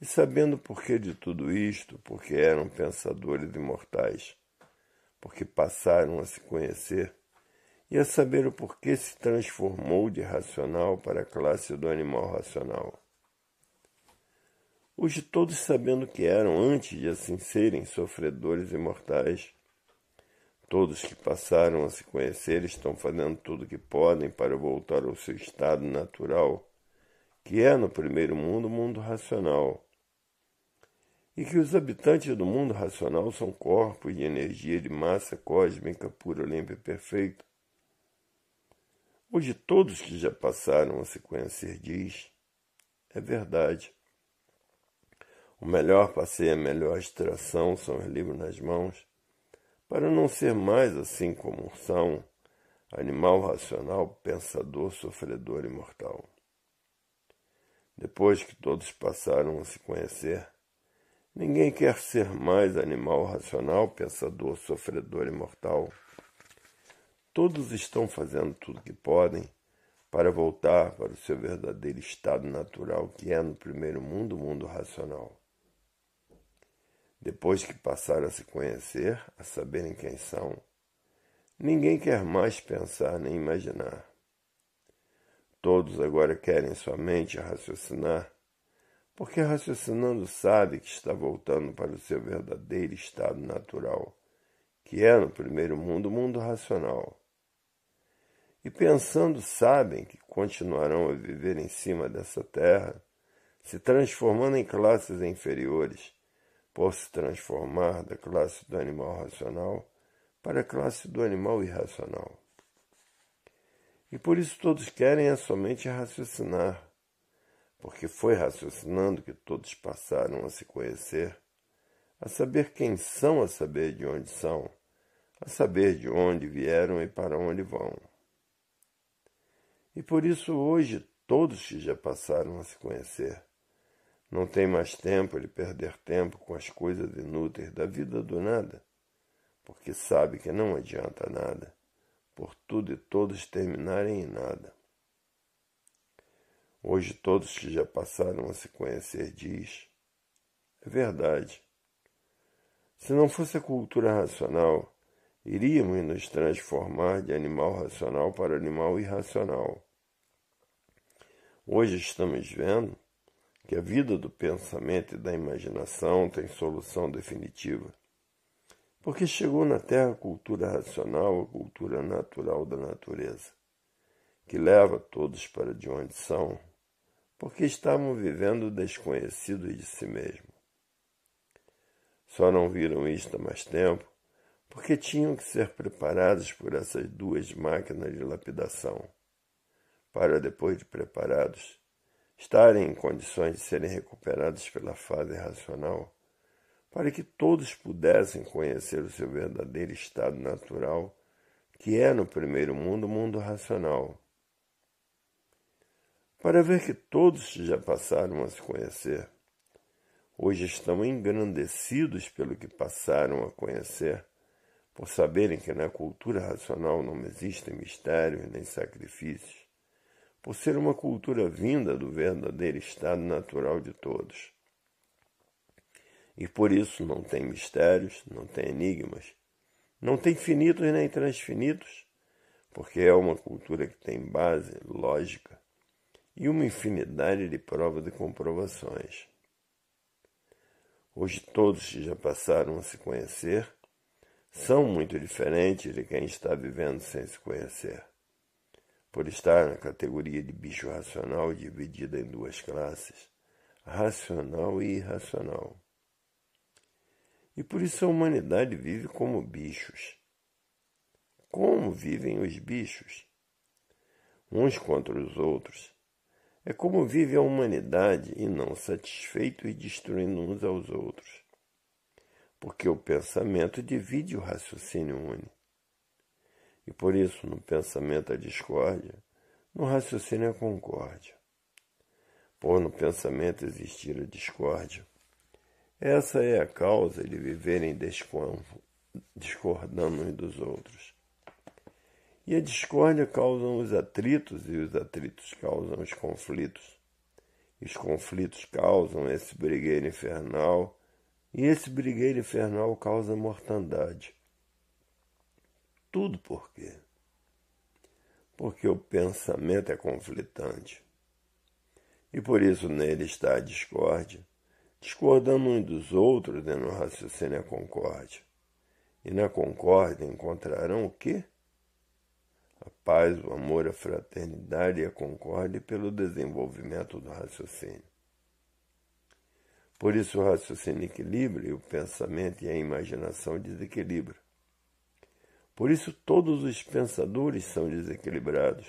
e sabendo o porquê de tudo isto, porque eram pensadores imortais, porque passaram a se conhecer, e a saber o porquê se transformou de racional para a classe do animal racional. Hoje todos sabendo que eram, antes de assim serem, sofredores imortais, Todos que passaram a se conhecer estão fazendo tudo o que podem para voltar ao seu estado natural, que é, no primeiro mundo, o mundo racional. E que os habitantes do mundo racional são corpos de energia de massa cósmica pura, limpa e perfeita. Hoje, todos que já passaram a se conhecer diz: é verdade. O melhor passeio a melhor extração são os livros nas mãos para não ser mais assim como são, animal racional, pensador, sofredor e mortal. Depois que todos passaram a se conhecer, ninguém quer ser mais animal racional, pensador, sofredor e mortal. Todos estão fazendo tudo o que podem para voltar para o seu verdadeiro estado natural, que é no primeiro mundo, o mundo racional depois que passaram a se conhecer, a saberem quem são, ninguém quer mais pensar nem imaginar. Todos agora querem somente raciocinar, porque raciocinando sabe que está voltando para o seu verdadeiro estado natural, que é no primeiro mundo o mundo racional. E pensando sabem que continuarão a viver em cima dessa terra, se transformando em classes inferiores, pôs-se transformar da classe do animal racional para a classe do animal irracional. E por isso todos querem é somente raciocinar, porque foi raciocinando que todos passaram a se conhecer, a saber quem são, a saber de onde são, a saber de onde vieram e para onde vão. E por isso hoje todos que já passaram a se conhecer, não tem mais tempo de perder tempo com as coisas inúteis da vida do nada, porque sabe que não adianta nada, por tudo e todos terminarem em nada. Hoje todos que já passaram a se conhecer diz, é verdade. Se não fosse a cultura racional, iríamos nos transformar de animal racional para animal irracional. Hoje estamos vendo que a vida do pensamento e da imaginação tem solução definitiva. Porque chegou na Terra a cultura racional, a cultura natural da natureza, que leva todos para de onde são, porque estavam vivendo desconhecidos de si mesmos. Só não viram isto há mais tempo, porque tinham que ser preparados por essas duas máquinas de lapidação, para depois de preparados, estarem em condições de serem recuperados pela fase racional, para que todos pudessem conhecer o seu verdadeiro estado natural, que é no primeiro mundo o mundo racional. Para ver que todos já passaram a se conhecer, hoje estão engrandecidos pelo que passaram a conhecer, por saberem que na cultura racional não existem mistérios nem sacrifícios por ser uma cultura vinda do verdadeiro estado natural de todos. E por isso não tem mistérios, não tem enigmas, não tem finitos nem transfinitos, porque é uma cultura que tem base lógica e uma infinidade de provas e comprovações. Hoje todos que já passaram a se conhecer são muito diferentes de quem está vivendo sem se conhecer por estar na categoria de bicho racional dividida em duas classes, racional e irracional. E por isso a humanidade vive como bichos. Como vivem os bichos? Uns contra os outros. É como vive a humanidade e não satisfeito e destruindo uns aos outros. Porque o pensamento divide o raciocínio único. E por isso, no pensamento, a discórdia, no raciocínio, a concórdia. Por no pensamento existir a discórdia. Essa é a causa de viverem discordando uns dos outros. E a discórdia causa os atritos, e os atritos causam os conflitos. Os conflitos causam esse brigueiro infernal, e esse brigueiro infernal causa mortandade. Tudo por quê? Porque o pensamento é conflitante. E por isso nele está a discórdia, discordando uns dos outros dentro né, do raciocínio a é concórdia. E na concórdia encontrarão o quê? A paz, o amor, a fraternidade e a concórdia pelo desenvolvimento do raciocínio. Por isso o raciocínio equilibra e o pensamento e a imaginação desequilibra. Por isso, todos os pensadores são desequilibrados.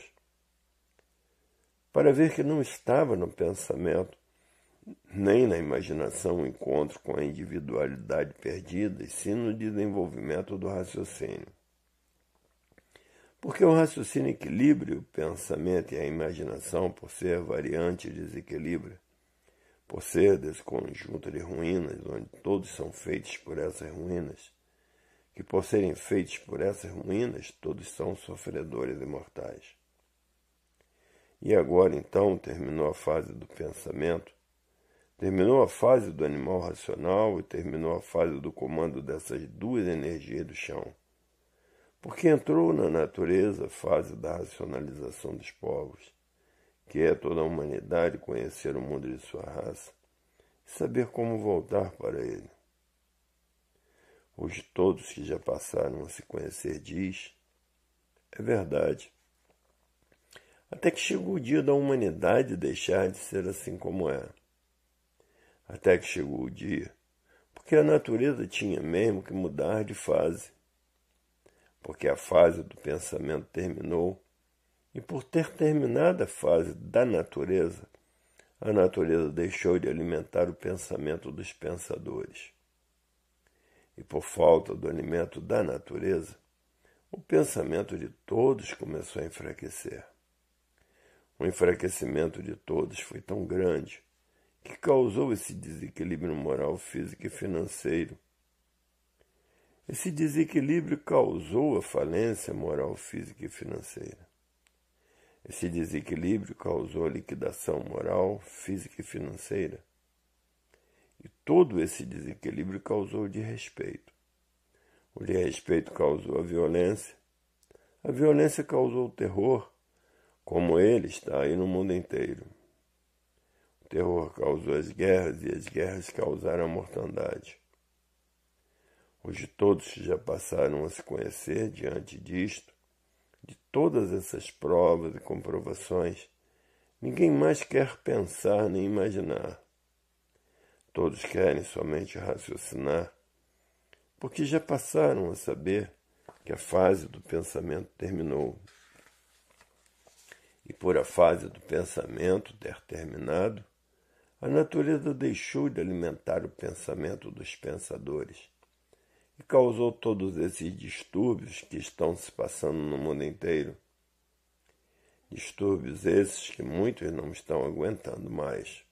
Para ver que não estava no pensamento, nem na imaginação, o encontro com a individualidade perdida, e sim no desenvolvimento do raciocínio. Porque o raciocínio equilibra o pensamento e a imaginação por ser variante desequilibra, por ser desse conjunto de ruínas, onde todos são feitos por essas ruínas, que, por serem feitos por essas ruínas, todos são sofredores imortais. E agora então terminou a fase do pensamento, terminou a fase do animal racional e terminou a fase do comando dessas duas energias do chão. Porque entrou na natureza a fase da racionalização dos povos, que é toda a humanidade conhecer o mundo de sua raça e saber como voltar para ele. Hoje todos que já passaram a se conhecer diz, é verdade. Até que chegou o dia da humanidade deixar de ser assim como é. Até que chegou o dia, porque a natureza tinha mesmo que mudar de fase. Porque a fase do pensamento terminou, e por ter terminado a fase da natureza, a natureza deixou de alimentar o pensamento dos pensadores e por falta do alimento da natureza, o pensamento de todos começou a enfraquecer. O enfraquecimento de todos foi tão grande que causou esse desequilíbrio moral, físico e financeiro. Esse desequilíbrio causou a falência moral, física e financeira. Esse desequilíbrio causou a liquidação moral, física e financeira. Todo esse desequilíbrio causou o respeito O de respeito causou a violência. A violência causou o terror, como ele está aí no mundo inteiro. O terror causou as guerras e as guerras causaram a mortandade. Hoje todos já passaram a se conhecer diante disto, de todas essas provas e comprovações, ninguém mais quer pensar nem imaginar. Todos querem somente raciocinar, porque já passaram a saber que a fase do pensamento terminou. E por a fase do pensamento ter terminado, a natureza deixou de alimentar o pensamento dos pensadores e causou todos esses distúrbios que estão se passando no mundo inteiro. Distúrbios esses que muitos não estão aguentando mais.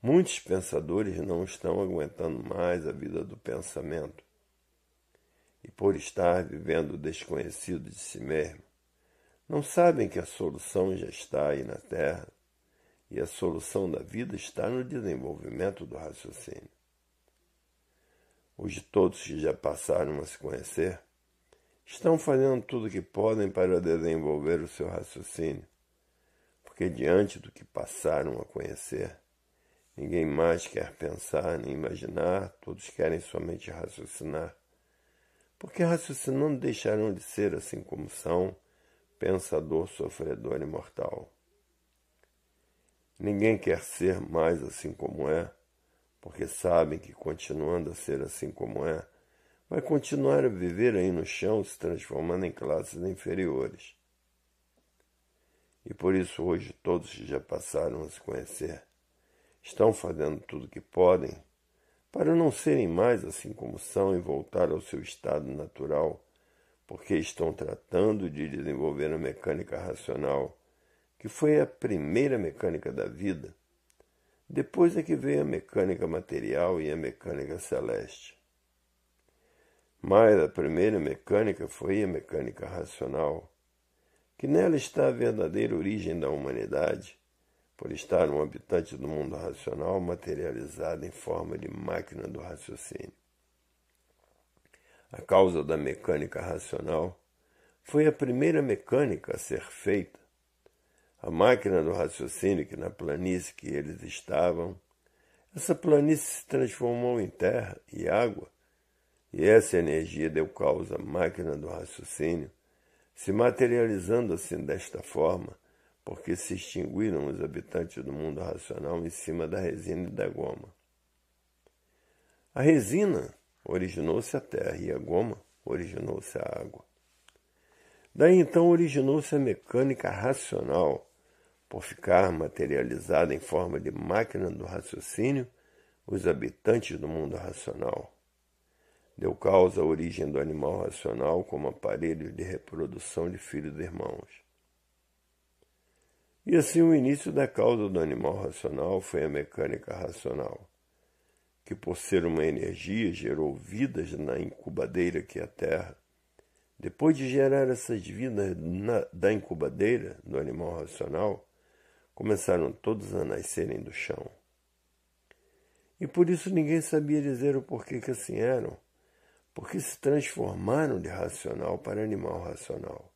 Muitos pensadores não estão aguentando mais a vida do pensamento e, por estar vivendo desconhecido de si mesmo, não sabem que a solução já está aí na Terra e a solução da vida está no desenvolvimento do raciocínio. Os de todos que já passaram a se conhecer estão fazendo tudo o que podem para desenvolver o seu raciocínio, porque diante do que passaram a conhecer, Ninguém mais quer pensar nem imaginar, todos querem somente raciocinar. Porque raciocinando deixarão de ser assim como são, pensador, sofredor e mortal. Ninguém quer ser mais assim como é, porque sabem que continuando a ser assim como é, vai continuar a viver aí no chão, se transformando em classes inferiores. E por isso hoje todos já passaram a se conhecer estão fazendo tudo o que podem para não serem mais assim como são e voltar ao seu estado natural, porque estão tratando de desenvolver a mecânica racional, que foi a primeira mecânica da vida. Depois é que veio a mecânica material e a mecânica celeste. Mas a primeira mecânica foi a mecânica racional, que nela está a verdadeira origem da humanidade por estar um habitante do mundo racional materializado em forma de máquina do raciocínio. A causa da mecânica racional foi a primeira mecânica a ser feita. A máquina do raciocínio que na planície que eles estavam, essa planície se transformou em terra e água, e essa energia deu causa à máquina do raciocínio, se materializando assim desta forma porque se extinguiram os habitantes do mundo racional em cima da resina e da goma. A resina originou-se a terra e a goma originou-se a água. Daí então originou-se a mecânica racional, por ficar materializada em forma de máquina do raciocínio, os habitantes do mundo racional. Deu causa à origem do animal racional como aparelho de reprodução de filhos e irmãos e assim o início da causa do animal racional foi a mecânica racional, que por ser uma energia gerou vidas na incubadeira que é a Terra. Depois de gerar essas vidas na, da incubadeira do animal racional, começaram todos a nascerem do chão. E por isso ninguém sabia dizer o porquê que assim eram, porque se transformaram de racional para animal racional.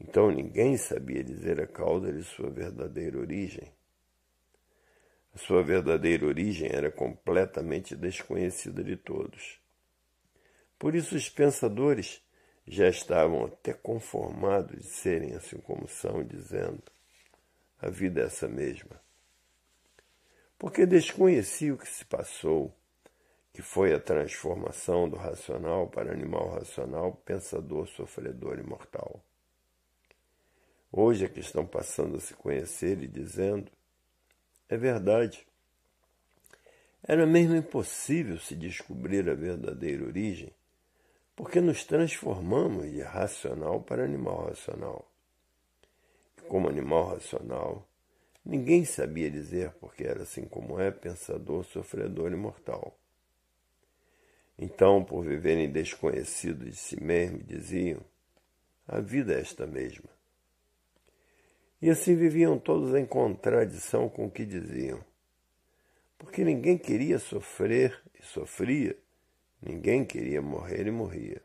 Então ninguém sabia dizer a causa de sua verdadeira origem. A sua verdadeira origem era completamente desconhecida de todos. Por isso os pensadores já estavam até conformados de serem assim como são, dizendo: a vida é essa mesma. Porque desconhecia o que se passou, que foi a transformação do racional para animal racional, pensador, sofredor e mortal. Hoje é que estão passando a se conhecer e dizendo: é verdade. Era mesmo impossível se descobrir a verdadeira origem, porque nos transformamos de racional para animal racional. E como animal racional, ninguém sabia dizer porque era assim como é, pensador, sofredor e mortal. Então, por viverem desconhecidos de si mesmos, diziam: a vida é esta mesma. E assim viviam todos em contradição com o que diziam. Porque ninguém queria sofrer e sofria, ninguém queria morrer e morria.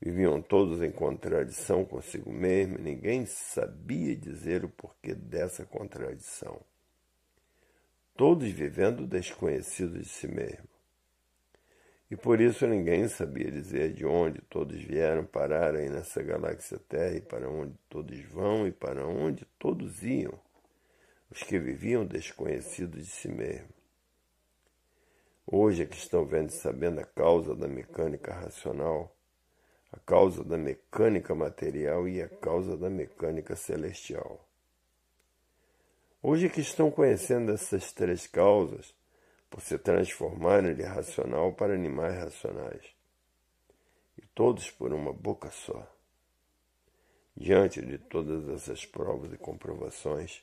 Viviam todos em contradição consigo mesmo, ninguém sabia dizer o porquê dessa contradição. Todos vivendo desconhecidos de si mesmos. E por isso ninguém sabia dizer de onde todos vieram parar aí nessa galáxia Terra e para onde todos vão e para onde todos iam, os que viviam desconhecidos de si mesmos. Hoje é que estão vendo e sabendo a causa da mecânica racional, a causa da mecânica material e a causa da mecânica celestial. Hoje é que estão conhecendo essas três causas por se transformarem de racional para animais racionais, e todos por uma boca só. Diante de todas essas provas e comprovações,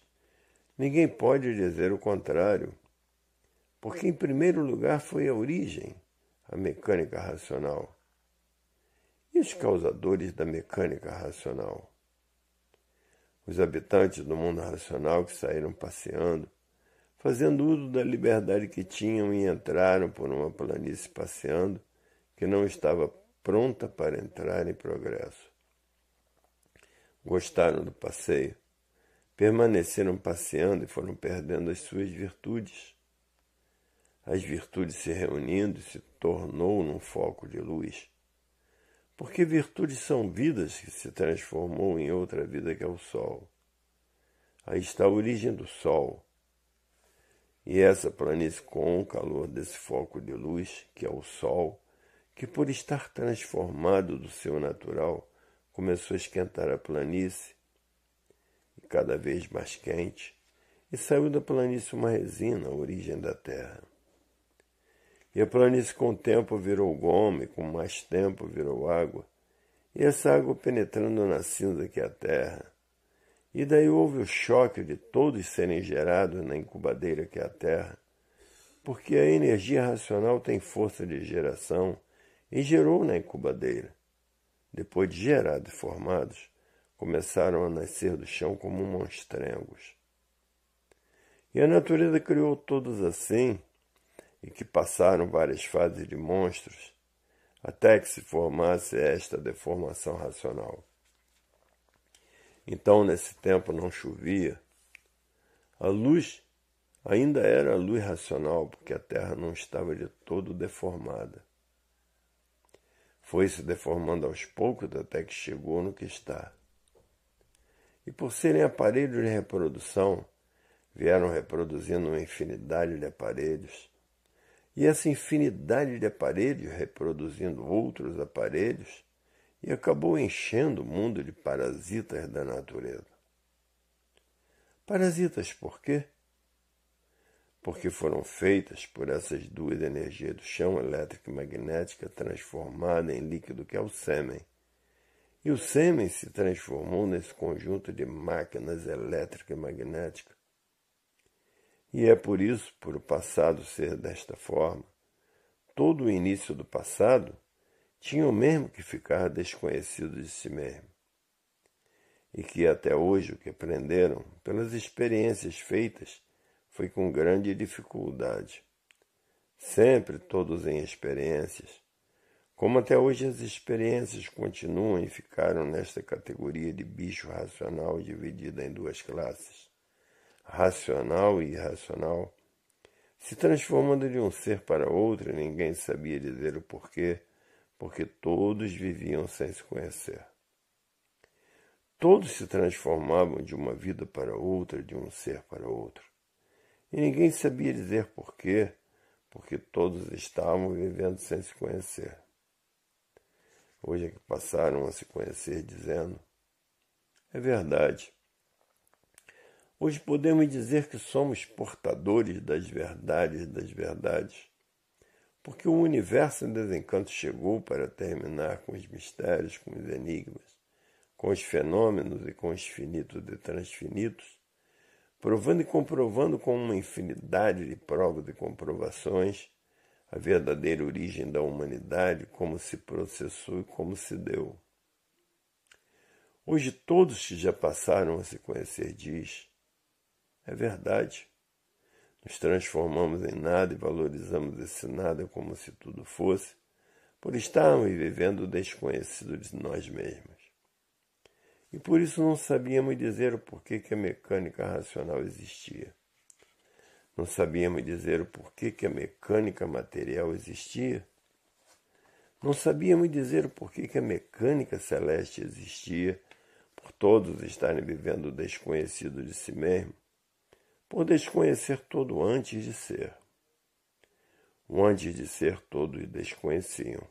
ninguém pode dizer o contrário, porque, em primeiro lugar, foi a origem, a mecânica racional. E os causadores da mecânica racional? Os habitantes do mundo racional que saíram passeando fazendo uso da liberdade que tinham e entraram por uma planície passeando que não estava pronta para entrar em progresso. Gostaram do passeio, permaneceram passeando e foram perdendo as suas virtudes. As virtudes se reunindo se tornou num foco de luz. Porque virtudes são vidas que se transformou em outra vida que é o sol. Aí está a origem do sol, e essa planície com o calor desse foco de luz, que é o Sol, que por estar transformado do seu natural, começou a esquentar a planície, e cada vez mais quente, e saiu da planície uma resina, a origem da terra. E a planície com o tempo virou goma e com mais tempo virou água, e essa água penetrando na cinza que é a terra, e daí houve o choque de todos serem gerados na incubadeira que é a Terra, porque a energia racional tem força de geração e gerou na incubadeira. Depois de gerados e formados, começaram a nascer do chão como monstrengos. E a natureza criou todos assim, e que passaram várias fases de monstros, até que se formasse esta deformação racional. Então, nesse tempo não chovia. A luz ainda era a luz racional, porque a terra não estava de todo deformada. Foi se deformando aos poucos até que chegou no que está. E por serem aparelhos de reprodução, vieram reproduzindo uma infinidade de aparelhos. E essa infinidade de aparelhos reproduzindo outros aparelhos e acabou enchendo o mundo de parasitas da natureza. Parasitas por quê? Porque foram feitas por essas duas energias do chão elétrica e magnética transformada em líquido que é o sêmen. E o sêmen se transformou nesse conjunto de máquinas elétrica e magnética. E é por isso, por o passado ser desta forma, todo o início do passado tinham mesmo que ficar desconhecidos de si mesmo. E que até hoje o que aprenderam, pelas experiências feitas, foi com grande dificuldade. Sempre todos em experiências, como até hoje as experiências continuam e ficaram nesta categoria de bicho racional dividida em duas classes, racional e irracional, se transformando de um ser para outro, ninguém sabia dizer o porquê, porque todos viviam sem se conhecer. Todos se transformavam de uma vida para outra, de um ser para outro. E ninguém sabia dizer porquê, porque todos estavam vivendo sem se conhecer. Hoje é que passaram a se conhecer dizendo: É verdade. Hoje podemos dizer que somos portadores das verdades das verdades porque o universo em desencanto chegou para terminar com os mistérios, com os enigmas, com os fenômenos e com os finitos e transfinitos, provando e comprovando com uma infinidade de provas e comprovações a verdadeira origem da humanidade, como se processou e como se deu. Hoje todos que já passaram a se conhecer diz, é verdade, nos transformamos em nada e valorizamos esse nada como se tudo fosse, por estarmos vivendo o desconhecido de nós mesmos. E por isso não sabíamos dizer o porquê que a mecânica racional existia. Não sabíamos dizer o porquê que a mecânica material existia. Não sabíamos dizer o porquê que a mecânica celeste existia, por todos estarem vivendo o desconhecido de si mesmo por desconhecer todo antes de ser. O antes de ser todos desconheciam.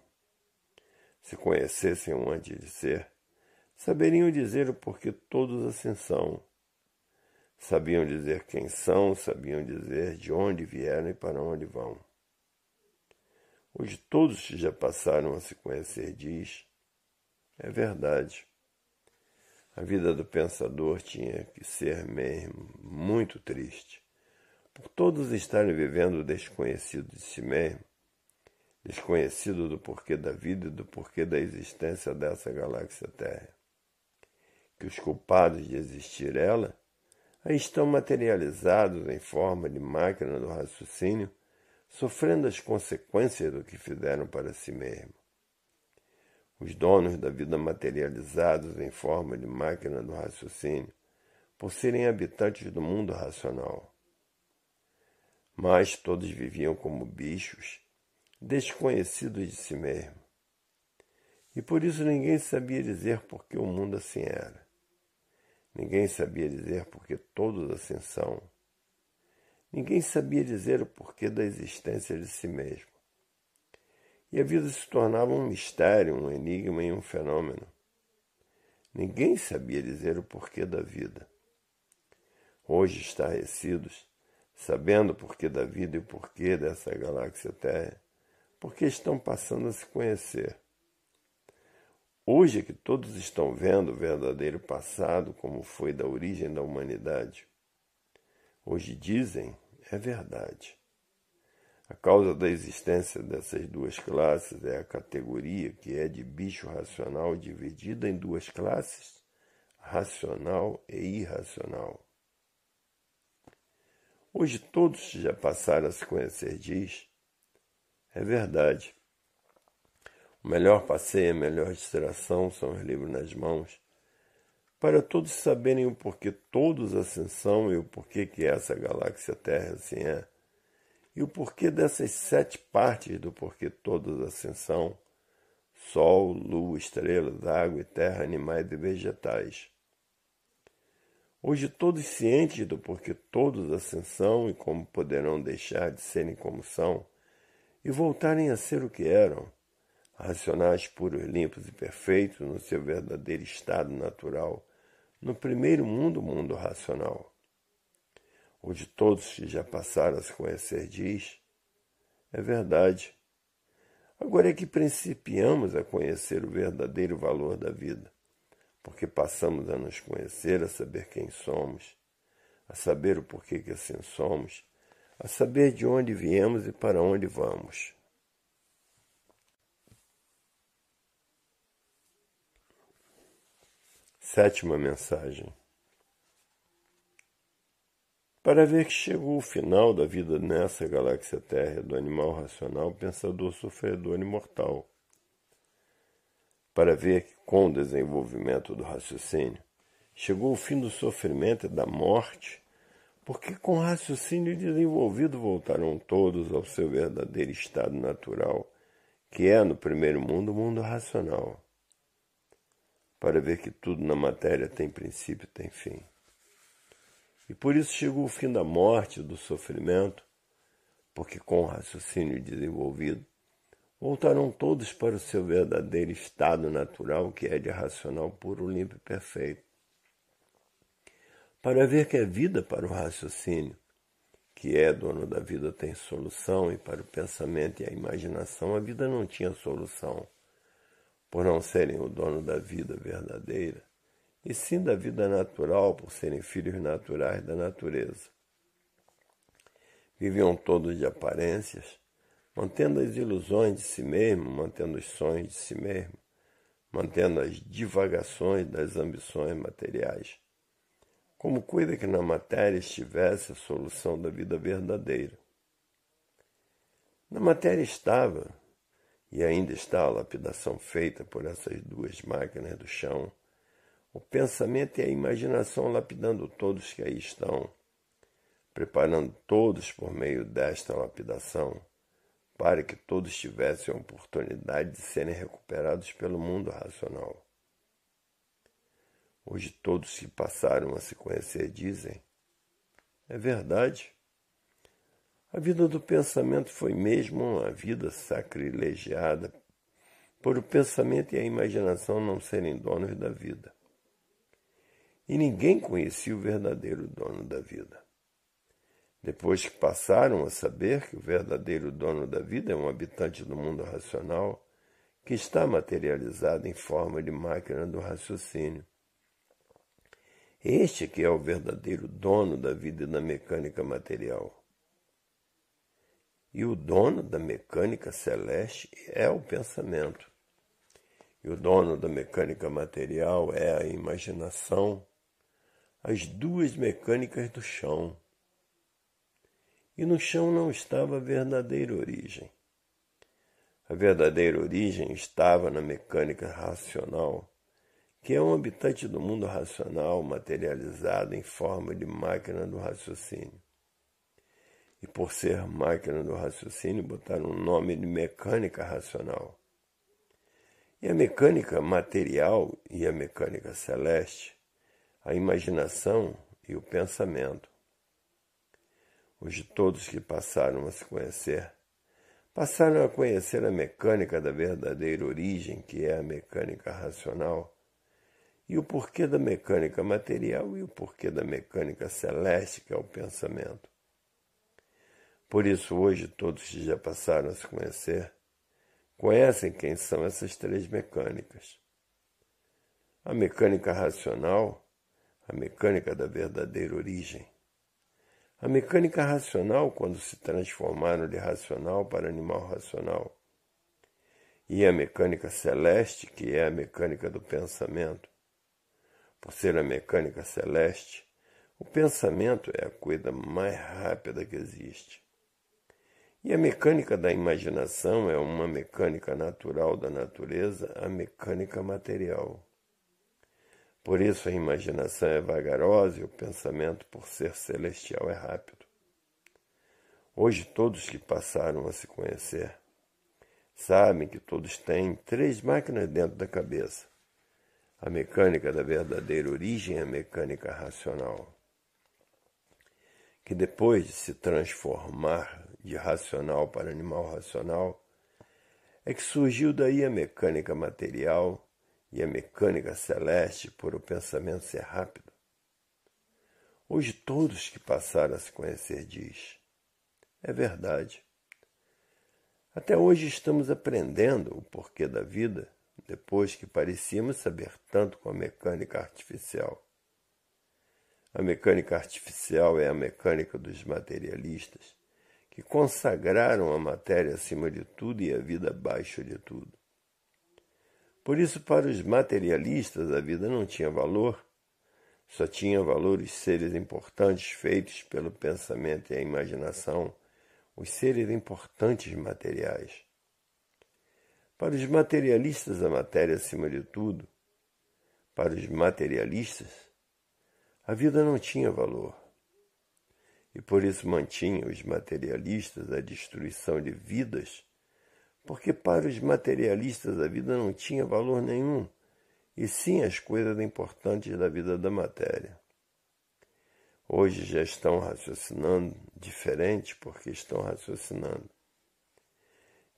Se conhecessem o antes de ser, saberiam dizer o porquê todos assim são. Sabiam dizer quem são, sabiam dizer de onde vieram e para onde vão. Hoje todos que já passaram a se conhecer diz, é verdade. A vida do pensador tinha que ser mesmo muito triste, por todos estarem vivendo desconhecido de si mesmo, desconhecido do porquê da vida e do porquê da existência dessa galáxia Terra. Que os culpados de existir ela aí estão materializados em forma de máquina do raciocínio, sofrendo as consequências do que fizeram para si mesmo. Os donos da vida materializados em forma de máquina do raciocínio, por serem habitantes do mundo racional. Mas todos viviam como bichos, desconhecidos de si mesmo. E por isso ninguém sabia dizer por que o mundo assim era. Ninguém sabia dizer por que todos assim são. Ninguém sabia dizer o porquê da existência de si mesmo e a vida se tornava um mistério, um enigma e um fenômeno. Ninguém sabia dizer o porquê da vida. Hoje, estarrecidos, sabendo o porquê da vida e o porquê dessa galáxia Terra, porque estão passando a se conhecer. Hoje é que todos estão vendo o verdadeiro passado, como foi da origem da humanidade. Hoje dizem é verdade. A causa da existência dessas duas classes é a categoria que é de bicho racional dividida em duas classes, racional e irracional. Hoje todos já passaram a se conhecer, diz. É verdade. O melhor passeio, a melhor distração são os livros nas mãos, para todos saberem o porquê todos ascensão assim e o porquê que essa galáxia Terra assim é e o porquê dessas sete partes do porquê todas ascensão: sol, lua, estrelas, água e terra, animais e vegetais. Hoje, todos cientes do porquê todos ascensão e como poderão deixar de serem como são e voltarem a ser o que eram, racionais, puros, limpos e perfeitos no seu verdadeiro estado natural, no primeiro mundo, mundo racional onde todos que já passaram a se conhecer diz, é verdade. Agora é que principiamos a conhecer o verdadeiro valor da vida, porque passamos a nos conhecer, a saber quem somos, a saber o porquê que assim somos, a saber de onde viemos e para onde vamos. Sétima mensagem para ver que chegou o final da vida nessa galáxia térrea do animal racional, pensador, sofredor e mortal Para ver que, com o desenvolvimento do raciocínio, chegou o fim do sofrimento e da morte, porque com raciocínio desenvolvido voltaram todos ao seu verdadeiro estado natural, que é, no primeiro mundo, o mundo racional. Para ver que tudo na matéria tem princípio e tem fim. E por isso chegou o fim da morte, do sofrimento, porque com o raciocínio desenvolvido, voltaram todos para o seu verdadeiro estado natural, que é de racional puro, limpo e perfeito. Para ver que a é vida para o raciocínio, que é dono da vida, tem solução, e para o pensamento e a imaginação, a vida não tinha solução, por não serem o dono da vida verdadeira e sim da vida natural, por serem filhos naturais da natureza. Viviam todos de aparências, mantendo as ilusões de si mesmo, mantendo os sonhos de si mesmo, mantendo as divagações das ambições materiais. Como cuida que na matéria estivesse a solução da vida verdadeira? Na matéria estava, e ainda está a lapidação feita por essas duas máquinas do chão o pensamento e a imaginação lapidando todos que aí estão, preparando todos por meio desta lapidação, para que todos tivessem a oportunidade de serem recuperados pelo mundo racional. Hoje todos que passaram a se conhecer dizem: é verdade. A vida do pensamento foi mesmo uma vida sacrilegiada por o pensamento e a imaginação não serem donos da vida e ninguém conhecia o verdadeiro dono da vida. Depois que passaram a saber que o verdadeiro dono da vida é um habitante do mundo racional, que está materializado em forma de máquina do raciocínio. Este que é o verdadeiro dono da vida e da mecânica material. E o dono da mecânica celeste é o pensamento. E o dono da mecânica material é a imaginação as duas mecânicas do chão. E no chão não estava a verdadeira origem. A verdadeira origem estava na mecânica racional, que é um habitante do mundo racional materializado em forma de máquina do raciocínio. E por ser máquina do raciocínio, botaram o nome de mecânica racional. E a mecânica material e a mecânica celeste a imaginação e o pensamento. Hoje todos que passaram a se conhecer passaram a conhecer a mecânica da verdadeira origem, que é a mecânica racional, e o porquê da mecânica material e o porquê da mecânica celeste, que é o pensamento. Por isso, hoje, todos que já passaram a se conhecer conhecem quem são essas três mecânicas. A mecânica racional a mecânica da verdadeira origem. A mecânica racional, quando se transformaram de racional para animal racional, e a mecânica celeste, que é a mecânica do pensamento. Por ser a mecânica celeste, o pensamento é a coisa mais rápida que existe. E a mecânica da imaginação é uma mecânica natural da natureza, a mecânica material. Por isso a imaginação é vagarosa e o pensamento, por ser celestial, é rápido. Hoje, todos que passaram a se conhecer sabem que todos têm três máquinas dentro da cabeça: a mecânica da verdadeira origem, a mecânica racional, que depois de se transformar de racional para animal racional, é que surgiu daí a mecânica material e a mecânica celeste por o pensamento ser rápido? Hoje todos que passaram a se conhecer diz. É verdade. Até hoje estamos aprendendo o porquê da vida, depois que parecíamos saber tanto com a mecânica artificial. A mecânica artificial é a mecânica dos materialistas, que consagraram a matéria acima de tudo e a vida abaixo de tudo. Por isso, para os materialistas, a vida não tinha valor, só tinha valor os seres importantes feitos pelo pensamento e a imaginação, os seres importantes materiais. Para os materialistas, a matéria acima de tudo, para os materialistas, a vida não tinha valor. E por isso mantinha os materialistas a destruição de vidas porque para os materialistas a vida não tinha valor nenhum, e sim as coisas importantes da vida da matéria. Hoje já estão raciocinando diferente porque estão raciocinando.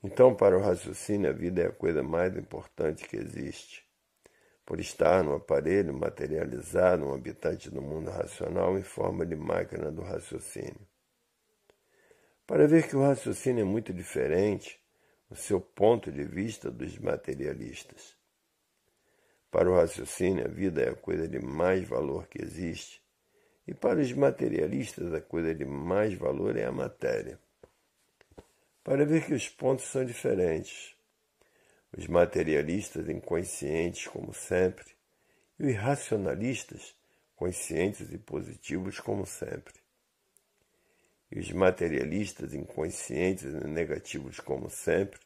Então, para o raciocínio, a vida é a coisa mais importante que existe. Por estar no aparelho materializado, um habitante do mundo racional em forma de máquina do raciocínio. Para ver que o raciocínio é muito diferente, o seu ponto de vista dos materialistas. Para o raciocínio, a vida é a coisa de mais valor que existe, e para os materialistas, a coisa de mais valor é a matéria. Para ver que os pontos são diferentes. Os materialistas inconscientes, como sempre, e os racionalistas conscientes e positivos, como sempre e os materialistas inconscientes e negativos como sempre,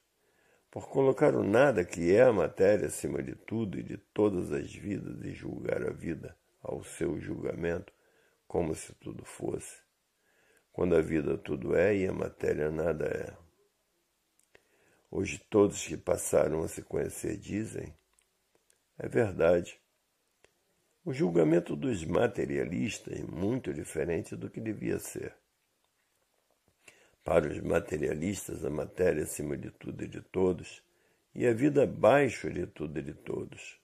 por colocar o nada que é a matéria acima de tudo e de todas as vidas e julgar a vida ao seu julgamento, como se tudo fosse, quando a vida tudo é e a matéria nada é. Hoje todos que passaram a se conhecer dizem: é verdade. O julgamento dos materialistas é muito diferente do que devia ser para os materialistas, a matéria acima de tudo e de todos, e a vida abaixo de tudo e de todos.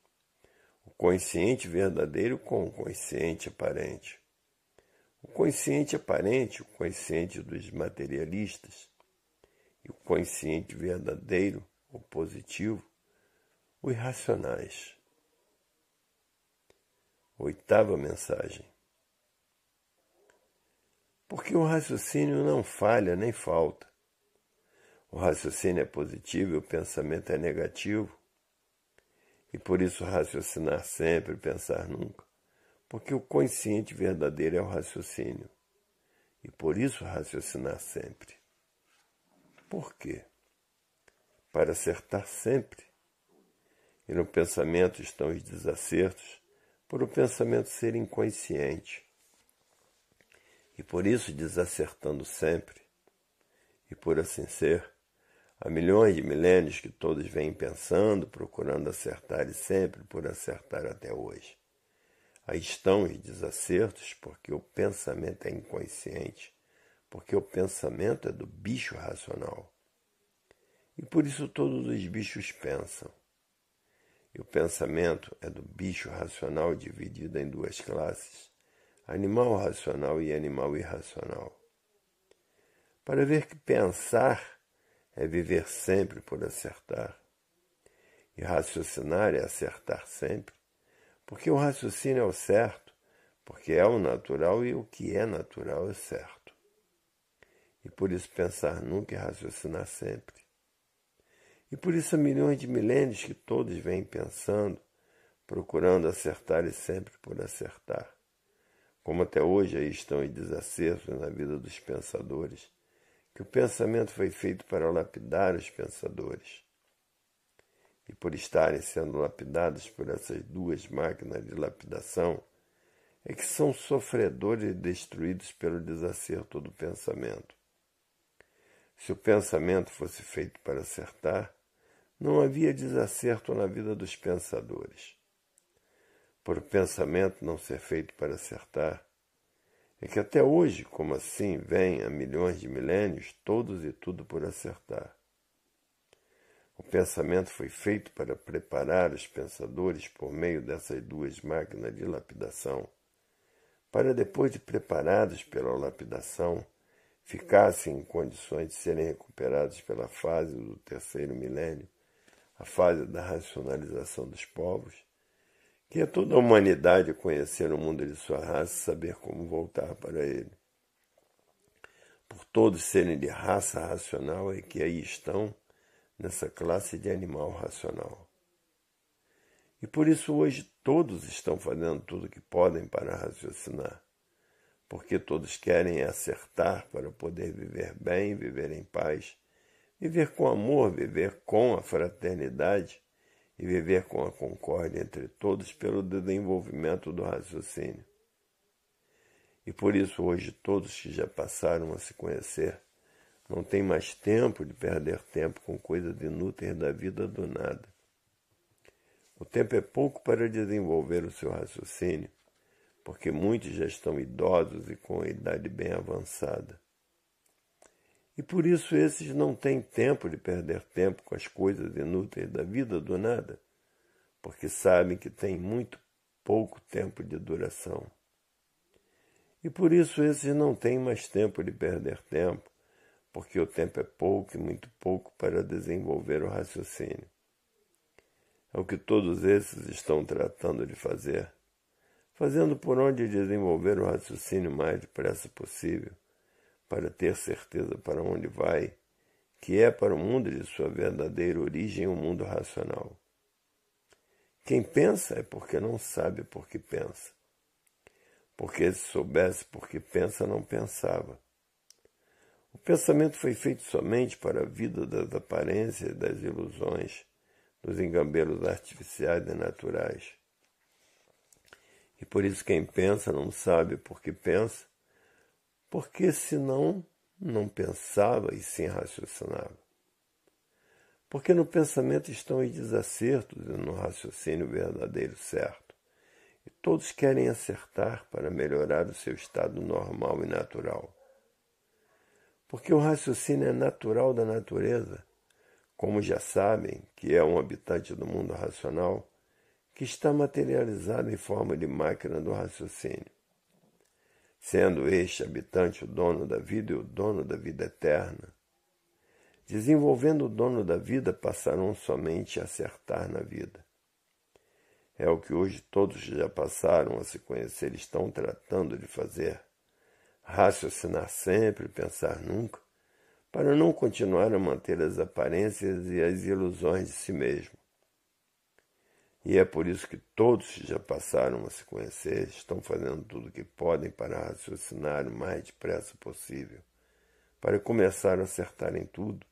O consciente verdadeiro com o consciente aparente. O consciente aparente, o consciente dos materialistas, e o consciente verdadeiro, o positivo, os racionais. Oitava mensagem porque o raciocínio não falha nem falta. O raciocínio é positivo e o pensamento é negativo. E por isso raciocinar sempre, pensar nunca. Porque o consciente verdadeiro é o raciocínio. E por isso raciocinar sempre. Por quê? Para acertar sempre. E no pensamento estão os desacertos, por o pensamento ser inconsciente. E por isso desacertando sempre, e por assim ser, há milhões de milênios que todos vêm pensando, procurando acertar e sempre por acertar até hoje. Aí estão os desacertos, porque o pensamento é inconsciente, porque o pensamento é do bicho racional. E por isso todos os bichos pensam. E o pensamento é do bicho racional dividido em duas classes animal racional e animal irracional. Para ver que pensar é viver sempre por acertar, e raciocinar é acertar sempre, porque o raciocínio é o certo, porque é o natural e o que é natural é certo. E por isso pensar nunca e é raciocinar sempre. E por isso há milhões de milênios que todos vêm pensando, procurando acertar e sempre por acertar. Como até hoje aí estão os desacertos na vida dos pensadores, que o pensamento foi feito para lapidar os pensadores. E por estarem sendo lapidados por essas duas máquinas de lapidação, é que são sofredores e destruídos pelo desacerto do pensamento. Se o pensamento fosse feito para acertar, não havia desacerto na vida dos pensadores por o pensamento não ser feito para acertar, é que até hoje, como assim vem a milhões de milênios, todos e tudo por acertar. O pensamento foi feito para preparar os pensadores por meio dessas duas máquinas de lapidação, para depois de preparados pela lapidação, ficassem em condições de serem recuperados pela fase do terceiro milênio, a fase da racionalização dos povos, que é toda a humanidade conhecer o mundo de sua raça e saber como voltar para ele. Por todos serem de raça racional é que aí estão nessa classe de animal racional. E por isso hoje todos estão fazendo tudo o que podem para raciocinar, porque todos querem acertar para poder viver bem, viver em paz, viver com amor, viver com a fraternidade e viver com a concórdia entre todos pelo desenvolvimento do raciocínio. E por isso hoje todos que já passaram a se conhecer não têm mais tempo de perder tempo com coisas inúteis da vida do nada. O tempo é pouco para desenvolver o seu raciocínio, porque muitos já estão idosos e com a idade bem avançada. E por isso esses não têm tempo de perder tempo com as coisas inúteis da vida do nada, porque sabem que têm muito pouco tempo de duração. E por isso esses não têm mais tempo de perder tempo, porque o tempo é pouco e muito pouco para desenvolver o raciocínio. É o que todos esses estão tratando de fazer, fazendo por onde desenvolver o raciocínio mais depressa possível para ter certeza para onde vai, que é para o mundo de sua verdadeira origem o mundo racional. Quem pensa é porque não sabe por que pensa. Porque se soubesse por que pensa, não pensava. O pensamento foi feito somente para a vida das aparências das ilusões, dos engambelos artificiais e naturais. E por isso quem pensa não sabe por que pensa, porque senão não pensava e sim raciocinava. Porque no pensamento estão os desacertos e no raciocínio verdadeiro certo. E todos querem acertar para melhorar o seu estado normal e natural. Porque o raciocínio é natural da natureza, como já sabem que é um habitante do mundo racional, que está materializado em forma de máquina do raciocínio sendo este habitante o dono da vida e o dono da vida eterna. Desenvolvendo o dono da vida, passarão somente a acertar na vida. É o que hoje todos já passaram a se conhecer, estão tratando de fazer. Raciocinar sempre, pensar nunca, para não continuar a manter as aparências e as ilusões de si mesmo. E é por isso que todos que já passaram a se conhecer estão fazendo tudo o que podem para raciocinar o mais depressa possível, para começar a acertar em tudo.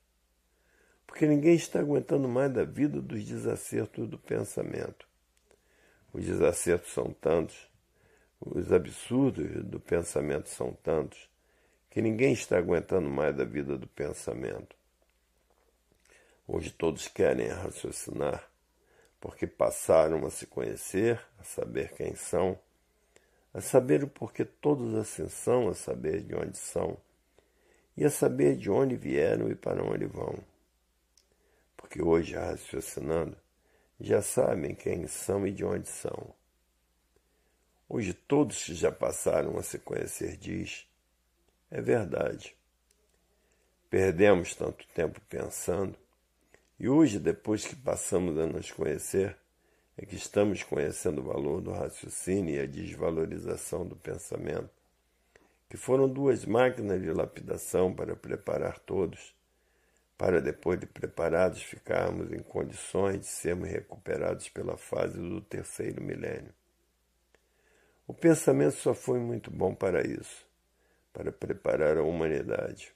Porque ninguém está aguentando mais da vida dos desacertos do pensamento. Os desacertos são tantos, os absurdos do pensamento são tantos, que ninguém está aguentando mais da vida do pensamento. Hoje todos querem raciocinar porque passaram a se conhecer, a saber quem são, a saber o porquê todos assim são, a saber de onde são, e a saber de onde vieram e para onde vão. Porque hoje, raciocinando, já sabem quem são e de onde são. Hoje todos que já passaram a se conhecer diz, é verdade. Perdemos tanto tempo pensando, e hoje, depois que passamos a nos conhecer, é que estamos conhecendo o valor do raciocínio e a desvalorização do pensamento, que foram duas máquinas de lapidação para preparar todos, para depois de preparados ficarmos em condições de sermos recuperados pela fase do terceiro milênio. O pensamento só foi muito bom para isso, para preparar a humanidade.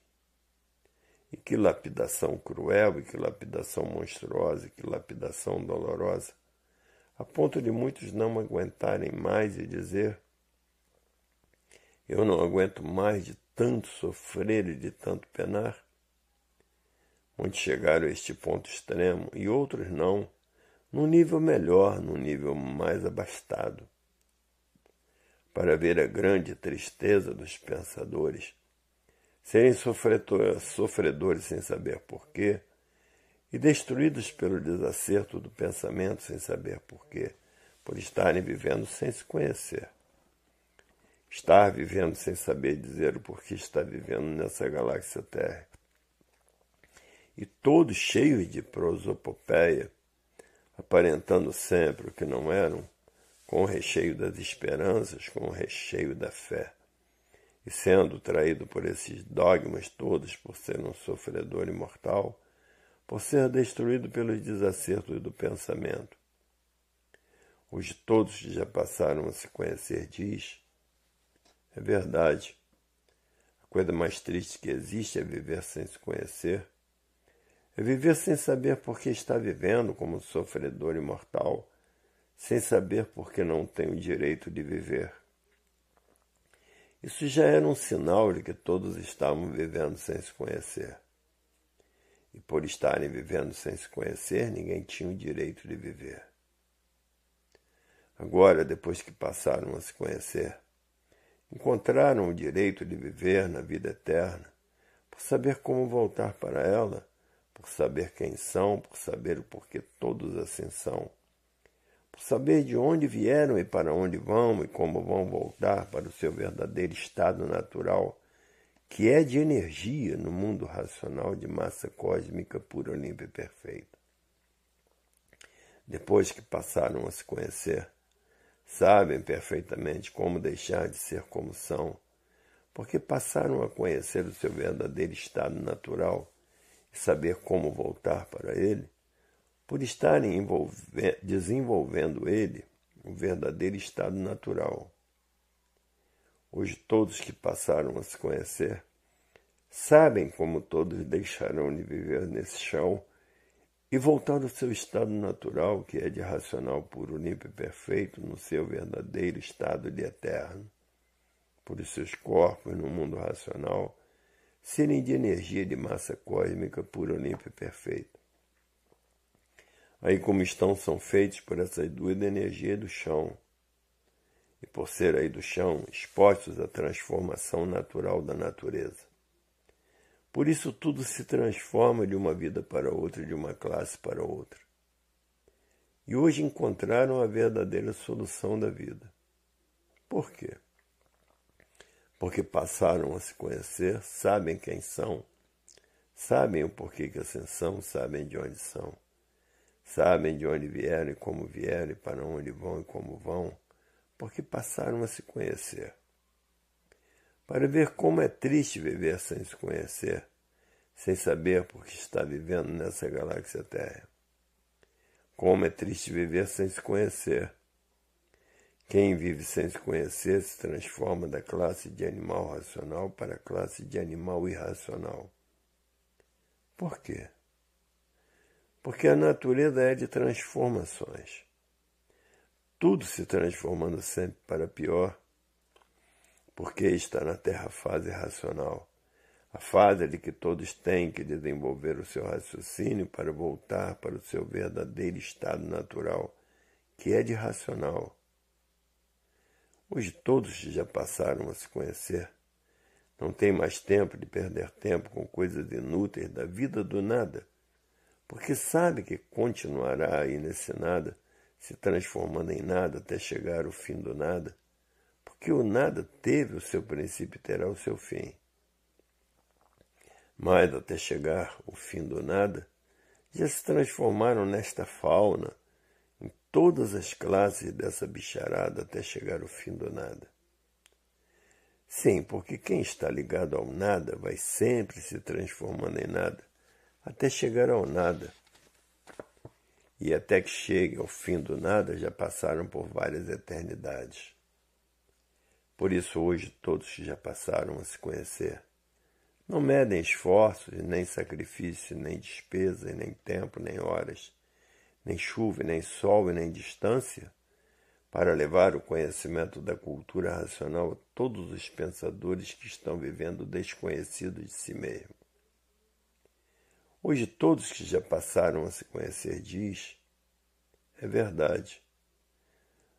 E que lapidação cruel, e que lapidação monstruosa, e que lapidação dolorosa, a ponto de muitos não aguentarem mais e dizer: Eu não aguento mais de tanto sofrer e de tanto penar. Muitos chegaram a este ponto extremo e outros não, num nível melhor, num nível mais abastado. Para ver a grande tristeza dos pensadores, serem sofredores sem saber porquê, e destruídos pelo desacerto do pensamento sem saber porquê, por estarem vivendo sem se conhecer. Estar vivendo sem saber dizer o porquê está vivendo nessa galáxia Terra. E todos cheios de prosopopeia, aparentando sempre o que não eram, com o recheio das esperanças, com o recheio da fé e sendo traído por esses dogmas todos, por ser um sofredor imortal, por ser destruído pelos desacertos do pensamento. Os de todos que já passaram a se conhecer diz, é verdade, a coisa mais triste que existe é viver sem se conhecer, é viver sem saber por que está vivendo como sofredor imortal, sem saber por que não tem o direito de viver. Isso já era um sinal de que todos estavam vivendo sem se conhecer. E por estarem vivendo sem se conhecer, ninguém tinha o direito de viver. Agora, depois que passaram a se conhecer, encontraram o direito de viver na vida eterna, por saber como voltar para ela, por saber quem são, por saber o porquê todos assim são saber de onde vieram e para onde vão e como vão voltar para o seu verdadeiro estado natural, que é de energia no mundo racional de massa cósmica pura, limpa e perfeita. Depois que passaram a se conhecer, sabem perfeitamente como deixar de ser como são, porque passaram a conhecer o seu verdadeiro estado natural e saber como voltar para ele por estarem desenvolvendo ele um verdadeiro estado natural. Hoje, todos que passaram a se conhecer sabem como todos deixaram de viver nesse chão e voltar ao seu estado natural, que é de racional puro, limpo e perfeito, no seu verdadeiro estado de eterno. Por seus corpos no mundo racional serem de energia de massa cósmica puro, limpo e perfeito Aí como estão, são feitos por essas duas da energia do chão. E por ser aí do chão, expostos à transformação natural da natureza. Por isso tudo se transforma de uma vida para outra, de uma classe para outra. E hoje encontraram a verdadeira solução da vida. Por quê? Porque passaram a se conhecer, sabem quem são, sabem o porquê que assim são, sabem de onde são sabem de onde vieram e como vieram, e para onde vão e como vão, porque passaram a se conhecer. Para ver como é triste viver sem se conhecer, sem saber por que está vivendo nessa galáxia Terra. Como é triste viver sem se conhecer. Quem vive sem se conhecer se transforma da classe de animal racional para a classe de animal irracional. Por quê? porque a natureza é de transformações. Tudo se transformando sempre para pior, porque está na Terra a fase racional, a fase é de que todos têm que desenvolver o seu raciocínio para voltar para o seu verdadeiro estado natural, que é de racional. Hoje todos já passaram a se conhecer. Não tem mais tempo de perder tempo com coisas inúteis da vida do nada porque sabe que continuará aí nesse nada, se transformando em nada até chegar o fim do nada, porque o nada teve o seu princípio e terá o seu fim. Mas até chegar o fim do nada, já se transformaram nesta fauna, em todas as classes dessa bicharada até chegar o fim do nada. Sim, porque quem está ligado ao nada vai sempre se transformando em nada, até chegar ao nada. E até que chegue ao fim do nada, já passaram por várias eternidades. Por isso, hoje todos já passaram a se conhecer. Não medem esforços, nem sacrifício, nem despesa, nem tempo, nem horas, nem chuva, nem sol e nem distância, para levar o conhecimento da cultura racional a todos os pensadores que estão vivendo desconhecidos de si mesmo. Hoje todos que já passaram a se conhecer diz, é verdade.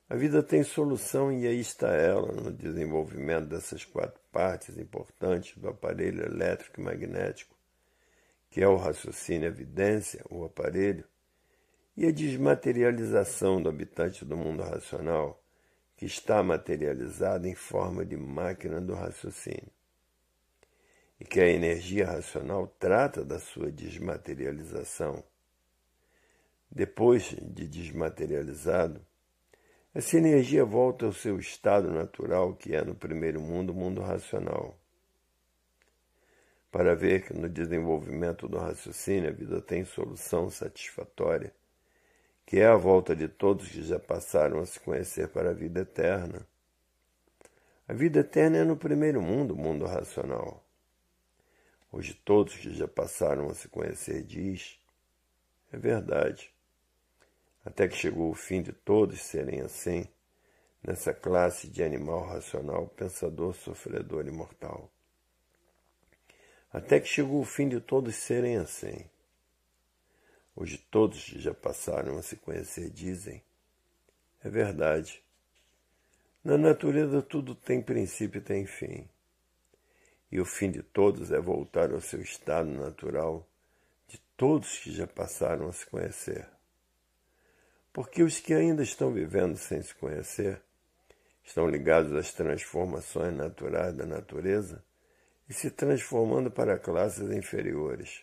A vida tem solução e aí está ela no desenvolvimento dessas quatro partes importantes do aparelho elétrico e magnético, que é o raciocínio, evidência, o aparelho, e a desmaterialização do habitante do mundo racional, que está materializado em forma de máquina do raciocínio e que a energia racional trata da sua desmaterialização. Depois de desmaterializado, essa energia volta ao seu estado natural, que é no primeiro mundo, o mundo racional. Para ver que no desenvolvimento do raciocínio a vida tem solução satisfatória, que é a volta de todos que já passaram a se conhecer para a vida eterna. A vida eterna é no primeiro mundo, o mundo racional. Hoje todos que já passaram a se conhecer diz, é verdade. Até que chegou o fim de todos serem assim, nessa classe de animal racional, pensador, sofredor e mortal. Até que chegou o fim de todos serem assim. Hoje todos que já passaram a se conhecer dizem, é verdade. Na natureza tudo tem princípio e tem fim e o fim de todos é voltar ao seu estado natural, de todos que já passaram a se conhecer. Porque os que ainda estão vivendo sem se conhecer estão ligados às transformações naturais da natureza e se transformando para classes inferiores.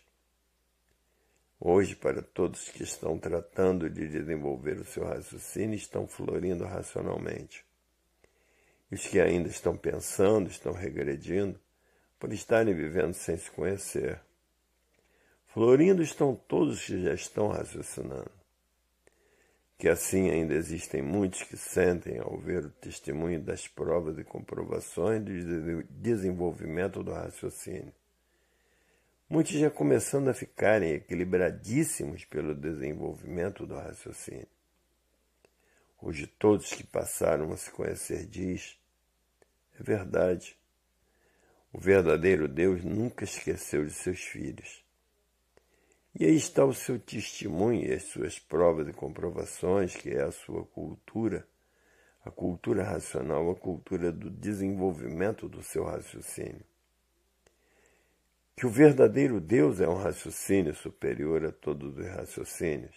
Hoje, para todos que estão tratando de desenvolver o seu raciocínio, estão florindo racionalmente. os que ainda estão pensando, estão regredindo, por estarem vivendo sem se conhecer. Florindo estão todos que já estão raciocinando. Que assim ainda existem muitos que sentem, ao ver o testemunho das provas e comprovações do desenvolvimento do raciocínio. Muitos já começando a ficarem equilibradíssimos pelo desenvolvimento do raciocínio. Hoje todos que passaram a se conhecer diz, é verdade o verdadeiro Deus nunca esqueceu de seus filhos. E aí está o seu testemunho e as suas provas e comprovações, que é a sua cultura, a cultura racional, a cultura do desenvolvimento do seu raciocínio. Que o verdadeiro Deus é um raciocínio superior a todos os raciocínios.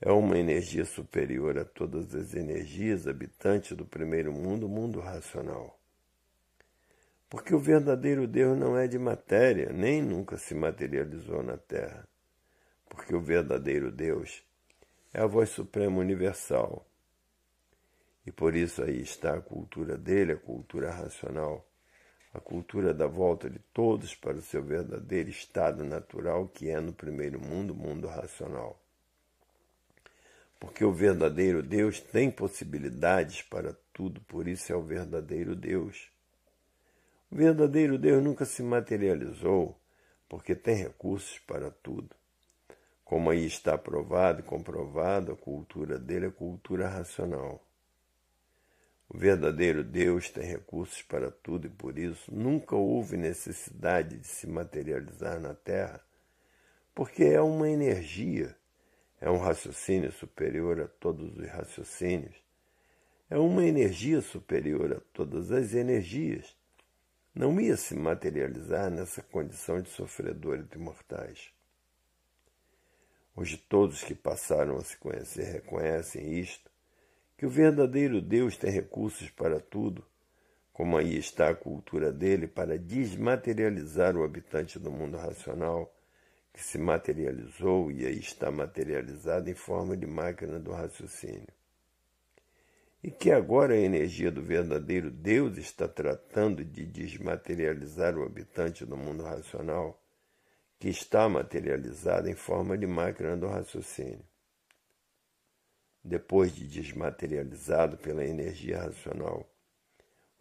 É uma energia superior a todas as energias habitantes do primeiro mundo, mundo racional. Porque o verdadeiro Deus não é de matéria, nem nunca se materializou na terra. Porque o verdadeiro Deus é a voz suprema universal. E por isso aí está a cultura dele, a cultura racional, a cultura da volta de todos para o seu verdadeiro estado natural, que é no primeiro mundo, o mundo racional. Porque o verdadeiro Deus tem possibilidades para tudo, por isso é o verdadeiro Deus. O verdadeiro Deus nunca se materializou, porque tem recursos para tudo. Como aí está provado e comprovado, a cultura dele é cultura racional. O verdadeiro Deus tem recursos para tudo e por isso nunca houve necessidade de se materializar na Terra, porque é uma energia, é um raciocínio superior a todos os raciocínios, é uma energia superior a todas as energias não ia se materializar nessa condição de sofredor entre mortais. Hoje todos que passaram a se conhecer reconhecem isto, que o verdadeiro Deus tem recursos para tudo, como aí está a cultura dele para desmaterializar o habitante do mundo racional, que se materializou e aí está materializado em forma de máquina do raciocínio e que agora a energia do verdadeiro Deus está tratando de desmaterializar o habitante do mundo racional, que está materializado em forma de máquina do raciocínio. Depois de desmaterializado pela energia racional,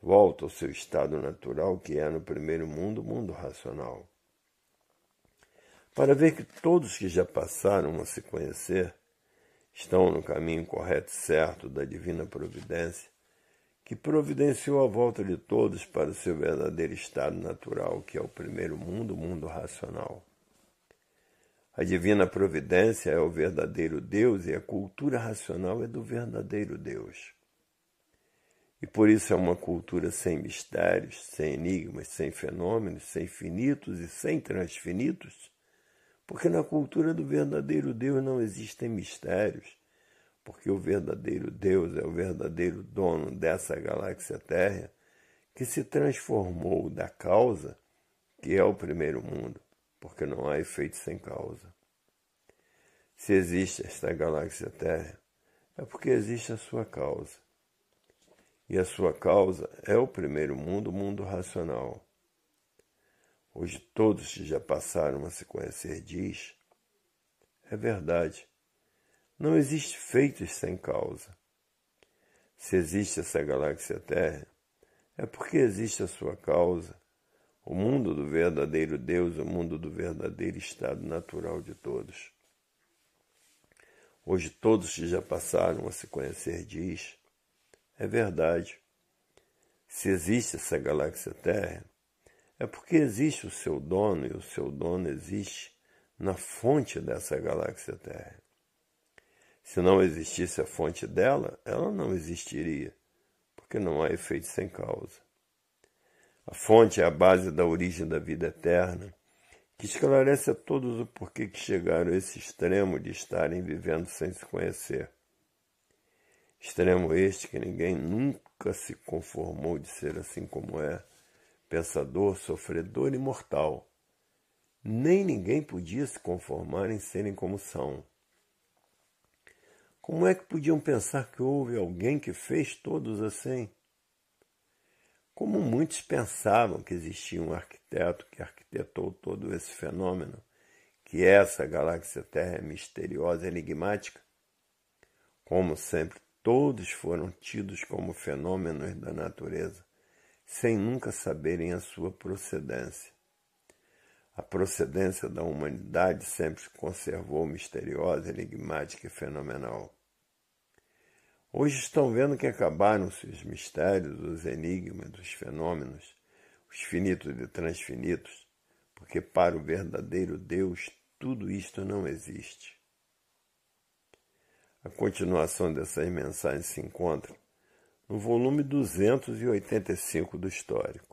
volta ao seu estado natural, que é no primeiro mundo, o mundo racional. Para ver que todos que já passaram a se conhecer estão no caminho correto e certo da divina providência, que providenciou a volta de todos para o seu verdadeiro estado natural, que é o primeiro mundo, o mundo racional. A divina providência é o verdadeiro Deus e a cultura racional é do verdadeiro Deus. E por isso é uma cultura sem mistérios, sem enigmas, sem fenômenos, sem finitos e sem transfinitos, porque na cultura do verdadeiro Deus não existem mistérios, porque o verdadeiro Deus é o verdadeiro dono dessa galáxia Terra que se transformou da causa, que é o primeiro mundo, porque não há efeito sem causa. Se existe esta galáxia Terra, é porque existe a sua causa. E a sua causa é o primeiro mundo, o mundo racional hoje todos que já passaram a se conhecer, diz, é verdade. Não existe feitos sem causa. Se existe essa galáxia Terra, é porque existe a sua causa, o mundo do verdadeiro Deus, o mundo do verdadeiro estado natural de todos. Hoje todos que já passaram a se conhecer diz, é verdade. Se existe essa galáxia Terra, é porque existe o seu dono e o seu dono existe na fonte dessa galáxia Terra. Se não existisse a fonte dela, ela não existiria, porque não há efeito sem causa. A fonte é a base da origem da vida eterna, que esclarece a todos o porquê que chegaram a esse extremo de estarem vivendo sem se conhecer. Extremo este que ninguém nunca se conformou de ser assim como é, pensador, sofredor e mortal. Nem ninguém podia se conformar em serem como são. Como é que podiam pensar que houve alguém que fez todos assim? Como muitos pensavam que existia um arquiteto que arquitetou todo esse fenômeno, que essa galáxia Terra é misteriosa e enigmática, como sempre, todos foram tidos como fenômenos da natureza, sem nunca saberem a sua procedência. A procedência da humanidade sempre se conservou misteriosa, enigmática e fenomenal. Hoje estão vendo que acabaram-se os mistérios, os enigmas, os fenômenos, os finitos e transfinitos, porque para o verdadeiro Deus tudo isto não existe. A continuação dessas mensagens se encontra no volume 285 do Histórico.